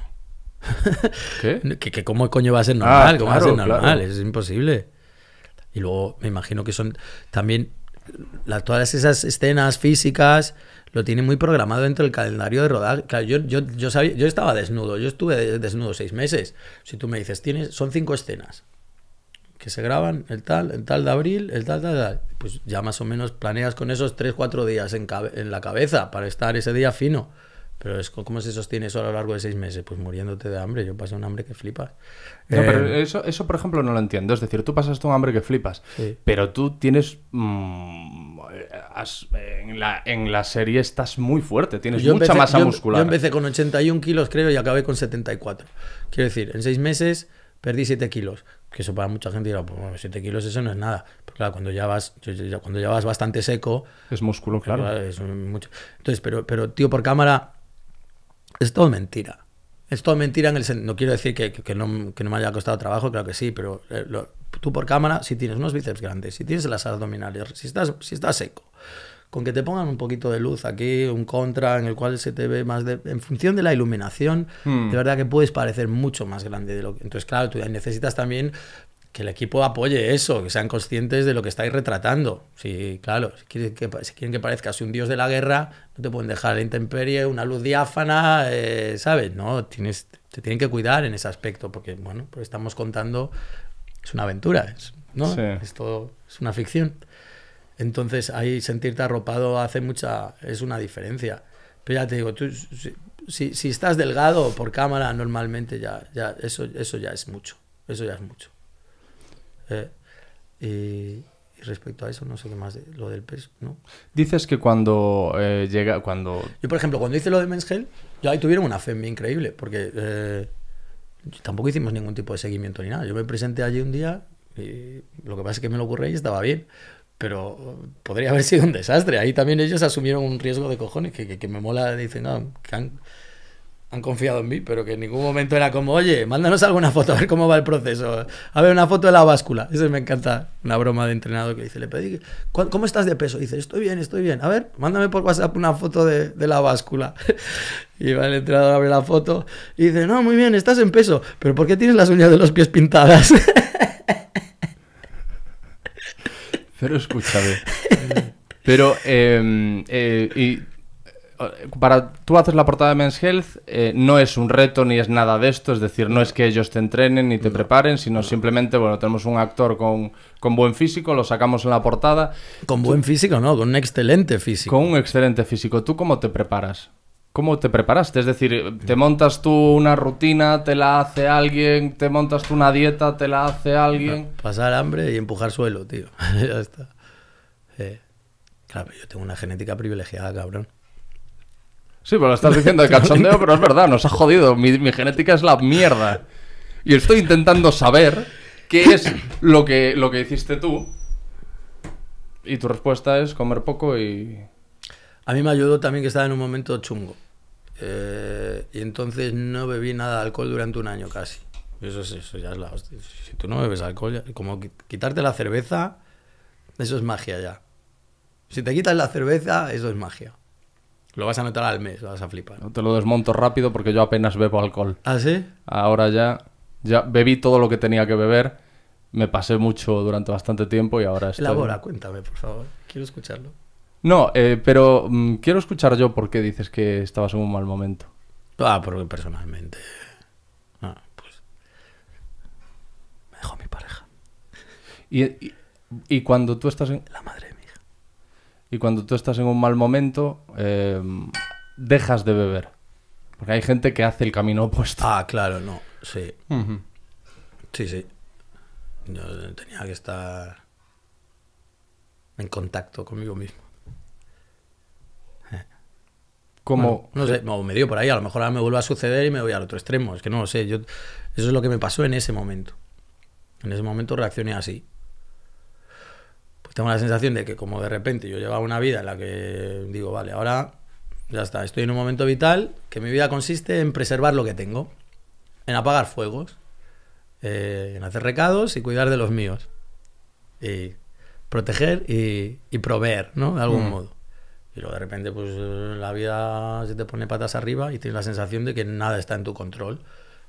¿Qué? cómo coño va a ser ah, normal? ¿Cómo va a ser normal? Es imposible. Y luego me imagino que son también la, todas esas escenas físicas lo tiene muy programado dentro del calendario de rodaje. yo, yo, yo, sabía, yo estaba desnudo, yo estuve desnudo seis meses. Si tú me dices, tienes, son cinco escenas que se graban el tal, el tal de abril, el tal, tal, tal. Pues ya más o menos planeas con esos 3, 4 días en, la cabeza para estar ese día fino. Pero es como se sostiene eso a lo largo de seis meses, pues muriéndote de hambre. Yo pasé un hambre que flipas. No, pero eh, eso, eso, por ejemplo, no lo entiendo. Es decir, tú pasas un hambre que flipas, pero tú tienes. Mm, en, la, en, la, serie estás muy fuerte, tienes mucha masa em, muscular. Yo empecé con 81 kilos, creo, y acabé con 74. Quiero decir, en seis meses perdí 7 kilos que eso para mucha gente dirá, pues bueno, 7 kilos eso no es nada. Pero claro, cuando ya vas, cuando ya bastante seco... Es músculo, claro. Es mucho. Entonces, pero, pero tío, por cámara, es todo mentira. Es todo mentira en el No quiero decir que, no, me haya costado trabajo, claro que sí, pero eh, tú por cámara, si tienes unos bíceps grandes, si tienes las abdominales, si estás, si estás seco, con que te pongan un poquito de luz aquí, un contra en el cual se te ve más En función de la iluminación, hmm. de verdad que puedes parecer mucho más grande de lo que... Entonces, claro, tú necesitas también que el equipo apoye eso, que sean conscientes de lo que estáis retratando. Sí, claro, si quieren que, si parezcas un dios de la guerra, no te pueden dejar la intemperie, una luz diáfana, eh, ¿sabes? No, tienes, te tienen que cuidar en ese aspecto, porque, bueno, pues estamos contando, es una aventura, ¿no? Es todo, es una ficción. Entonces ahí sentirte arropado hace mucha, es una diferencia. Pero ya te digo, tú, si, estás delgado por cámara, normalmente ya, ya eso, eso ya es mucho. Eso ya es mucho. Eh, y, respecto a eso, no sé qué más, lo del peso, ¿no? Dices que cuando eh, llega, cuando... Yo, por ejemplo, cuando hice lo de Men's yo ahí tuvieron una fe en increíble, porque eh, tampoco hicimos ningún tipo de seguimiento ni nada. Yo me presenté allí un día y lo que pasa es que me lo ocurrió y estaba bien pero eh, podría haber sido un desastre. Ahí también ellos asumieron un riesgo de cojones, que, que, me mola, dicen, no, ah, que han, confiado en mí, pero que en ningún momento era como, oye, mándanos alguna foto a ver cómo va el proceso, a ver una foto de la báscula. Eso me encanta, una broma de entrenador que dice, le pedí, ¿cómo estás de peso? dice, estoy bien, estoy bien. A ver, mándame por WhatsApp una foto de, de la báscula. y va el entrenador, a ver la foto y dice, no, muy bien, estás en peso, pero ¿por qué tienes las uñas de los pies pintadas? Pero escúchame. Pero, em, eh, y eh, para tú haces la portada de Men's Health, eh, no es un reto ni es nada de esto, es decir, no es que ellos te entrenen ni te preparen, sino simplemente, bueno, tenemos un actor con, con, buen físico, lo sacamos en la portada. Con buen físico, no, con un excelente físico. Con un excelente físico. ¿Tú cómo te preparas? ¿Cómo te preparaste? Es decir, ¿te montas tú una rutina, te la hace alguien, te montas tú una dieta, te la hace alguien? Pasar hambre y empujar suelo, tío. ya está. Eh, claro, yo tengo una genética privilegiada, cabrón. Sí, pero pues lo estás diciendo de cachondeo, pero es verdad, nos ha jodido. Mi, genética es la mierda. Y estoy intentando saber qué es lo que, lo que hiciste tú. Y tu respuesta es comer poco y... A mí me ayudó también que estaba en un momento chungo eh, y entonces no bebí nada de alcohol durante un año casi. Eso, eso ya es la hostia. Si tú no bebes alcohol, como quitarte la cerveza, eso es magia ya. Si te quitas la cerveza, eso es magia. Lo vas a notar al mes, lo vas a flipar. No te lo desmonto rápido porque yo apenas bebo alcohol. ¿Ah, sí? Ahora ya, ya bebí todo lo que tenía que beber. Me pasé mucho durante bastante tiempo y ahora estoy... Elabora, cuéntame, por favor. Quiero escucharlo. No, eh, pero mm, quiero escuchar yo por qué dices que estabas en un mal momento. Ah, porque personalmente. Ah, pues. Me dejó mi pareja. Y, cuando tú estás en. La madre de mi hija. Y cuando tú estás en un mal momento, em, dejas de beber. Porque hay gente que hace el camino opuesto. Ah, claro, no. Sí. Sí, sí. Yo tenía que estar en contacto conmigo mismo como... no sé, me dio por ahí, a lo mejor ahora me vuelve a suceder y me voy al otro extremo, es que no lo sé, yo... Eso es lo que me pasó en ese momento. En ese momento reaccioné así. Pues tengo la sensación de que como de repente yo llevaba una vida en la que digo, vale, ahora ya está, estoy en un momento vital que mi vida consiste en preservar lo que tengo, en apagar fuegos, eh, en hacer recados y cuidar de los míos. Y proteger y, proveer, ¿no? De algún mm. modo. Y luego de repente, pues la vida se te pone patas arriba y tienes la sensación de que nada está en tu control.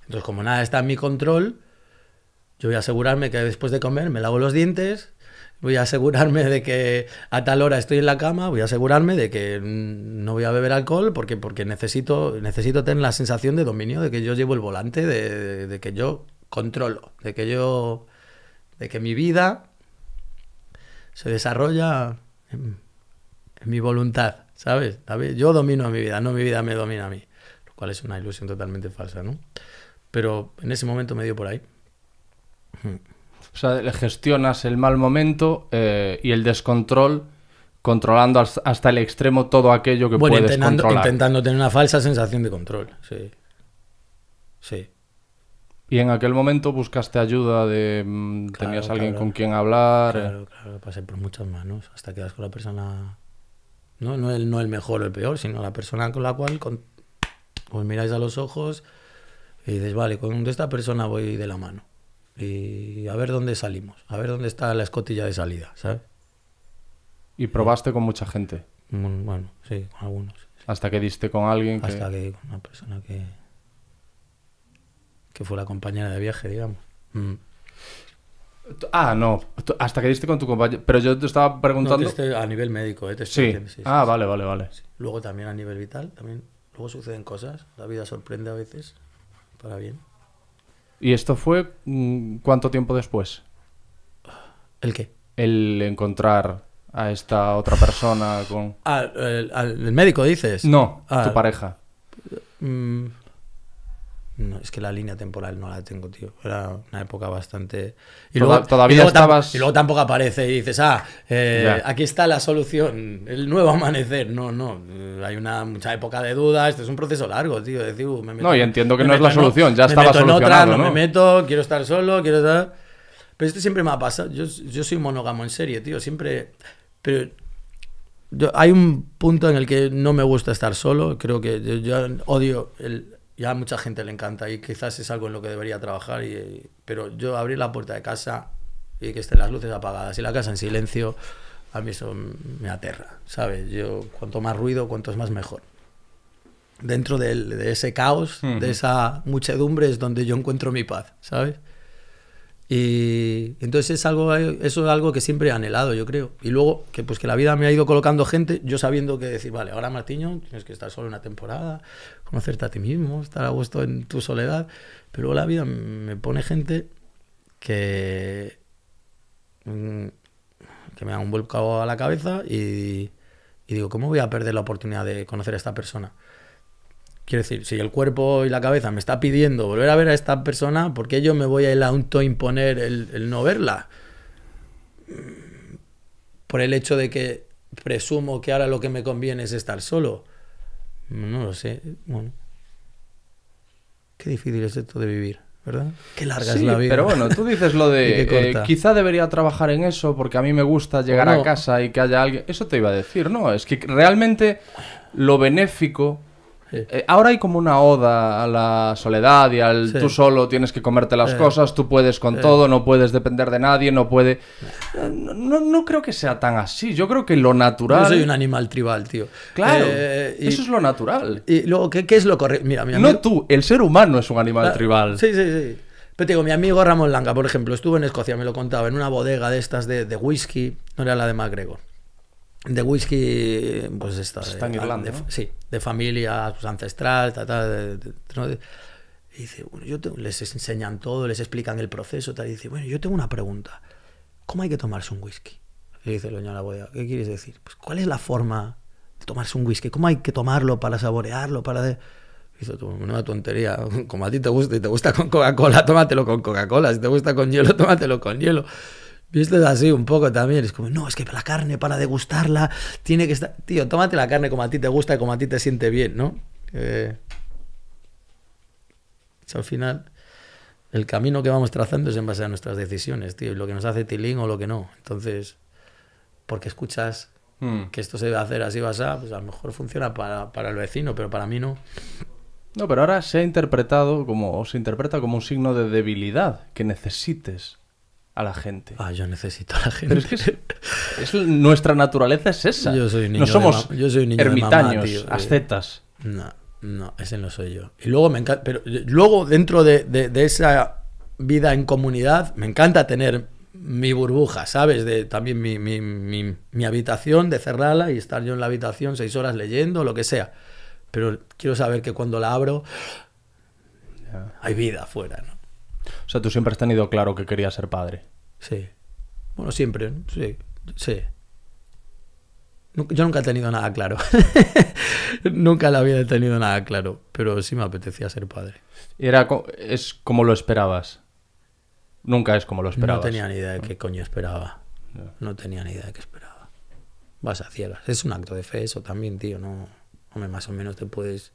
Entonces, como nada está en mi control, yo voy a asegurarme que después de comer me lavo los dientes, voy a asegurarme de que a tal hora estoy en la cama, voy a asegurarme de que no voy a beber alcohol porque, porque necesito, necesito tener la sensación de dominio, de que yo llevo el volante, de, de que yo controlo, de que yo, de que mi vida se desarrolla en, mi voluntad, ¿sabes? Yo domino a mi vida, no mi vida me domina a mí, lo cual es una ilusión totalmente falsa, ¿no? Pero en ese momento me dio por ahí. O sea, le gestionas el mal momento eh, y el descontrol controlando hasta el extremo todo aquello que puedes intentando, intentando tener una falsa sensación de control, sí. Sí. Y en aquel momento buscaste ayuda de... Mm, tenías alguien con quien hablar. Claro, claro, pasé por muchas manos hasta quedas con la persona ¿no? el, mejor o el peor, sino la persona con la cual con, os pues miráis a los ojos y dices, vale, con esta persona voy de la mano. Y a ver dónde salimos, a ver dónde está la escotilla de salida, ¿sabes? Y probaste con mucha gente. Bueno, sí, con algunos. Hasta que diste con alguien que... Hasta que con una persona que... que fue la compañera de viaje, digamos. Mm. Ah, no. Hasta que diste con tu compañero. Pero yo te estaba preguntando. a nivel médico, eh, sí. ah, vale, vale, vale. Luego también a nivel vital, también. Luego suceden cosas. La vida sorprende a veces. Para bien. ¿Y esto fue mm, cuánto tiempo después? ¿El qué? El encontrar a esta otra persona con. ¿Al, el médico dices? No, a tu pareja. Mm, no, es que la línea temporal no la tengo, tío. Era una época bastante. Y luego, todavía tampoco aparece y dices, ah, eh, aquí está la solución, el nuevo amanecer. No, no. Eh, hay una mucha época de dudas. Este es un proceso largo, tío. Uh, no, y entiendo que no es la solución. ya estaba me otra, no, me meto, quiero estar solo, quiero estar. Pero esto siempre me ha pasado. Yo, yo soy monógamo en serie, tío. Siempre. Pero hay un punto en el que no me gusta estar solo. Creo que yo, yo odio el ya a mucha gente le encanta y quizás es algo en lo que debería trabajar, y, pero yo abrir la puerta de casa y que estén las luces apagadas y la casa en silencio, a mí eso me aterra, ¿sabes? Yo cuanto más ruido, cuanto es más mejor. Dentro de, ese caos, de esa muchedumbre es donde yo encuentro mi paz, ¿sabes? Y entonces eh, eso es algo que siempre he anhelado, yo creo. Y luego que pues que la vida me ha ido colocando gente, yo sabiendo que decir, vale, ahora Martiño, tienes que estar solo una temporada, conocerte a ti mismo, estar a gusto en tu soledad. Pero luego la vida me pone gente que, mm, que me da un vuelco a la cabeza y, y digo, ¿cómo voy a perder la oportunidad de conocer a esta persona? Quiero decir, si el cuerpo y la cabeza me está pidiendo volver a ver a esta persona, ¿por qué yo me voy a ir a imponer el, no verla? Mm, por el hecho de que presumo que ahora lo que me conviene es estar solo. No lo sé. Bueno. Qué difícil es esto de vivir, ¿verdad? Qué larga es la vida. Pero bueno, tú dices lo de eh, quizá debería trabajar en eso porque a mí me gusta llegar a casa y que haya alguien. Eso te iba a decir, ¿no? Es que realmente lo benéfico eh, ahora hay como una oda a la soledad y al tú solo tienes que comerte las eh. cosas, tú puedes con eh. todo, no puedes depender de nadie, no puede... No, no, creo que sea tan así, yo creo que lo natural... Yo soy un animal tribal, tío. Claro, eso es lo natural. Y luego, ¿qué, qué es lo correcto? no tú, el ser humano es un animal ah, tribal. Sí, sí, sí. Pero te digo, mi amigo Ramón Langa, por ejemplo, estuvo en Escocia, me lo contaba, en una bodega de estas de, de whisky, no era la de MacGregor de whisky, pues, pues Está en Irlanda. Sí, de familia pues, ancestral, y dice, bueno, yo les enseñan todo, les explican el proceso, tal. Y dice, bueno, yo tengo una pregunta. ¿Cómo hay que tomarse un whisky? le dice doña la ¿qué quieres decir? Pues, ¿cuál es la forma de tomarse un whisky? ¿Cómo hay que tomarlo para saborearlo? Para de... Hizo una tontería. Como a ti te gusta y te gusta con Coca-Cola, tómatelo con Coca-Cola. Si te gusta con hielo, tómatelo con hielo. Viste así un poco también, es como, no, es que la carne para degustarla tiene que estar... Tío, tómate la carne como a ti te gusta y como a ti te siente bien, ¿no? Eh... al final el camino que vamos trazando es en base a nuestras decisiones, tío, lo que nos hace tilín o lo que no. Entonces, porque escuchas hmm. que esto se debe hacer así o así, pues a lo mejor funciona para, para el vecino, pero para mí no. No, pero ahora se ha interpretado como, se interpreta como un signo de debilidad, que necesites a la gente. Ah, yo necesito a la gente. Pero es que nuestra naturaleza es esa. Yo soy un niño no somos ermitaños, ascetas. No, no, ese no soy yo. Y luego me pero eh, luego dentro de, esa vida en comunidad, me encanta tener mi burbuja, ¿sabes? De también mi, habitación, de cerrarla y estar yo en la habitación seis horas leyendo, lo que sea. Pero quiero saber que cuando la abro, hay vida afuera, ¿no? O sea, tú siempre has tenido claro que querías ser padre. Sí. Bueno, siempre, sí, sí. Yo nunca he tenido nada claro. nunca la había tenido nada claro, pero sí me apetecía ser padre. ¿Y era es como lo esperabas? Nunca es como lo esperabas. No tenía ni idea de qué coño esperaba. No tenía ni idea de qué esperaba. Vas a ciegas. Es un acto de fe eso también, tío. No, hombre, más o menos te puedes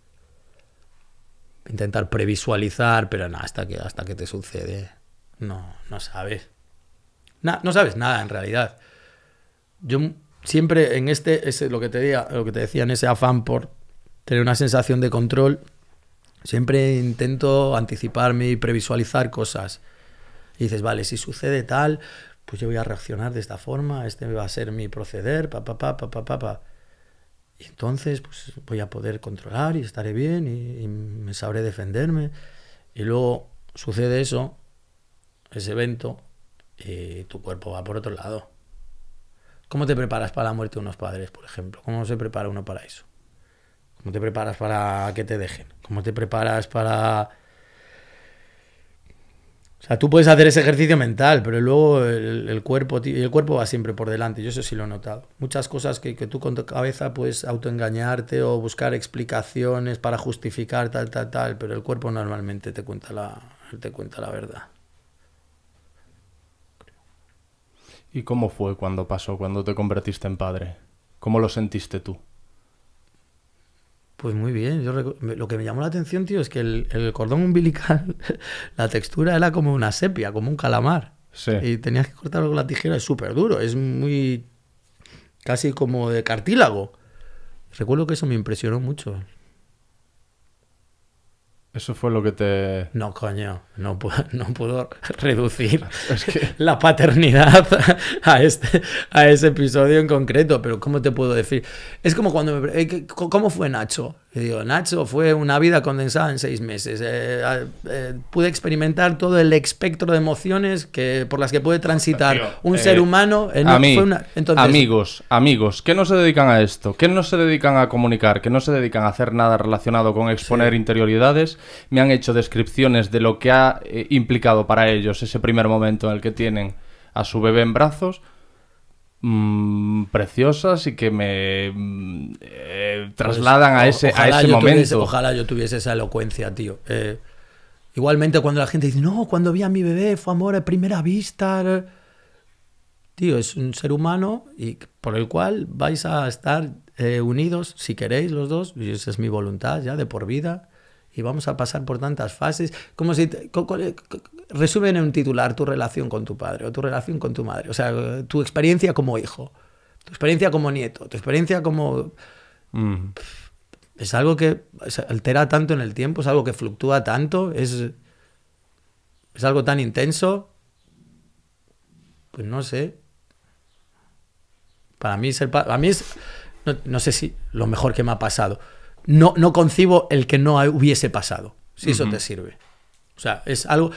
intentar previsualizar, pero nada, hasta que, hasta que te sucede, no, no sabes. no sabes nada en realidad. Yo siempre en este, ese, lo, que te diga, lo que te decía, en ese afán por tener una sensación de control, siempre intento anticiparme y previsualizar cosas. Y dices, vale, si sucede tal, pues yo voy a reaccionar de esta forma, este va a ser mi proceder, pa, pa, pa, pa, pa, pa. pa entonces pues, voy a poder controlar y estaré bien y, y me sabré defenderme. Y luego sucede eso, ese evento, y tu cuerpo va por otro lado. ¿Cómo te preparas para la muerte de unos padres, por ejemplo? ¿Cómo se prepara uno para eso? ¿Cómo te preparas para que te dejen? ¿Cómo te preparas para o sea, tú puedes hacer ese ejercicio mental, pero luego el, cuerpo, el cuerpo va siempre por delante. Yo eso sí lo he notado. Muchas cosas que, tú con tu cabeza puedes autoengañarte o buscar explicaciones para justificar tal, tal, tal, pero el cuerpo normalmente te cuenta te cuenta la verdad. ¿Y cómo fue cuando pasó, cuando te convertiste en padre? ¿Cómo lo sentiste tú? Pues muy bien, lo que me llamó la atención, tío, es que el, cordón umbilical, la textura era como una sepia, como un calamar. Y tenías que cortarlo con la tijera, es súper duro, es muy casi como de cartílago. Recuerdo que eso me impresionó mucho. Eso fue lo que te... No, coño, no, puedo, no puedo reducir la paternidad a, este, a ese episodio en concreto, pero ¿cómo te puedo decir? Es como cuando me... Eh, ¿Cómo fue Nacho? Y digo, Nacho, fue una vida condensada en seis meses. Eh, eh, eh, pude experimentar todo el espectro de emociones que, por las que puede transitar un ser humano. En amigos, amigos, que no se dedican a esto, que no se dedican a comunicar, que no se dedican a hacer nada relacionado con exponer interioridades, me han hecho descripciones de lo que ha implicado para ellos ese primer momento en el que tienen a su bebé en brazos Mm, preciosas y que me mm, eh, trasladan a pues, ese, momento. ojalá yo tuviese esa elocuencia, tío. Eh, igualmente cuando la gente dice, no, cuando vi a mi bebé fue amor a primera vista. Eh, tío, es un ser humano y por el cual vais a estar unidos, si queréis los dos, y esa es mi voluntad ya de por vida, y vamos a pasar por tantas fases, como si, resumen en un titular tu relación con tu padre o tu relación con tu madre. O sea, tu experiencia como hijo, tu experiencia como nieto, tu experiencia como... Es algo que altera tanto en el tiempo, es algo que fluctúa tanto, es, es algo tan intenso. Pues no sé. Para mí, ser mí es, no, sé si lo mejor que me ha pasado. No, no concibo el que no hubiese pasado, si eso te sirve. O sea, es algo.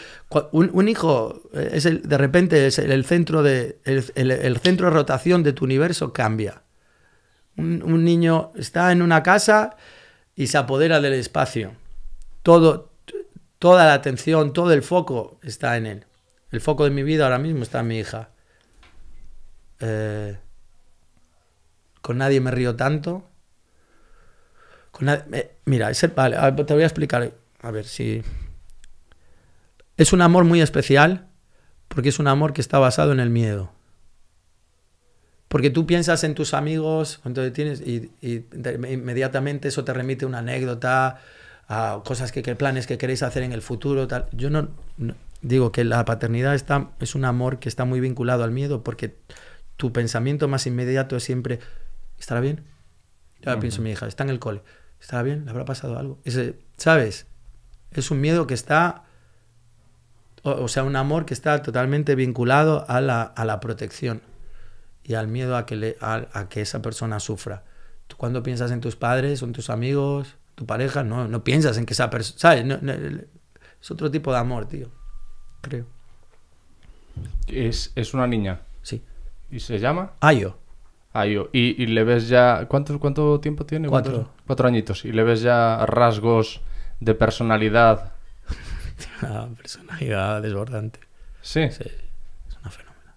Un, hijo eh, es el, de repente es el, centro de. El, centro de rotación de tu universo cambia. Un, niño está en una casa y se apodera del espacio. Todo, toda la atención, todo el foco está en él. El foco de mi vida ahora mismo está en mi hija. Eh, con nadie me río tanto. Eh, mira, ese, vale, ah, te voy a explicar. A ver si. Es un amor muy especial porque es un amor que está basado en el miedo. Porque tú piensas en tus amigos, entonces tienes, y, inmediatamente eso te remite una anécdota, a cosas que, planes que queréis hacer en el futuro, tal. Yo no, digo que la paternidad está, es un amor que está muy vinculado al miedo, porque tu pensamiento más inmediato es siempre, ¿estará bien? Yo pienso mi hija, está en el cole, ¿estará bien? ¿Le habrá pasado algo? ¿Sabes? Es un miedo que está o, sea, un amor que está totalmente vinculado a la, a la protección y al miedo a que, le, a, que esa persona sufra. Tú cuando piensas en tus padres, en tus amigos, tu pareja, no, piensas en que esa persona, ¿sabes? es otro tipo de amor, tío, creo. Es, una niña. Sí. ¿Y se llama? Ayo. Ayo. ¿Y, le ves ya... ¿Cuánto, cuánto tiempo tiene? Cuatro. Cuatro añitos. ¿Y le ves ya rasgos de personalidad tiene una ah, personalidad desbordante. Sí. sí. Es una fenómena.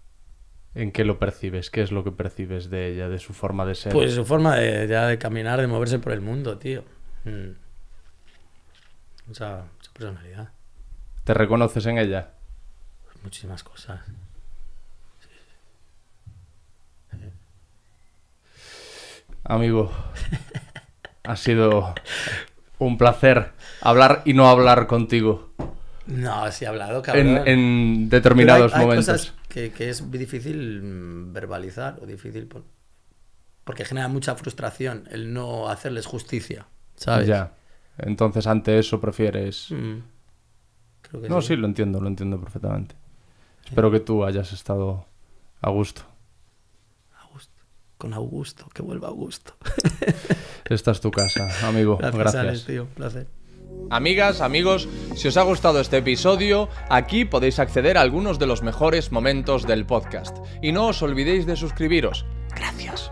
¿En qué lo percibes? ¿Qué es lo que percibes de ella, de su forma de ser? Pues su forma de, de caminar, de moverse por el mundo, tío. Mm. Mucha, personalidad. ¿Te reconoces en ella? muchísimas cosas. Amigo, ha sido un placer hablar y no hablar contigo. No, sí he hablado, cabrón. En, determinados hay momentos. Cosas que, es difícil verbalizar o difícil. Porque genera mucha frustración el no hacerles justicia, ¿sabes? Ya. Entonces, ante eso prefieres. Mm. Creo que no, sí. lo entiendo, lo entiendo perfectamente. Espero que tú hayas estado a gusto con Augusto, que vuelva Augusto. Esta es tu casa, amigo. Gracias. tío. Placer. Amigas, amigos, si os ha gustado este episodio, aquí podéis acceder a algunos de los mejores momentos del podcast. Y no os olvidéis de suscribiros. Gracias.